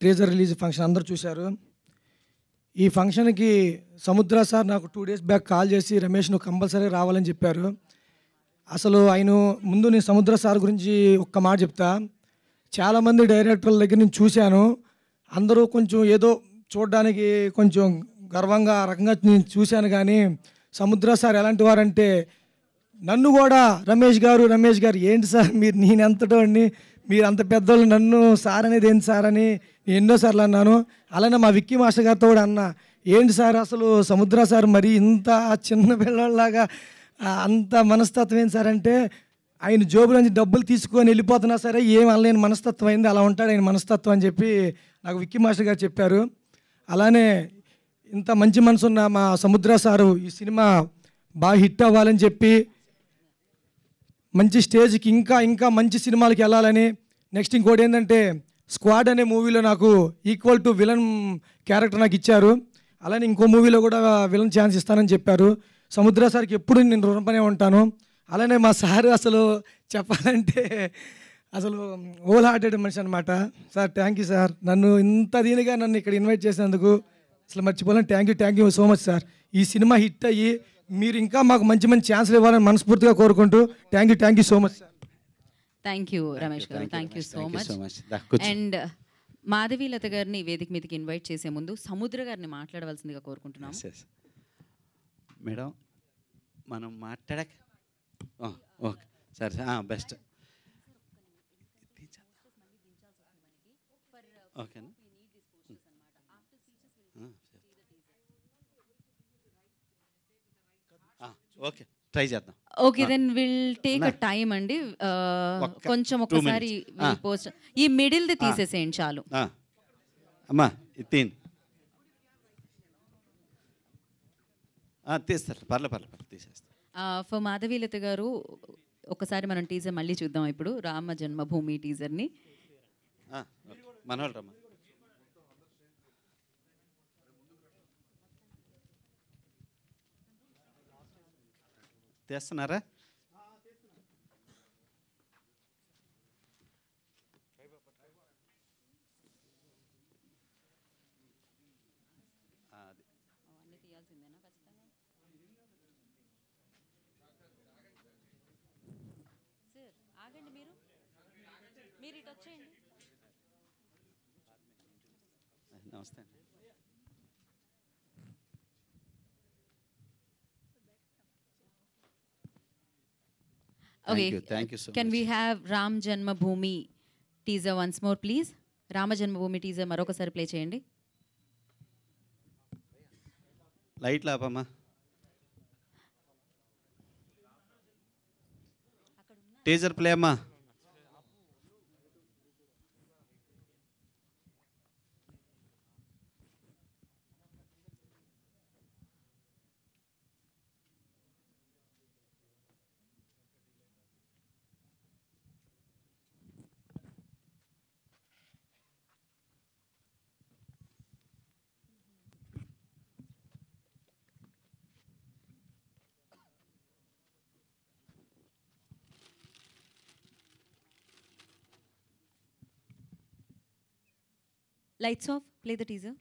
ట్రేజర్ రిలీజ్ ఫంక్షన్ అందరూ చూశారు ఈ ఫంక్షన్కి సముద్ర సార్ నాకు టూ డేస్ బ్యాక్ కాల్ చేసి రమేష్ నువ్వు కంపల్సరీ రావాలని చెప్పారు అసలు ఆయన ముందు నేను సముద్ర సార్ గురించి ఒక్క మాట చెప్తా చాలామంది డైరెక్టర్ల దగ్గర నేను చూశాను అందరూ కొంచెం ఏదో చూడడానికి కొంచెం గర్వంగా రకంగా నేను చూశాను కానీ సముద్ర సార్ ఎలాంటి వారంటే నన్ను కూడా రమేష్ గారు రమేష్ గారు ఏంటి సార్ మీరు నేను ఎంతటోడిని మీరు అంత పెద్దోళ్ళు నన్ను సార్ అనేది ఏంటి సార్ అని ఎన్నోసార్లు అన్నాను అలానే మా విక్కీ మాస్టర్ గారితో కూడా అన్న ఏంటి సార్ అసలు సముద్ర సార్ మరి ఇంత చిన్న పిల్లల్లాగా అంత మనస్తత్వం ఏంటి సార్ అంటే ఆయన నుంచి డబ్బులు తీసుకొని వెళ్ళిపోతున్నా సరే ఏం అనలేని మనస్తత్వం అయింది అలా ఉంటాడు ఆయన మనస్తత్వం అని చెప్పి నాకు విక్కీ మాస్టర్ గారు చెప్పారు అలానే ఇంత మంచి మనసున్న మా సముద్ర సారు ఈ సినిమా బాగా హిట్ అవ్వాలని చెప్పి మంచి స్టేజ్కి ఇంకా ఇంకా మంచి సినిమాలకి వెళ్ళాలని నెక్స్ట్ ఇంకోటి ఏంటంటే స్క్వాడ్ అనే మూవీలో నాకు ఈక్వల్ టు విలన్ క్యారెక్టర్ నాకు ఇచ్చారు అలానే ఇంకో మూవీలో కూడా విలన్ ఛాన్స్ ఇస్తానని చెప్పారు సముద్ర సార్కి ఎప్పుడు నేను రుణపనే ఉంటాను అలానే మా సార్ అసలు చెప్పాలంటే అసలు ఓల్ హార్టెడ్ మనిషి అనమాట సార్ థ్యాంక్ యూ సార్ నన్ను ఇంత దీనిగా నన్ను ఇక్కడ ఇన్వైట్ చేసినందుకు అసలు మర్చిపోలేను thank you thank you so much sir ఈ సినిమా హిట్ అయ్యి మీరు ఇంకా మాకు మంచి మంచి ఛాన్సులు ఇవ్వాలని మనస్ఫూర్తిగా కోరుకుంటూ thank you thank you so much thank you Ramesh గారు thank you so much and Madhavi Latha గారిని వేదిక మీదకి ఇన్వైట్ చేసే ముందు సముద్ర గారిని మాట్లాడవలసిందిగా కోరుకుంటున్నాం మేడం మనం మాట్లాడక ఓకే సరే బెస్ట్ ఓకేనా ఓకే ట్రై చేద్దాం okay then will take a time అండి కొంచెం ఒకసారి పోస్ట్ ఈ మిడిల్ ది తీసేసేయండి చాలు అమ్మా తీస్తారు పర్లే పర్లే పర్లే ఫర్ మాధవీలత గారు ఒకసారి మనం టీజర్ మళ్ళీ చూద్దాం ఇప్పుడు రామ జన్మభూమి టీజర్ని మనోళ్ళు తెస్తున్నారా ఆగండి మీరు మీరు ఇటు వచ్చేయండి నమస్తే Okay. Thank you. Thank you so Can much. we have Ram Janma Bhoomi teaser once more, please? Rama Janmabhoomi teaser మరొకసారి ప్లే చేయండి లైట్లు ఆపమ్మా టీజర్ ప్లే అమ్మా Lights off, play the teaser.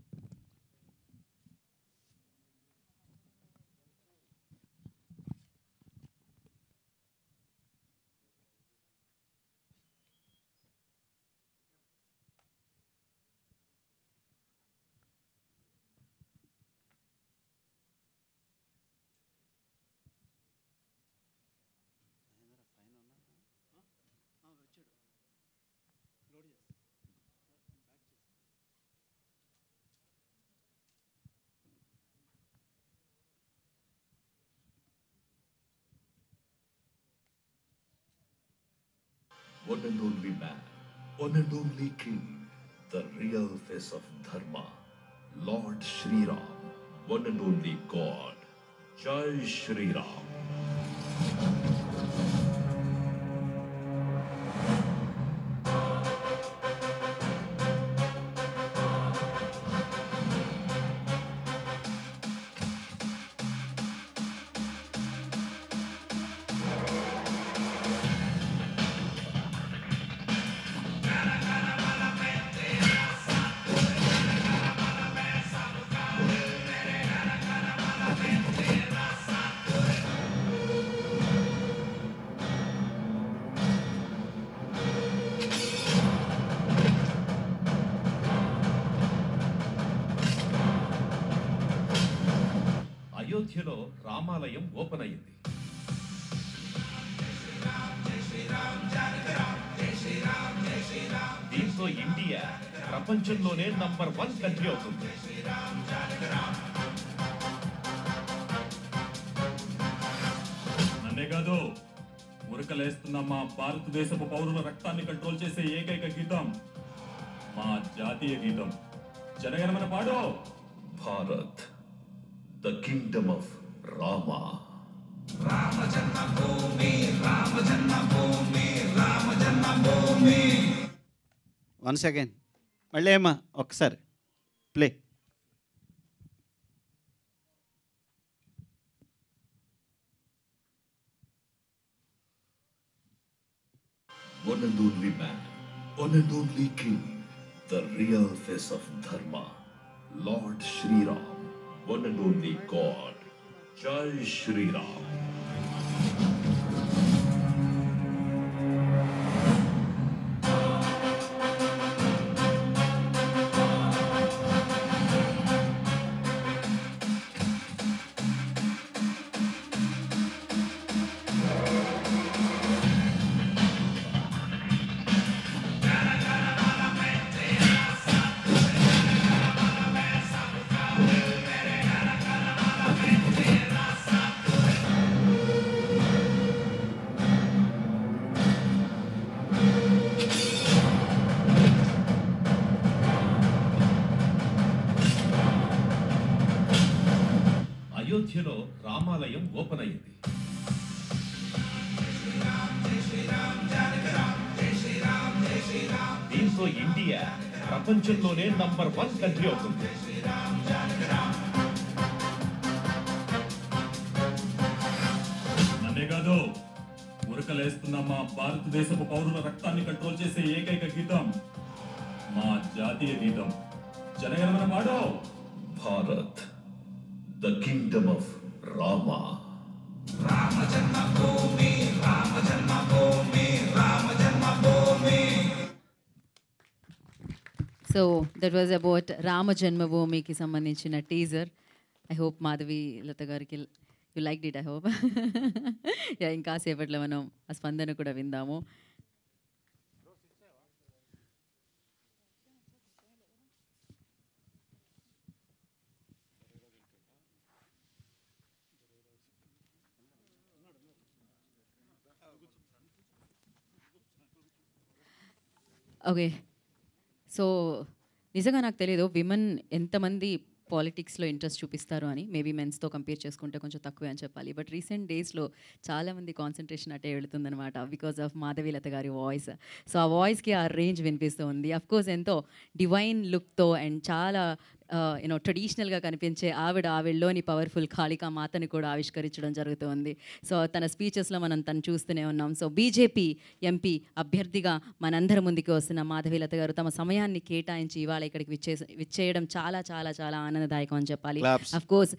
one and only man, one and only king, the real face of Dharma, Lord Sri Ram, one and only God. Jai Sri Ram. ప్రపంచంలోనే number one country అవుతుంది నన్నే కాదు ఉరకలేస్తున్న మా భారతదేశపు పౌరుల రక్తాన్ని control చేసే ఏకైక గీతం మా జాతీయ గీతం జనగణమన పాడు Bharat the kingdom of Rama Rama Janmabhoomi Rama Janmabhoomi Rama Janmabhoomi once again मल्लेमासारी play One and only man, one and only king, the real face of Dharma, Lord Shri Ram, one and only God. Jai Shri Ram. So that was about Rama జన్మభూమికి సంబంధించిన teaser I hope Madhavi Latha గారికి you liked it I hope ఇంకా సేపట్లో మనం ఆ స్పందన కూడా విందాము ఓకే సో నిజంగా నాకు తెలియదు విమెన్ ఎంతమంది పాలిటిక్స్లో ఇంట్రెస్ట్ చూపిస్తారు అని మేబీ మెన్స్తో కంపేర్ చేసుకుంటే కొంచెం తక్కువే అని చెప్పాలి బట్ రీసెంట్ డేస్లో చాలామంది కాన్సన్ట్రేషన్ అటే వెళుతుందనమాట బికాస్ ఆఫ్ మాధవీలత గారి వాయిస్ సో ఆ వాయిస్కి ఆ రేంజ్ వినిపిస్తూ ఉంది అఫ్కోర్స్ ఎంతో డివైన్ లుక్తో అండ్ చాలా యూనో ట్రెడిషనల్గా కనిపించే ఆవిడ ఆవిడలోని పవర్ఫుల్ కాళికా మాతని కూడా ఆవిష్కరించడం జరుగుతుంది సో తన స్పీచెస్లో మనం తను చూస్తూనే ఉన్నాం సో బీజేపీ ఎంపీ అభ్యర్థిగా మనందరి ముందుకి వస్తున్న మాధవీలత గారు తమ సమయాన్ని కేటాయించి ఇవాళ ఇక్కడికి విచ్చే విచ్చేయడం చాలా చాలా చాలా ఆనందదాయకం అని చెప్పాలి కోర్స్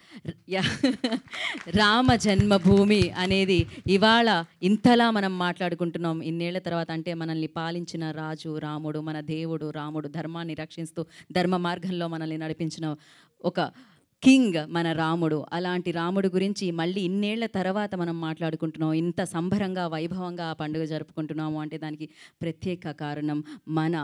రామ జన్మభూమి అనేది ఇవాళ ఇంతలా మనం మాట్లాడుకుంటున్నాం ఇన్నేళ్ల తర్వాత అంటే మనల్ని పాలించిన రాజు రాముడు మన దేవుడు రాముడు ధర్మాన్ని రక్షిస్తూ ధర్మ మార్గంలో మనల్ని నడిపి నడిపించిన ఒక కింగ్ మన రాముడు అలాంటి రాముడు గురించి మళ్ళీ ఇన్నేళ్ల తర్వాత మనం మాట్లాడుకుంటున్నాం ఇంత సంబరంగా వైభవంగా ఆ పండుగ జరుపుకుంటున్నాము అంటే దానికి ప్రత్యేక కారణం మన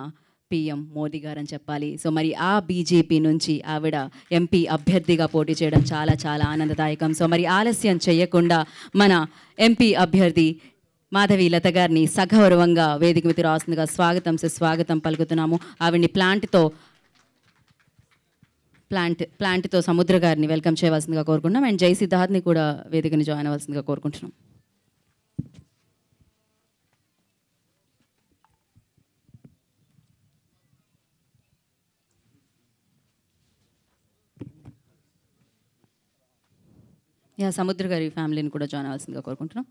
పిఎం మోదీ గారని చెప్పాలి సో మరి ఆ బీజేపీ నుంచి ఆవిడ ఎంపీ అభ్యర్థిగా పోటీ చేయడం చాలా చాలా ఆనందదాయకం సో మరి ఆలస్యం చేయకుండా మన ఎంపీ అభ్యర్థి మాధవి లత గారిని సగౌరవంగా వేదిక మీద రాస్తుందిగా స్వాగతం సుస్వాగతం పలుకుతున్నాము ఆవిడ్ని ప్లాంట్తో ప్లాంట్ ప్లాంట్తో సముద్ర గారిని వెల్కమ్ చేయవలసిందిగా కోరుకుంటున్నాం అండ్ జై సిద్ధార్థ్ని కూడా వేదికని జాయిన్ అవ్వాల్సిందిగా కోరుకుంటున్నాం యా సముద్ర గారి ఫ్యామిలీని కూడా జాయిన్ అవ్వాల్సిందిగా కోరుకుంటున్నాం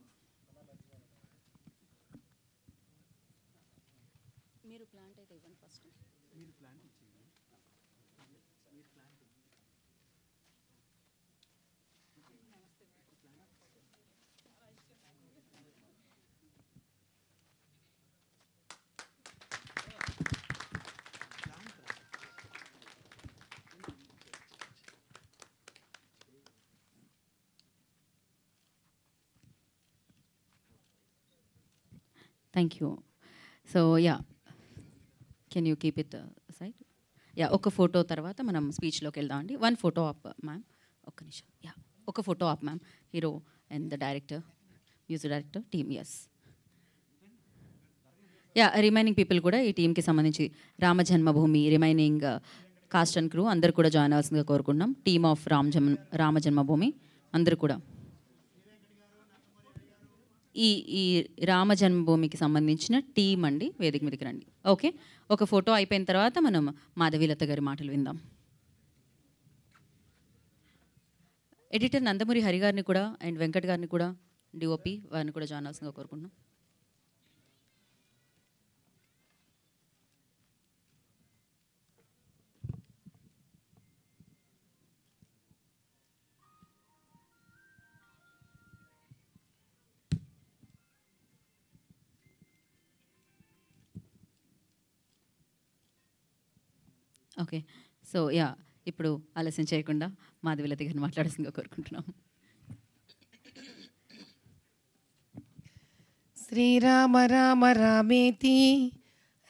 thank you so yeah can you keep it side yeah ఒక ఫోటో తర్వాత మనం స్పీచ్లోకి వెళ్దామండి వన్ ఫోటో ఆప్ మ్యామ్ ఒక్క నిమిషం యా ఒక photo op ma'am hero and the director music director team yes yeah remaining people కూడా ఈ టీంకి సంబంధించి Rama Janmabhoomi remaining cast and crew అందరు కూడా జాయిన్ అవ్వాల్సిందిగా కోరుకుంటున్నాం టీమ్ ఆఫ్ రామ్ జన్మ రామ జన్మభూమి అందరు కూడా ఈ ఈ రామ జన్మభూమికి సంబంధించిన టీం అండి వేదిక మీదకి రండి ఓకే ఒక ఫోటో అయిపోయిన తర్వాత మనం మాధవీలత గారి మాటలు విందాం ఎడిటర్ నందమూరి హరి గారిని కూడా అండ్ వెంకట్ గారిని కూడా డిఓపి వారిని కూడా జాయిన్ అవసరంగా కోరుకుంటున్నాం ఓకే సో యా ఇప్పుడు ఆలస్యం చేయకుండా మాధవిలత గారిని మాట్లాడాల్సిందిగా కోరుకుంటున్నాం శ్రీరామ రామ రామేతి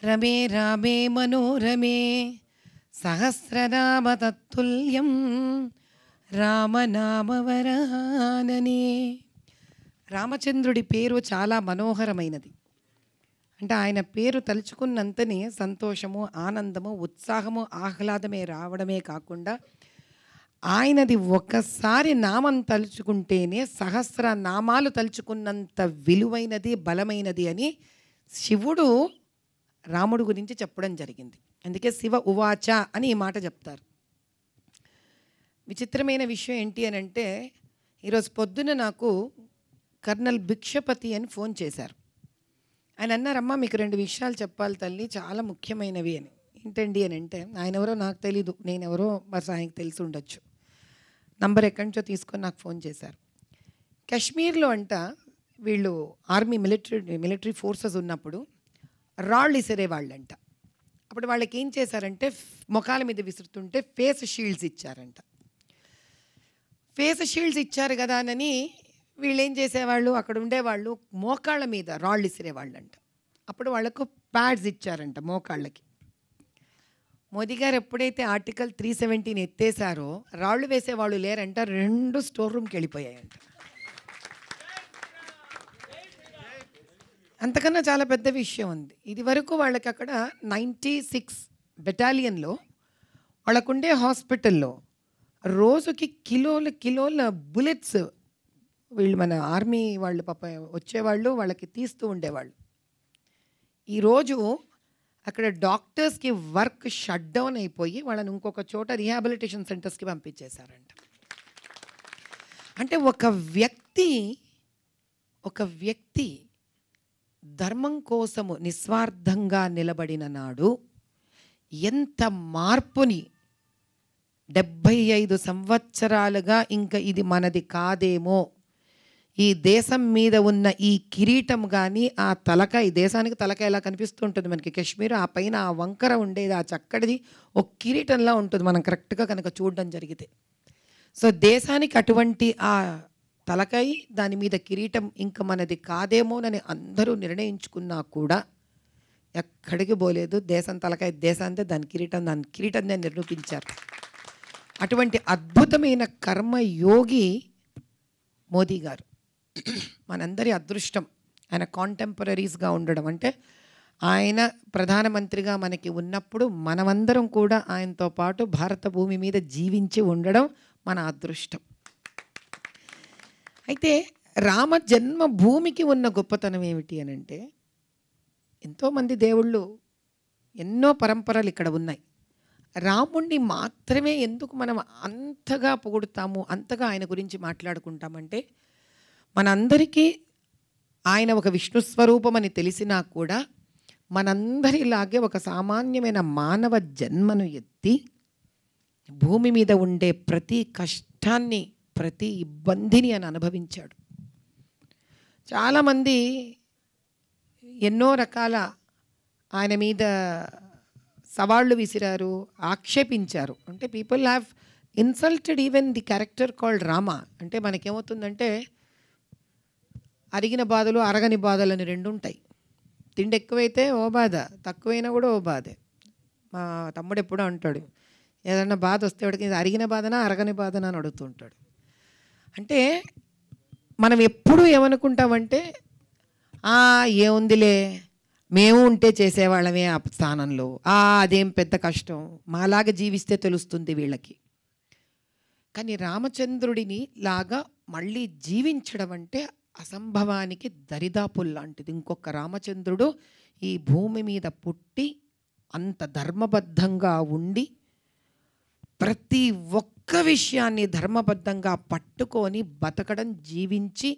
రమే రామే మనోరమే సహస్రనామ తత్తుల్యం రామనామవరాననే రామచంద్రుడి పేరు చాలా మనోహరమైనది అంటే ఆయన పేరు తలుచుకున్నంతనే సంతోషము ఆనందము ఉత్సాహము ఆహ్లాదమే రావడమే కాకుండా ఆయనది ఒక్కసారి నామం తలుచుకుంటేనే సహస్ర నామాలు తలుచుకున్నంత విలువైనది బలమైనది అని శివుడు రాముడు గురించి చెప్పడం జరిగింది అందుకే శివ ఉవాచ అని ఈ మాట చెప్తారు విచిత్రమైన విషయం ఏంటి అని అంటే ఈరోజు పొద్దున నాకు కర్నల్ భిక్షపతి అని ఫోన్ చేశారు ఆయన అన్నారమ్మా మీకు రెండు విషయాలు చెప్పాలి తల్లి చాలా ముఖ్యమైనవి అని ఏంటండి అని అంటే ఆయన ఎవరో నాకు తెలీదు నేను ఎవరో మరి ఆయనకు తెలిసి ఉండొచ్చు నంబర్ ఎక్కడి నుంచో తీసుకొని నాకు ఫోన్ చేశారు కశ్మీర్లో అంట వీళ్ళు ఆర్మీ మిలిటరీ మిలిటరీ ఫోర్సెస్ ఉన్నప్పుడు రాళ్ళు ఇసిరే వాళ్ళంట అప్పుడు వాళ్ళకి ఏం చేశారంటే ముఖాల మీద విసురుతుంటే ఫేస్ షీల్డ్స్ ఇచ్చారంట ఫేస్ షీల్డ్స్ ఇచ్చారు కదా అని వీళ్ళు ఏం చేసేవాళ్ళు అక్కడ ఉండేవాళ్ళు మోకాళ్ళ మీద రాళ్ళు ఇసిరేవాళ్ళంట అప్పుడు వాళ్ళకు ప్యాడ్స్ ఇచ్చారంట మోకాళ్ళకి మోదీ గారు ఎప్పుడైతే ఆర్టికల్ త్రీ సెవెంటీని ఎత్తేసారో రాళ్ళు వేసేవాళ్ళు లేరంట రెండు స్టోర్ రూమ్కి వెళ్ళిపోయాయంట అంతకన్నా చాలా పెద్ద విషయం ఉంది ఇది వరకు వాళ్ళకి అక్కడ నైంటీ సిక్స్ బెటాలియన్లో వాళ్ళకుండే హాస్పిటల్లో రోజుకి కిలోల కిలోల బుల్లెట్స్ వీళ్ళు మన ఆర్మీ వాళ్ళు పాప వచ్చేవాళ్ళు వాళ్ళకి తీస్తూ ఉండేవాళ్ళు ఈరోజు అక్కడ డాక్టర్స్కి వర్క్ షట్ డౌన్ అయిపోయి వాళ్ళని ఇంకొక చోట రీహాబిలిటేషన్ సెంటర్స్కి పంపించేశారంట అంటే ఒక వ్యక్తి ఒక వ్యక్తి ధర్మం కోసము నిస్వార్థంగా నిలబడిన నాడు ఎంత మార్పుని డెబ్భై ఐదు సంవత్సరాలుగా ఇంకా ఇది మనది కాదేమో ఈ దేశం మీద ఉన్న ఈ కిరీటం కానీ ఆ ఈ దేశానికి ఎలా కనిపిస్తూ ఉంటుంది మనకి కాశ్మీర్ ఆ పైన ఆ వంకర ఉండేది ఆ చక్కడిది ఒక కిరీటంలా ఉంటుంది మనం కరెక్ట్గా కనుక చూడడం జరిగితే సో దేశానికి అటువంటి ఆ తలకై దాని మీద కిరీటం ఇంకా మనది కాదేమోనని అందరూ నిర్ణయించుకున్నా కూడా ఎక్కడికి పోలేదు దేశం తలకాయ దేశాంతే దాని కిరీటం దాని కిరీటంనే నిరూపించారు అటువంటి అద్భుతమైన కర్మయోగి మోదీ గారు మనందరి అదృష్టం ఆయన కాంటెంపరీస్గా ఉండడం అంటే ఆయన ప్రధానమంత్రిగా మనకి ఉన్నప్పుడు మనమందరం కూడా ఆయనతో పాటు భారత భూమి మీద జీవించి ఉండడం మన అదృష్టం అయితే రామ జన్మ భూమికి ఉన్న గొప్పతనం ఏమిటి అని అంటే ఎంతోమంది దేవుళ్ళు ఎన్నో పరంపరలు ఇక్కడ ఉన్నాయి రాముణ్ణి మాత్రమే ఎందుకు మనం అంతగా పొగుడుతాము అంతగా ఆయన గురించి మాట్లాడుకుంటామంటే మనందరికీ ఆయన ఒక విష్ణు స్వరూపం అని తెలిసినా కూడా మనందరిలాగే ఒక సామాన్యమైన మానవ జన్మను ఎత్తి భూమి మీద ఉండే ప్రతి కష్టాన్ని ప్రతి ఇబ్బందిని అని అనుభవించాడు చాలామంది ఎన్నో రకాల ఆయన మీద సవాళ్ళు విసిరారు ఆక్షేపించారు అంటే people have insulted even the character called Rama అంటే మనకేమవుతుందంటే అరిగిన బాధలు అరగని బాధలు అని రెండు ఉంటాయి తిండి ఎక్కువైతే ఓ బాధ తక్కువైనా కూడా ఓ బాధే మా తమ్ముడు ఎప్పుడూ అంటాడు ఏదన్నా బాధ వస్తే వాడికి అరిగిన బాధనా అరగని బాధనా అని అడుగుతుంటాడు అంటే మనం ఎప్పుడూ ఏమనుకుంటామంటే ఏముందిలే మేము ఉంటే చేసేవాళ్ళమే ఆ స్థానంలో ఆ అదేం పెద్ద కష్టం మాలాగా జీవిస్తే తెలుస్తుంది వీళ్ళకి కానీ రామచంద్రుడిని లాగా మళ్ళీ జీవించడం అంటే అసంభవానికి దరిదాపు లాంటిది ఇంకొక రామచంద్రుడు ఈ భూమి మీద పుట్టి అంత ధర్మబద్ధంగా ఉండి ప్రతి ఒక్క విషయాన్ని ధర్మబద్ధంగా పట్టుకొని బతకడం జీవించి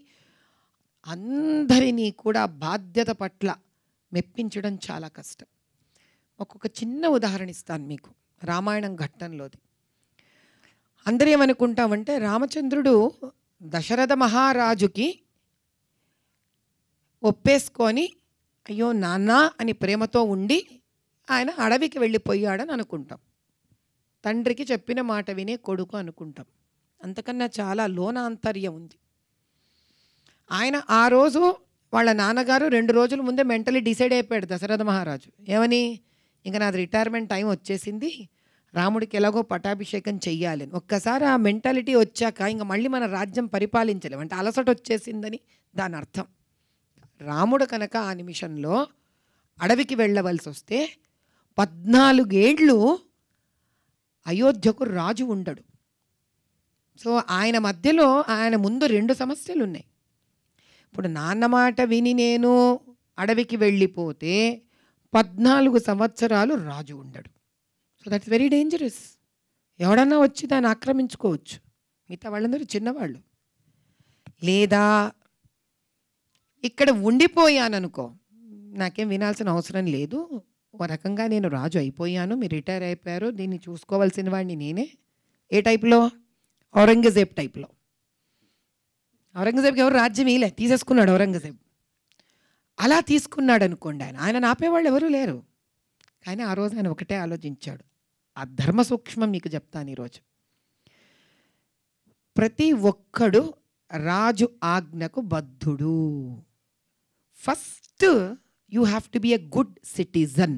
అందరినీ కూడా బాధ్యత పట్ల మెప్పించడం చాలా కష్టం ఒక్కొక్క చిన్న ఉదాహరణ ఇస్తాను మీకు రామాయణం ఘట్టంలోది అందరూ ఏమనుకుంటామంటే రామచంద్రుడు దశరథ మహారాజుకి ఒప్పేసుకొని అయ్యో నాన్న అని ప్రేమతో ఉండి ఆయన అడవికి వెళ్ళిపోయాడని అనుకుంటాం తండ్రికి చెప్పిన మాట వినే కొడుకు అనుకుంటాం అంతకన్నా చాలా లోనాంతర్యం ఉంది ఆయన ఆ రోజు వాళ్ళ నాన్నగారు రెండు రోజుల ముందే మెంటలీ డిసైడ్ అయిపోయాడు దశరథ మహారాజు ఏమని ఇంకా నాది రిటైర్మెంట్ టైం వచ్చేసింది రాముడికి ఎలాగో పటాభిషేకం చెయ్యాలని ఒక్కసారి ఆ మెంటాలిటీ వచ్చాక ఇంకా మళ్ళీ మన రాజ్యం పరిపాలించలేము అంటే అలసట వచ్చేసిందని దాని అర్థం రాముడు కనుక ఆ నిమిషంలో అడవికి వెళ్ళవలసి వస్తే పద్నాలుగేండ్లు అయోధ్యకు రాజు ఉండడు సో ఆయన మధ్యలో ఆయన ముందు రెండు సమస్యలు ఉన్నాయి ఇప్పుడు నాన్న మాట విని నేను అడవికి వెళ్ళిపోతే పద్నాలుగు సంవత్సరాలు రాజు ఉండడు సో దట్స్ వెరీ డేంజరస్ ఎవడన్నా వచ్చి దాన్ని ఆక్రమించుకోవచ్చు మిగతా వాళ్ళందరూ చిన్నవాళ్ళు లేదా ఇక్కడ ఉండిపోయాననుకో నాకేం వినాల్సిన అవసరం లేదు ఒక రకంగా నేను రాజు అయిపోయాను మీరు రిటైర్ అయిపోయారు దీన్ని చూసుకోవాల్సిన వాడిని నేనే ఏ టైప్లో ఔరంగజేబ్ టైప్లో ఔరంగజేబ్కి ఎవరు రాజ్యం ఇలే తీసేసుకున్నాడు ఔరంగజేబ్ అలా తీసుకున్నాడు అనుకోండి ఆయన ఆయన ఆపేవాళ్ళు ఎవరూ లేరు కానీ ఆ రోజు ఆయన ఒకటే ఆలోచించాడు ఆ ధర్మ సూక్ష్మం మీకు చెప్తాను ఈరోజు ప్రతి ఒక్కడు రాజు ఆజ్ఞకు బద్ధుడు first you have to be a good citizen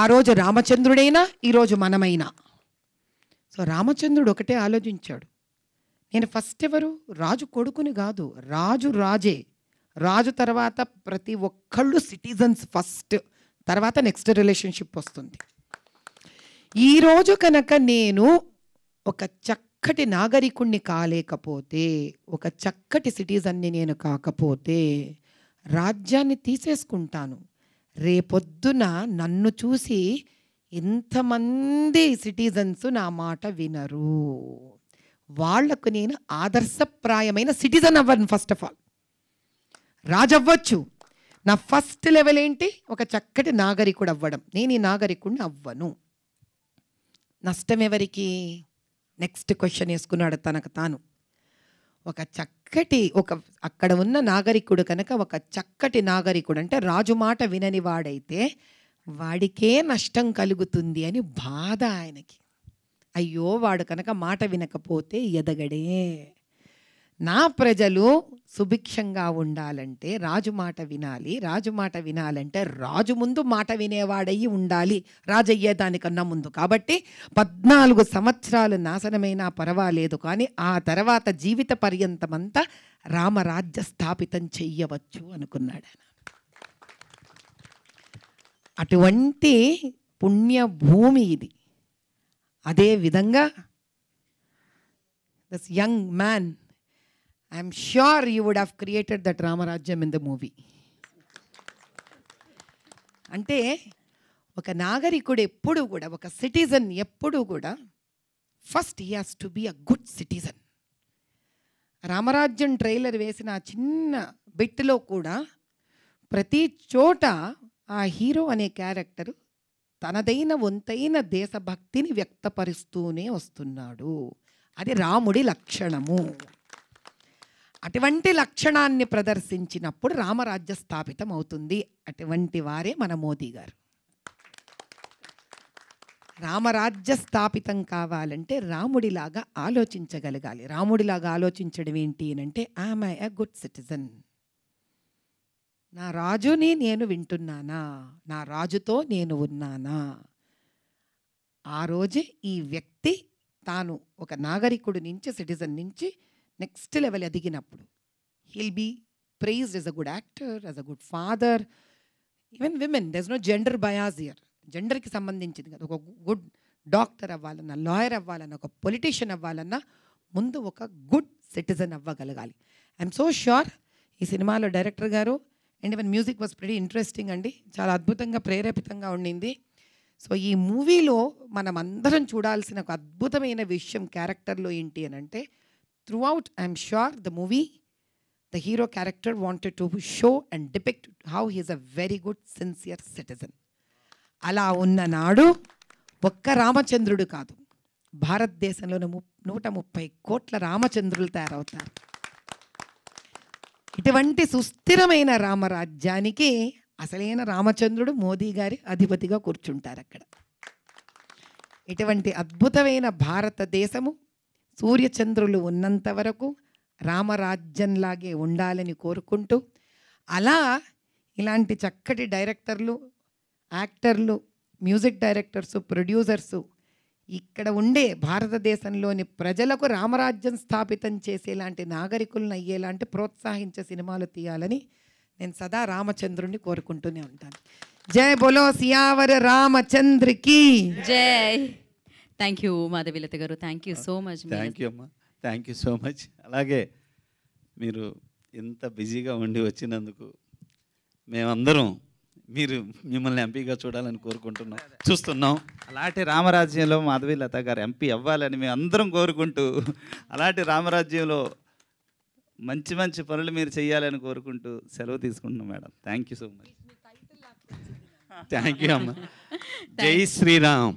ఆ రోజు రామచంద్రుడైనా ఈరోజు మనమైనా సో రామచంద్రుడు ఒకటే ఆలోచించాడు నేను ఫస్ట్ ఎవరు రాజు కొడుకుని కాదు రాజు రాజే రాజు తర్వాత ప్రతి ఒక్కళ్ళు సిటిజన్స్ ఫస్ట్ తర్వాత నెక్స్ట్ రిలేషన్షిప్ వస్తుంది ఈరోజు కనుక నేను ఒక చక్క చక్కటి నాగరికుణ్ణి కాలేకపోతే ఒక చక్కటి సిటిజన్ని నేను కాకపోతే రాజ్యాన్ని తీసేసుకుంటాను రేపొద్దున నన్ను చూసి ఎంతమంది సిటిజన్స్ నా మాట వినరు వాళ్లకు నేను ఆదర్శప్రాయమైన సిటిజన్ అవ్వను ఫస్ట్ ఆఫ్ ఆల్ రాజవ్వచ్చు నా ఫస్ట్ లెవెల్ ఏంటి ఒక చక్కటి నాగరికుడు అవ్వడం నేను ఈ నాగరికుడిని అవ్వను నష్టం ఎవరికి నెక్స్ట్ క్వశ్చన్ వేసుకున్నాడు తనకు తాను ఒక చక్కటి ఒక అక్కడ ఉన్న నాగరికుడు కనుక ఒక చక్కటి నాగరికుడు అంటే రాజు మాట వినని వాడైతే వాడికే నష్టం కలుగుతుంది అని బాధ ఆయనకి అయ్యో వాడు కనుక మాట వినకపోతే ఎదగడే నా ప్రజలు సుభిక్షంగా ఉండాలంటే రాజు మాట వినాలి రాజు మాట వినాలంటే రాజు ముందు మాట వినేవాడయ్యి ఉండాలి రాజయ్యేదానికన్నా ముందు కాబట్టి పద్నాలుగు సంవత్సరాలు నాశనమైనా పర్వాలేదు కానీ ఆ తర్వాత జీవిత పర్యంతమంతా రామరాజ్య స్థాపితం చెయ్యవచ్చు అనుకున్నాడు అటువంటి పుణ్యభూమి ఇది అదే విధంగా thus young man I'm sure you would have created that Ramarajyam in the movie అంటే ఒక నాగరికుడు ఎప్పుడు కూడా ఒక సిటిజన్ ఎప్పుడు కూడా first he has to be a good citizen Ramarajyam trailer వేసిన ఆ చిన్న బిట్లో కూడా ప్రతి చోట ఆ హీరో అనే క్యారెక్టర్ తనదైన వంతైన దేశభక్తిని వ్యక్తపరుస్తూనే వస్తున్నాడు అది రాముడి లక్షణము అటువంటి లక్షణాన్ని ప్రదర్శించినప్పుడు రామరాజ్య స్థాపితం అవుతుంది అటువంటి వారే మన మోదీ గారు రామరాజ్య స్థాపితం కావాలంటే రాముడిలాగా ఆలోచించగలగాలి రాముడిలాగా ఆలోచించడం ఏంటి అంటే ఐఎమ్ ఐ గుడ్ సిటిజన్ నా రాజుని నేను వింటున్నానా నా రాజుతో నేను ఉన్నానా ఆ రోజే ఈ వ్యక్తి తాను ఒక నాగరికుడి నుంచి సిటిజన్ నుంచి నెక్స్ట్ లెవెల్ ఎదిగినప్పుడు he'll be prized as a good actor as a good father even women there's no gender bias జెండర్కి సంబంధించింది కదా ఒక గుడ్ డాక్టర్ అవ్వాలన్నా లాయర్ అవ్వాలన్నా ఒక పొలిటీషియన్ అవ్వాలన్నా ముందు ఒక గుడ్ సిటిజన్ అవ్వగలగాలి ఐఎమ్ సో ష్యూర్ ఈ సినిమాలో డైరెక్టర్ గారు and even music was very interesting అండి చాలా అద్భుతంగా ప్రేరేపితంగా ఉండింది సో ఈ మూవీలో మనం అందరం చూడాల్సిన ఒక అద్భుతమైన విషయం క్యారెక్టర్లో ఏంటి అని అంటే throughout, I'm sure, the movie, the hero character wanted to show and depict how he is a very good, sincere citizen. అలా ఉన్న నాడు ఒక్క రామచంద్రుడు కాదు భారతదేశంలోని ము నూట ముప్పై కోట్ల రామచంద్రులు తయారవుతారు ఇటువంటి సుస్థిరమైన రామరాజ్యానికి అసలైన రామచంద్రుడు మోదీ గారి అధిపతిగా కూర్చుంటారు అక్కడ ఇటువంటి అద్భుతమైన భారతదేశము సూర్యచంద్రులు ఉన్నంత వరకు రామరాజ్యంలాగే ఉండాలని కోరుకుంటూ అలా ఇలాంటి చక్కటి డైరెక్టర్లు యాక్టర్లు మ్యూజిక్ డైరెక్టర్సు ప్రొడ్యూసర్సు ఇక్కడ ఉండే భారతదేశంలోని ప్రజలకు రామరాజ్యం స్థాపితం చేసేలాంటి నాగరికులను అయ్యేలాంటి ప్రోత్సహించే సినిమాలు తీయాలని నేను సదా రామచంద్రుణ్ణి కోరుకుంటూనే ఉంటాను జై బొలో సియావర రామచంద్రికి జై థ్యాంక్ యూ మాధవిలత గారు thank you so much thank you అమ్మా థ్యాంక్ యూ సో మచ్ అలాగే మీరు ఇంత బిజీగా ఉండి వచ్చినందుకు మేమందరం మీరు మిమ్మల్ని ఎంపీగా చూడాలని కోరుకుంటున్నాం చూస్తున్నాం అలాంటి రామరాజ్యంలో మాధవి లత గారు ఎంపీ అవ్వాలని మేము అందరం కోరుకుంటూ అలాంటి రామరాజ్యంలో మంచి మంచి పనులు మీరు చేయాలని కోరుకుంటూ సెలవు తీసుకుంటున్నాం madam thank you so much thank you అమ్మ జై శ్రీరామ్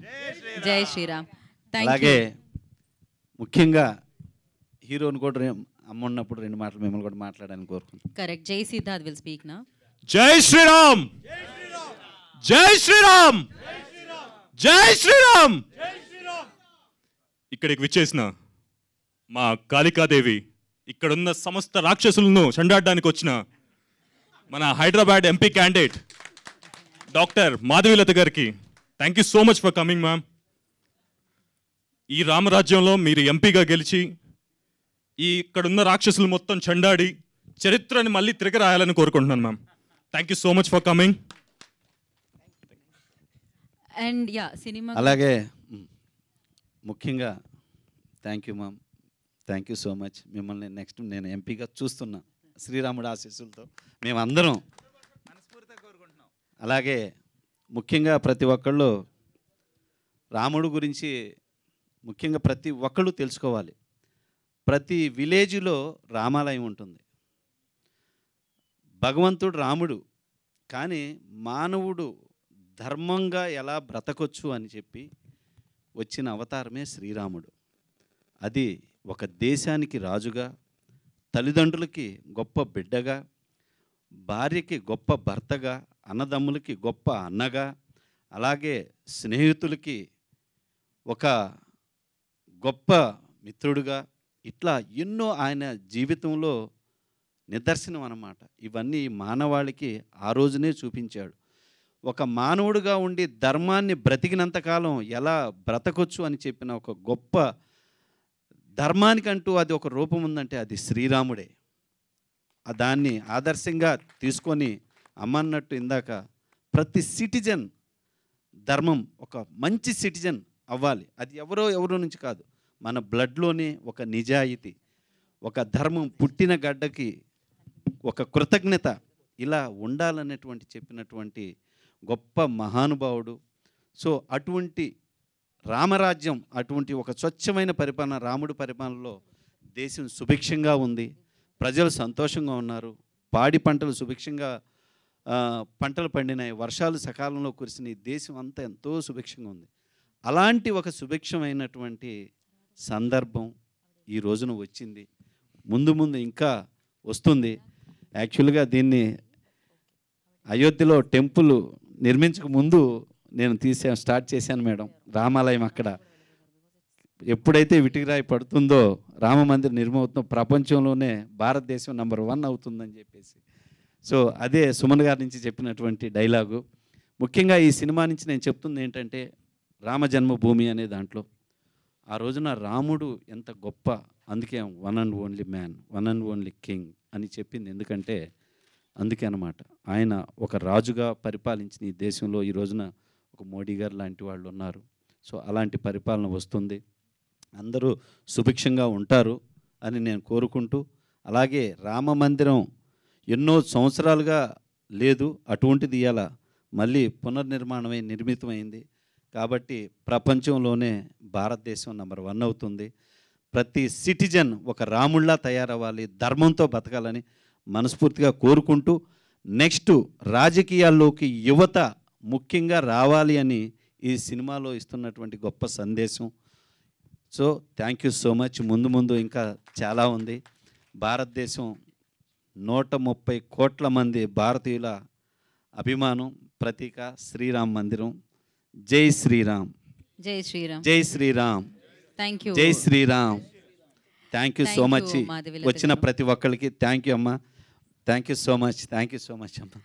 జై శ్రీరామ్ అలాగే ముఖ్యంగా హీరోని కూడా అమ్మ ఉన్నప్పుడు రెండు మాటలు మిమ్మల్ని కూడా మాట్లాడాలని కోరుకుంటున్నాను కరెక్ట్ జై సిద్ధార్థ్ విల్ స్పీక్ నా జై శ్రీరామ్ జై శ్రీరామ్ జై శ్రీరామ్ ఇక్కడికి విచ్చేసిన మా కాళికాదేవి ఇక్కడున్న సమస్త రాక్షసులను చండాడడానికి వచ్చిన మన Hyderabad MP candidate doctor Madhavilatha గారికి thank you so much for coming ma'am ఈ రామరాజ్యంలో మీరు ఎంపీగా గెలిచి ఈ ఇక్కడున్న రాక్షసులు మొత్తం చెండాడి చరిత్రని మళ్ళీ తిరగ రాయాలని కోరుకుంటున్నాను ma'am thank you so much for coming and yeah cinema అలాగే ముఖ్యంగా thank you ma'am thank you so much మిమ్మల్ని నెక్స్ట్ నేను ఎంపీగా చూస్తున్నా శ్రీరాముడు ఆశీస్సులతో మేమందరం అలాగే ముఖ్యంగా ప్రతి ఒక్కళ్ళు రాముడు గురించి ముఖ్యంగా ప్రతి ఒక్కళ్ళు తెలుసుకోవాలి ప్రతి విలేజ్లో రామాలయం ఉంటుంది భగవంతుడు రాముడు కానీ మానవుడు ధర్మంగా ఎలా బ్రతకొచ్చు అని చెప్పి వచ్చిన అవతారమే శ్రీరాముడు అది ఒక దేశానికి రాజుగా తల్లిదండ్రులకి గొప్ప బిడ్డగా భార్యకి గొప్ప భర్తగా అన్నదమ్ములకి గొప్ప అన్నగా అలాగే స్నేహితులకి ఒక గొప్ప మిత్రుడుగా ఇట్లా ఎన్నో ఆయన జీవితంలో నిదర్శనం అన్నమాట ఇవన్నీ మానవాళికి ఆ రోజునే చూపించాడు ఒక మానవుడిగా ఉండి ధర్మాన్ని బ్రతికినంతకాలం ఎలా బ్రతకొచ్చు అని చెప్పిన ఒక గొప్ప ధర్మానికంటూ అది ఒక రూపం ఉందంటే అది శ్రీరాముడే దాన్ని ఆదర్శంగా తీసుకొని అమ్మన్నట్టు ఇందాక ప్రతి సిటిజన్ ధర్మం ఒక మంచి సిటిజన్ అవ్వాలి అది ఎవరో ఎవరో నుంచి కాదు మన బ్లడ్లోనే ఒక నిజాయితీ ఒక ధర్మం పుట్టిన గడ్డకి ఒక కృతజ్ఞత ఇలా ఉండాలనేటువంటి చెప్పినటువంటి గొప్ప మహానుభావుడు సో అటువంటి రామరాజ్యం అటువంటి ఒక స్వచ్ఛమైన పరిపాలన రాముడి పరిపాలనలో దేశం సుభిక్షంగా ఉంది ప్రజలు సంతోషంగా ఉన్నారు పాడి పంటలు సుభిక్షంగా పంటలు పండినాయి వర్షాలు సకాలంలో కురిసినాయి దేశం అంతా ఎంతో సుభిక్షంగా ఉంది అలాంటి ఒక సుభిక్షమైనటువంటి సందర్భం ఈ రోజున వచ్చింది ముందు ముందు ఇంకా వస్తుంది యాక్చువల్గా దీన్ని అయోధ్యలో టెంపుల్ నిర్మించక ముందు నేను తీసే స్టార్ట్ చేశాను మేడం రామాలయం అక్కడ ఎప్పుడైతే విటికిరాయి పడుతుందో రామ మందిర్ నిర్మవుతుందో ప్రపంచంలోనే భారతదేశం నెంబర్ వన్ అవుతుందని చెప్పేసి సో అదే సుమన్ గారి నుంచి చెప్పినటువంటి డైలాగు ముఖ్యంగా ఈ సినిమా నుంచి నేను చెప్తుంది ఏంటంటే రామ జన్మభూమి అనే దాంట్లో ఆ రోజున రాముడు ఎంత గొప్ప అందుకే one and only man one and only king అని చెప్పింది ఎందుకంటే అందుకే అనమాట ఆయన ఒక రాజుగా పరిపాలించిన ఈ దేశంలో ఈ రోజున ఒక మోడీ గారు లాంటి వాళ్ళు ఉన్నారు సో అలాంటి పరిపాలన వస్తుంది అందరూ సుభిక్షంగా ఉంటారు అని నేను కోరుకుంటూ అలాగే రామ మందిరం ఎన్నో సంవత్సరాలుగా లేదు అటువంటిది ఇవాళ మళ్ళీ పునర్నిర్మాణమై నిర్మితమైంది కాబట్టి ప్రపంచంలోనే భారతదేశం నెంబర్ వన్ అవుతుంది ప్రతి సిటిజన్ ఒక రాముళ్ళ తయారవ్వాలి ధర్మంతో బతకాలని మనస్ఫూర్తిగా కోరుకుంటూ నెక్స్ట్ రాజకీయాల్లోకి యువత ముఖ్యంగా రావాలి అని ఈ సినిమాలో ఇస్తున్నటువంటి గొప్ప సందేశం so thank you so much ముందు ముందు ఇంకా చాలా ఉంది భారతదేశం నూట ముప్పై కోట్ల మంది భారతీయుల అభిమానం ప్రతీక శ్రీరామ్ మందిరం జై శ్రీరామ్ జై శ్రీరామ్ జై శ్రీరామ్ థ్యాంక్ యూ జై Sriram thank you so much వచ్చిన ప్రతి ఒక్కరికి థ్యాంక్ యూ అమ్మా thank you so much thank you so much అమ్మా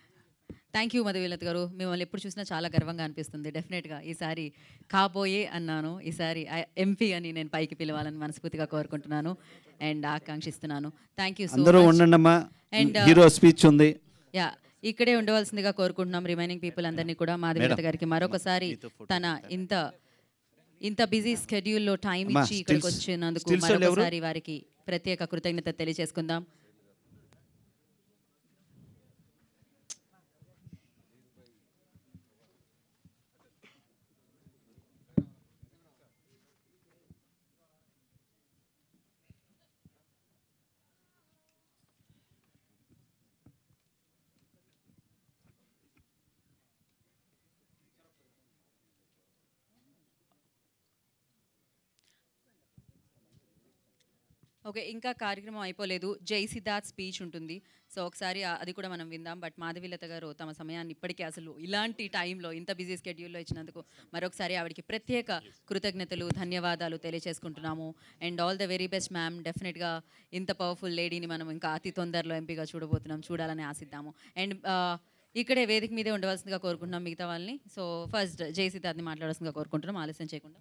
థ్యాంక్ యూ మధువీలత గారు మిమ్మల్ని ఎప్పుడు చూసినా చాలా గర్వంగా అనిపిస్తుంది డెఫినెట్గా ఈసారి కాబోయే అన్నాను ఈసారి ఎంపీ అని నేను పైకి పిలవాలని మనస్ఫూర్తిగా కోరుకుంటున్నాను అండ్ ఆకాంక్షిస్తున్నాను థ్యాంక్ యూ అందరూ ఉండమ్మా అండ్ uh, హీరో స్పీచ్ ఉంది యా ఇక్కడే ఉండవలసిందిగా కోరుకుంటున్నాం రిమైనింగ్ పీపుల్ అందరినీ కూడా మాధవేత గారికి మరొకసారి తన ఇంత ఇంత బిజీ స్కెడ్యూల్లో టైం ఇచ్చి ఇక్కడికి వచ్చినందుకు మరొకసారి వారికి ప్రత్యేక కృతజ్ఞత తెలియజేసుకుందాం ఓకే ఇంకా కార్యక్రమం అయిపోలేదు జై సిద్ధార్థ్ స్పీచ్ ఉంటుంది సో ఒకసారి అది కూడా మనం విందాం బట్ మాధవీలత గారు తమ సమయాన్ని ఇప్పటికే అసలు ఇలాంటి టైంలో ఇంత బిజీ స్కెడ్యూల్లో ఇచ్చినందుకు మరొకసారి ఆవిడకి ప్రత్యేక కృతజ్ఞతలు ధన్యవాదాలు తెలియజేసుకుంటున్నాము and all the very best ma'am డెఫినెట్గా ఇంత పవర్ఫుల్ లేడీని మనం ఇంకా అతి తొందరలో ఎంపీగా చూడబోతున్నాం చూడాలని ఆశిద్దాము అండ్ ఇక్కడే వేదిక మీదే ఉండవలసిందిగా కోరుకుంటున్నాం మిగతా వాళ్ళని సో ఫస్ట్ జై సిద్ధార్థ్ని మాట్లాడాల్సిందిగా కోరుకుంటున్నాం ఆలస్యం చేయకుండా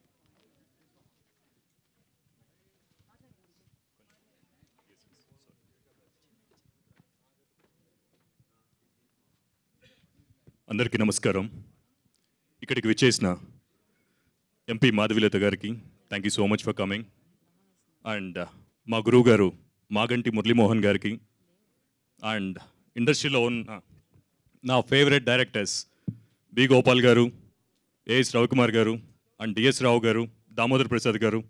అందరికీ నమస్కారం ఇక్కడికి విచ్చేసిన ఎంపీ మాధవిలత గారికి thank you so much for coming and మా గురువు గారు మాగంటి మురళీమోహన్ గారికి అండ్ ఇండస్ట్రీలో ఉన్న నా ఫేవరెట్ డైరెక్టర్స్ బి గోపాల్ గారు ఏఎస్ రవికుమార్ గారు అండ్ డిఎస్ రావు గారు దామోదర్ ప్రసాద్ గారు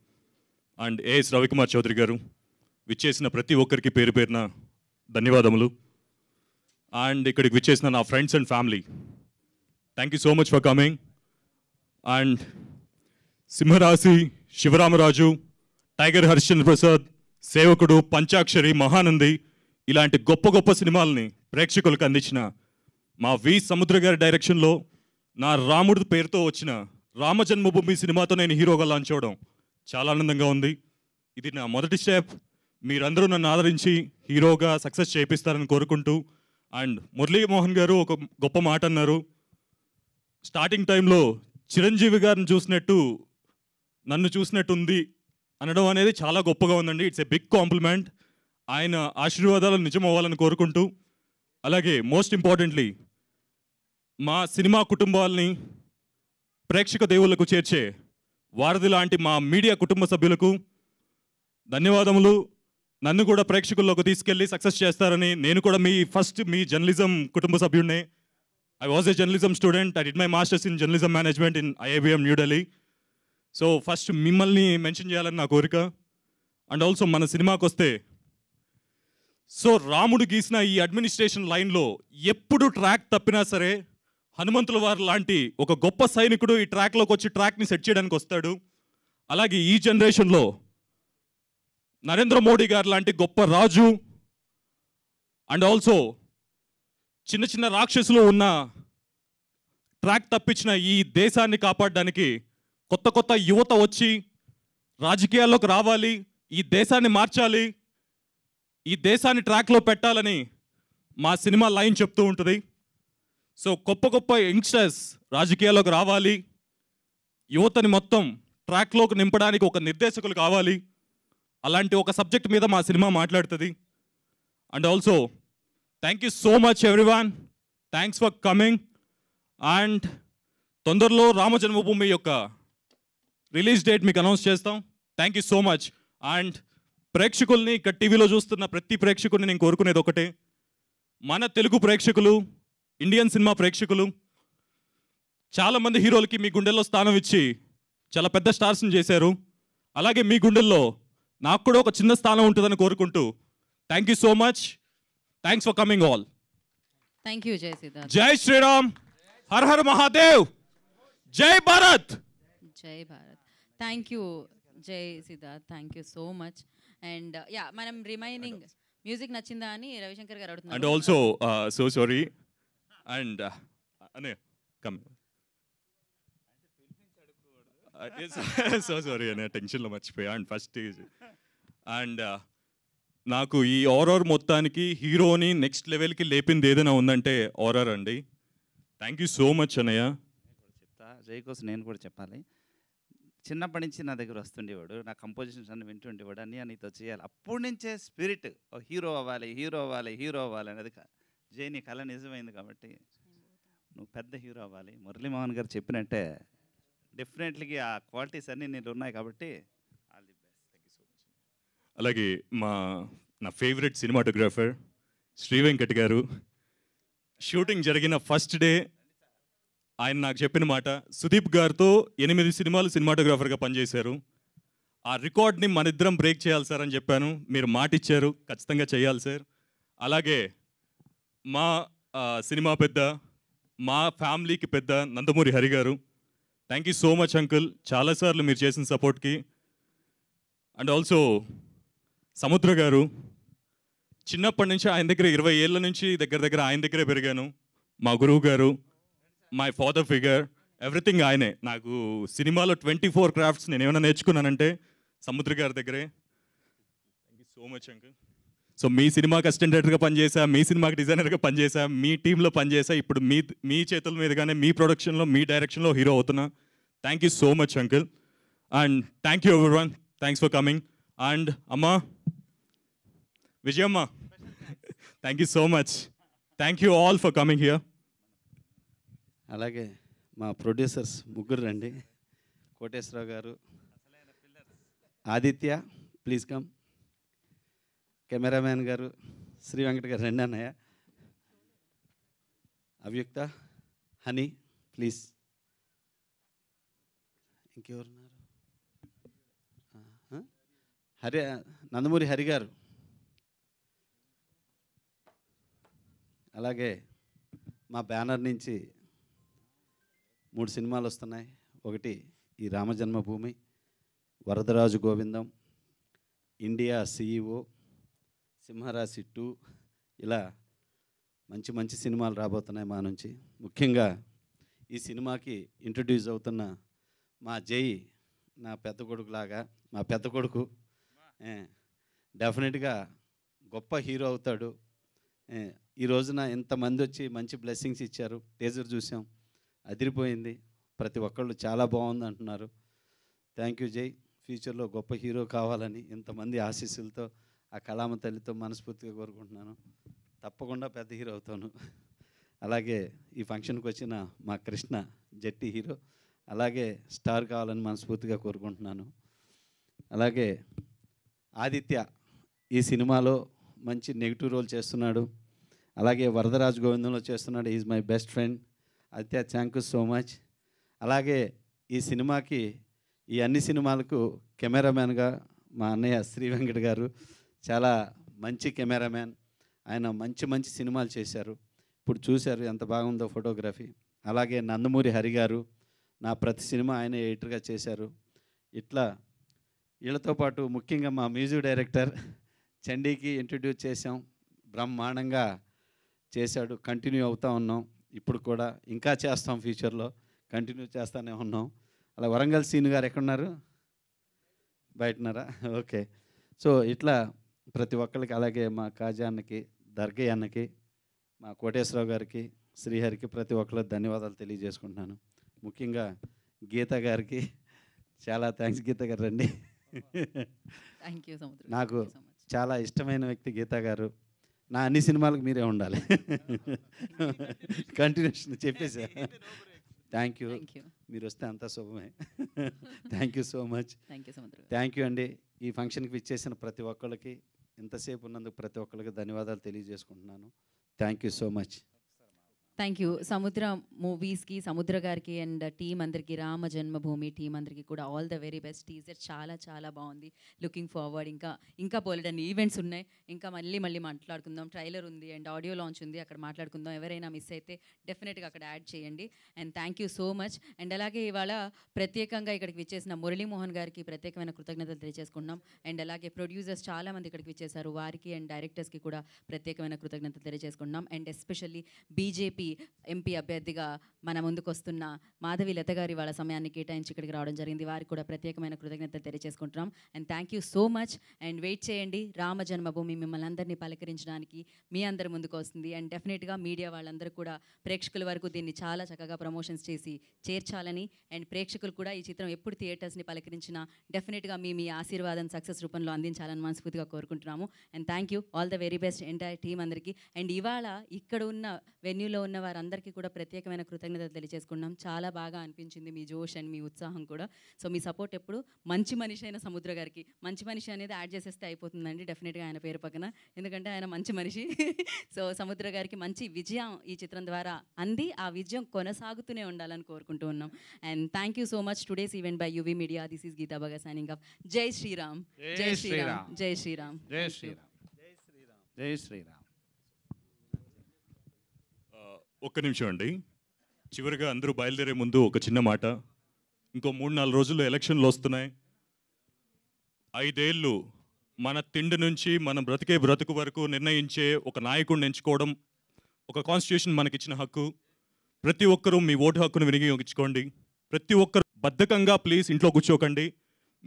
అండ్ ఏఎస్ రవికుమార్ చౌదరి గారు విచ్చేసిన ప్రతి ఒక్కరికి పేరు పేరున ధన్యవాదములు అండ్ ఇక్కడికి విచ్చేసిన నా friends and family thank you so much for coming and Simharasi Sivaramaraju tiger Harishchandra Prasad సేవకుడు పంచాక్షరి మహానంది ఇలాంటి గొప్ప గొప్ప సినిమాలని ప్రేక్షకులకు అందించిన మా వి సముద్ర గారి డైరెక్షన్లో నా రాముడి పేరుతో వచ్చిన రామజన్మభూమి సినిమాతో నేను హీరోగా లాంచ్ అవ్వడం చాలా ఆనందంగా ఉంది ఇది నా మొదటి స్టెప్ మీరందరూ నన్ను ఆదరించి హీరోగా సక్సెస్ చేపిస్తారని కోరుకుంటూ అండ్ మురళీమోహన్ గారు ఒక గొప్ప మాట అన్నారు స్టార్టింగ్ టైంలో చిరంజీవి గారిని చూసినట్టు నన్ను చూసినట్టు ఉంది అనడం అనేది చాలా గొప్పగా ఉందండి ఇట్స్ ఎ బిగ్ కాంప్లిమెంట్ ఆయన ఆశీర్వాదాలు నిజం అవ్వాలని కోరుకుంటూ అలాగే మోస్ట్ ఇంపార్టెంట్లీ మా సినిమా కుటుంబాలని ప్రేక్షక దేవులకు చేర్చే వారధి లాంటి మా మీడియా కుటుంబ సభ్యులకు ధన్యవాదములు నన్ను కూడా ప్రేక్షకుల్లోకి తీసుకెళ్ళి సక్సెస్ చేస్తారని నేను కూడా మీ ఫస్ట్ మీ జర్నలిజం కుటుంబ సభ్యుడిని I was a journalism student I did my masters in journalism management in IIBM New Delhi so first మిమ్మల్ని మెన్షన్ చేయాలని నా కోరిక అండ్ ఆల్సో మన సినిమాకి వస్తే సో రాముడు గీసిన ఈ అడ్మినిస్ట్రేషన్ లైన్లో ఎప్పుడు ట్రాక్ తప్పినా సరే హనుమంతుల వారు లాంటి ఒక గొప్ప సైనికుడు ఈ ట్రాక్లోకి వచ్చి ట్రాక్ని సెట్ చేయడానికి వస్తాడు అలాగే ఈ జనరేషన్లో నరేంద్ర మోడీ గారు లాంటి గొప్ప రాజు అండ్ ఆల్సో చిన్న చిన్న రాక్షసులు ఉన్న ట్రాక్ తప్పించిన ఈ దేశాన్ని కాపాడడానికి కొత్త కొత్త యువత వచ్చి రాజకీయాల్లోకి రావాలి ఈ దేశాన్ని మార్చాలి ఈ దేశాన్ని ట్రాక్లో పెట్టాలని మా సినిమా లైన్ చెప్తూ ఉంటుంది సో గొప్ప గొప్ప యంగ్స్టర్స్ రాజకీయాల్లోకి రావాలి యువతని మొత్తం ట్రాక్లోకి నింపడానికి ఒక నిర్దేశకులు కావాలి అలాంటి ఒక సబ్జెక్ట్ మీద మా సినిమా మాట్లాడుతుంది and also thank you so much everyone thanks for coming and తొందరలో రామ జన్మభూమి యొక్క రిలీజ్ డేట్ మీకు అనౌన్స్ చేస్తాం థ్యాంక్ యూ సో మచ్ అండ్ ప్రేక్షకుల్ని ఇక్కడ టీవీలో చూస్తున్న ప్రతి ప్రేక్షకుల్ని నేను కోరుకునేది ఒకటే మన తెలుగు ప్రేక్షకులు ఇండియన్ సినిమా ప్రేక్షకులు చాలామంది హీరోలకి మీ గుండెల్లో స్థానం ఇచ్చి చాలా పెద్ద స్టార్స్ని చేశారు అలాగే మీ గుండెల్లో నాకు కూడా ఒక చిన్న స్థానం ఉంటుందని కోరుకుంటూ thank you so much thanks for coming all thank you జై జై శ్రీరామ్ హర్ హర్ మహాదేవ్ జై భారత్ జై Bharat thank you Jai Siddharth thank you so much and yeah మనం రిమైనింగ్ మ్యూజిక్ నచ్చిందా అని రవిశంకర్ గారు అడుగుతున్నారు and also so sorry and అనే కమ్ సో సారీ అనే టెన్షన్లో మర్చిపోయా and first is and uh, నాకు ఈ ఆరర్ మొత్తానికి హీరోని నెక్స్ట్ లెవెల్కి లేపింది ఏదైనా ఉందంటే ఆరర్ అండి థ్యాంక్ యూ సో మచ్ అన్నయ్య చెప్తా జై కోసం నేను కూడా చెప్పాలి చిన్నప్పటి నుంచి నా దగ్గర వస్తుండేవాడు నా కంపోజిషన్స్ అన్ని వింటుండేవాడు అన్నీ నీతో చేయాలి అప్పటి నుంచే స్పిరిట్ హీరో అవ్వాలి హీరో అవ్వాలి హీరో అవ్వాలి అనేది జై నీ కళ నిజమైంది కాబట్టి నువ్వు పెద్ద హీరో అవ్వాలి మురళీమోహన్ గారు చెప్పినట్టే డెఫినెట్లీ ఆ క్వాలిటీస్ అన్నీ నీళ్ళు ఉన్నాయి కాబట్టి అలాగే మా నా ఫేవరెట్ సినిమాటోగ్రాఫర్ శ్రీ వెంకట్ గారు షూటింగ్ జరిగిన ఫస్ట్ డే ఆయన నాకు చెప్పిన మాట సుదీప్ గారితో ఎనిమిది సినిమాలు సినిమాటోగ్రాఫర్గా పనిచేశారు ఆ రికార్డ్ని మనిద్దరం బ్రేక్ చేయాలి సార్ అని చెప్పాను మీరు మాట ఇచ్చారు ఖచ్చితంగా చేయాలి సార్ అలాగే మా సినిమా పెద్ద మా ఫ్యామిలీకి పెద్ద నందమూరి హరి గారు thank you so much uncle చాలాసార్లు మీరు చేసిన సపోర్ట్కి అండ్ ఆల్సో సముద్ర గారు చిన్నప్పటి నుంచి ఆయన దగ్గర ఇరవై ఏళ్ళ నుంచి దగ్గర దగ్గర ఆయన దగ్గరే పెరిగాను మా గురువు గారు మై ఫాదర్ ఫిగర్ ఎవ్రీథింగ్ ఆయనే నాకు సినిమాలో ట్వంటీ ఫోర్ క్రాఫ్ట్స్ నేను ఏమైనా నేర్చుకున్నానంటే సముద్ర గారి దగ్గరే thank you so much uncle so మీ సినిమాకి అసిస్టెంట్ డైరెక్టర్గా పనిచేసా మీ సినిమాకి డిజైనర్గా పనిచేసా మీ టీంలో పనిచేసా ఇప్పుడు మీ మీ చేతుల మీదుగానే మీ ప్రొడక్షన్లో మీ డైరెక్షన్లో హీరో అవుతున్నా thank you so much uncle and thank you everyone thanks for coming and అమ్మా Vijayamma thank you so much thank you all for coming here అలాగే మా ప్రొడ్యూసర్స్ ముగ్గురు రండి కోటేశ్వరరావు గారు ఆదిత్య ప్లీజ్ కమ్ కెమెరామ్యాన్ గారు శ్రీ వెంకట గారు రండి అన్నయ్య అవ్యుక్త హనీ ప్లీజ్ ఇంకెవరు హరి నందమూరి హరి గారు అలాగే మా బ్యానర్ నుంచి మూడు సినిమాలు వస్తున్నాయి ఒకటి ఈ Ramajanmabhoomi Varadaraju Govindam India CEO Simharasi two ఇలా మంచి మంచి సినిమాలు రాబోతున్నాయి మా నుంచి ముఖ్యంగా ఈ సినిమాకి ఇంట్రడ్యూస్ అవుతున్న మా జై నా పెద్ద కొడుకులాగా మా పెద్ద కొడుకు డెఫినెట్గా గొప్ప హీరో అవుతాడు ఈ రోజున ఇంతమంది వచ్చి మంచి బ్లెస్సింగ్స్ ఇచ్చారు టేజర్ చూసాం అదిరిపోయింది ప్రతి ఒక్కళ్ళు చాలా బాగుంది అంటున్నారు థ్యాంక్ యూ జై ఫ్యూచర్లో గొప్ప హీరో కావాలని ఇంతమంది ఆశీస్సులతో ఆ కళామ తల్లితో మనస్ఫూర్తిగా కోరుకుంటున్నాను తప్పకుండా పెద్ద హీరో అవుతాను అలాగే ఈ ఫంక్షన్కి వచ్చిన మా కృష్ణ జట్టి హీరో అలాగే స్టార్ కావాలని మనస్ఫూర్తిగా కోరుకుంటున్నాను అలాగే ఆదిత్య ఈ సినిమాలో మంచి నెగిటివ్ రోల్ చేస్తున్నాడు అలాగే వరదరాజ్ గోవిందంలో చేస్తున్నాడు is my best friend Aditya thank you so much అలాగే ఈ సినిమాకి ఈ అన్ని సినిమాలకు కెమెరామ్యాన్గా మా అన్నయ్య శ్రీ వెంకట్ గారు చాలా మంచి కెమెరామ్యాన్ ఆయన మంచి మంచి సినిమాలు చేశారు ఇప్పుడు చూశారు ఎంత బాగుందో ఫోటోగ్రఫీ అలాగే నందమూరి హరి గారు నా ప్రతి సినిమా ఆయన ఎడిటర్గా చేశారు ఇట్లా వీళ్ళతో పాటు ముఖ్యంగా మా మ్యూజిక్ డైరెక్టర్ చండీకి ఇంట్రడ్యూస్ చేసాం బ్రహ్మాండంగా చేశాడు కంటిన్యూ అవుతూ ఉన్నాం ఇప్పుడు కూడా ఇంకా చేస్తాం ఫ్యూచర్లో కంటిన్యూ చేస్తూనే ఉన్నాం అలా వరంగల్ సీన్ గారు ఎక్కడున్నారు బయటన్నారా ఓకే సో ఇట్లా ప్రతి ఒక్కరికి అలాగే మా కాజా అన్నకి దర్గయ్య అన్నకి మా కోటేశ్వరరావు గారికి శ్రీహరికి ప్రతి ఒక్కరు ధన్యవాదాలు తెలియజేసుకుంటున్నాను ముఖ్యంగా గీత గారికి చాలా థ్యాంక్స్ గీత గారు రండి థ్యాంక్ యూ సో మచ్ నాకు చాలా ఇష్టమైన వ్యక్తి గీతా గారు నా అన్ని సినిమాలకు మీరే ఉండాలి కంటిన్యూషన్ చెప్పేసా థ్యాంక్ యూ మీరు వస్తే అంతా శుభమే thank you so much thank you అండి ఈ ఫంక్షన్కి విచ్చేసిన ప్రతి ఒక్కరికి ఇంతసేపు ఉన్నందుకు ప్రతి ఒక్కరికి ధన్యవాదాలు తెలియజేసుకుంటున్నాను thank you so much thank you Samudra మూవీస్కి సముద్ర గారికి అండ్ టీమ్ అందరికీ రామ జన్మభూమి టీం అందరికీ కూడా all the very best teaser చాలా చాలా బాగుంది లుకింగ్ ఫార్వర్డ్ ఇంకా ఇంకా పోలేడని ఈవెంట్స్ ఉన్నాయి ఇంకా మళ్ళీ మళ్ళీ మాట్లాడుకుందాం ట్రైలర్ ఉంది అండ్ ఆడియో లాంచ్ ఉంది అక్కడ మాట్లాడుకుందాం ఎవరైనా మిస్ అయితే డెఫినెట్గా అక్కడ యాడ్ చేయండి and thank you so much and అలాగే ఇవాళ ప్రత్యేకంగా ఇక్కడికి విచ్చేసిన మురళీమోహన్ గారికి ప్రత్యేకమైన కృతజ్ఞతలు తెలియజేసుకున్నాం అండ్ అలాగే ప్రొడ్యూసర్స్ చాలామంది ఇక్కడికి విచ్చేశారు వారికి అండ్ డైరెక్టర్స్కి కూడా ప్రత్యేకమైన కృతజ్ఞతలు తెలియజేసుకున్నాం అండ్ ఎస్పెషల్లీ బీజేపీ ఎంపీ అభ్యర్థిగా మన ముందుకు వస్తున్న మాధవి లత గారి వాళ్ళ సమయాన్ని కేటాయించి ఇక్కడికి రావడం జరిగింది వారికి కూడా ప్రత్యేకమైన కృతజ్ఞతలు తెలియజేసుకుంటున్నాం and thank you so much and wait చేయండి రామ జన్మభూమి మిమ్మల్ని అందరినీ పలకరించడానికి మీ అందరి ముందుకు వస్తుంది అండ్ డెఫినెట్గా మీడియా వాళ్ళందరూ కూడా ప్రేక్షకుల వరకు దీన్ని చాలా చక్కగా ప్రమోషన్స్ చేసి చేర్చాలని అండ్ ప్రేక్షకులు కూడా ఈ చిత్రం ఎప్పుడు థియేటర్స్ని పలకరించినా డెఫినెట్గా మీ మీ ఆశీర్వాదం సక్సెస్ రూపంలో అందించాలని మనస్ఫూర్తిగా కోరుకుంటున్నాము and thank you all the very best entire team అందరికీ అండ్ ఇవాళ ఇక్కడ ఉన్న వెన్యూలో ఉన్న వారందరికీ కూడా ప్రత్యేకమైన కృతజ్ఞతలు తెలియజేసుకున్నాం చాలా బాగా అనిపించింది మీ జోష్ అండ్ మీ ఉత్సాహం కూడా సో మీ సపోర్ట్ ఎప్పుడు మంచి మనిషి అయిన సముద్ర గారికి మంచి మనిషి అనేది యాడ్ చేసేస్తే అయిపోతుందండి డెఫినెట్గా ఆయన పేరు పక్కన ఎందుకంటే ఆయన మంచి మనిషి సో సముద్ర గారికి మంచి విజయం ఈ చిత్రం ద్వారా అంది ఆ విజయం కొనసాగుతూనే ఉండాలని కోరుకుంటూ ఉన్నాం and thank you so much today's event by UV media this is Geetha బగా సైనింగ్ ఆఫ్ జై శ్రీరామ్ జై శ్రీరామ్ జై శ్రీరామ్ జై శ్రీరామ్ జై శ్రీరామ్ జై శ్రీరామ్ ఒక్క నిమిషం అండి చివరిగా అందరూ బయలుదేరే ముందు ఒక చిన్న మాట ఇంకో మూడు నాలుగు రోజుల్లో ఎలక్షన్లు వస్తున్నాయి ఐదేళ్ళు మన తిండి నుంచి మనం బ్రతికే బ్రతుకు వరకు నిర్ణయించే ఒక నాయకుడిని ఎంచుకోవడం ఒక కాన్స్టిట్యూషన్ మనకిచ్చిన హక్కు ప్రతి ఒక్కరూ మీ ఓటు హక్కును వినియోగించుకోండి ప్రతి ఒక్కరు బద్ధకంగా ప్లీజ్ ఇంట్లో కూర్చోకండి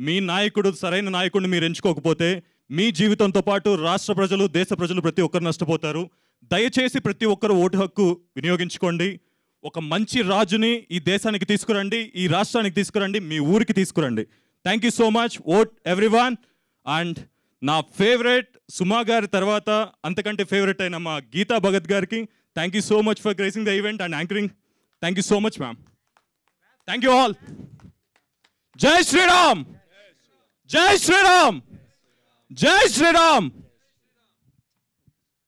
మీ నాయకుడు సరైన నాయకుడిని మీరు ఎంచుకోకపోతే మీ జీవితంతో పాటు రాష్ట్ర ప్రజలు దేశ ప్రజలు ప్రతి ఒక్కరు నష్టపోతారు దయచేసి ప్రతి ఒక్కరు ఓటు హక్కు వినియోగించుకోండి ఒక మంచి రాజుని ఈ దేశానికి తీసుకురండి ఈ రాష్ట్రానికి తీసుకురండి మీ ఊరికి తీసుకురండి thank you so much vote everyone and నా ఫేవరెట్ సుమా గారి తర్వాత అంతకంటే ఫేవరెట్ అయిన మా గీతా భగత్ గారికి thank you so much for gracing the event and anchoring thank you so much ma'am thank you all జై శ్రీరామ్ జై శ్రీరామ్ జై శ్రీరామ్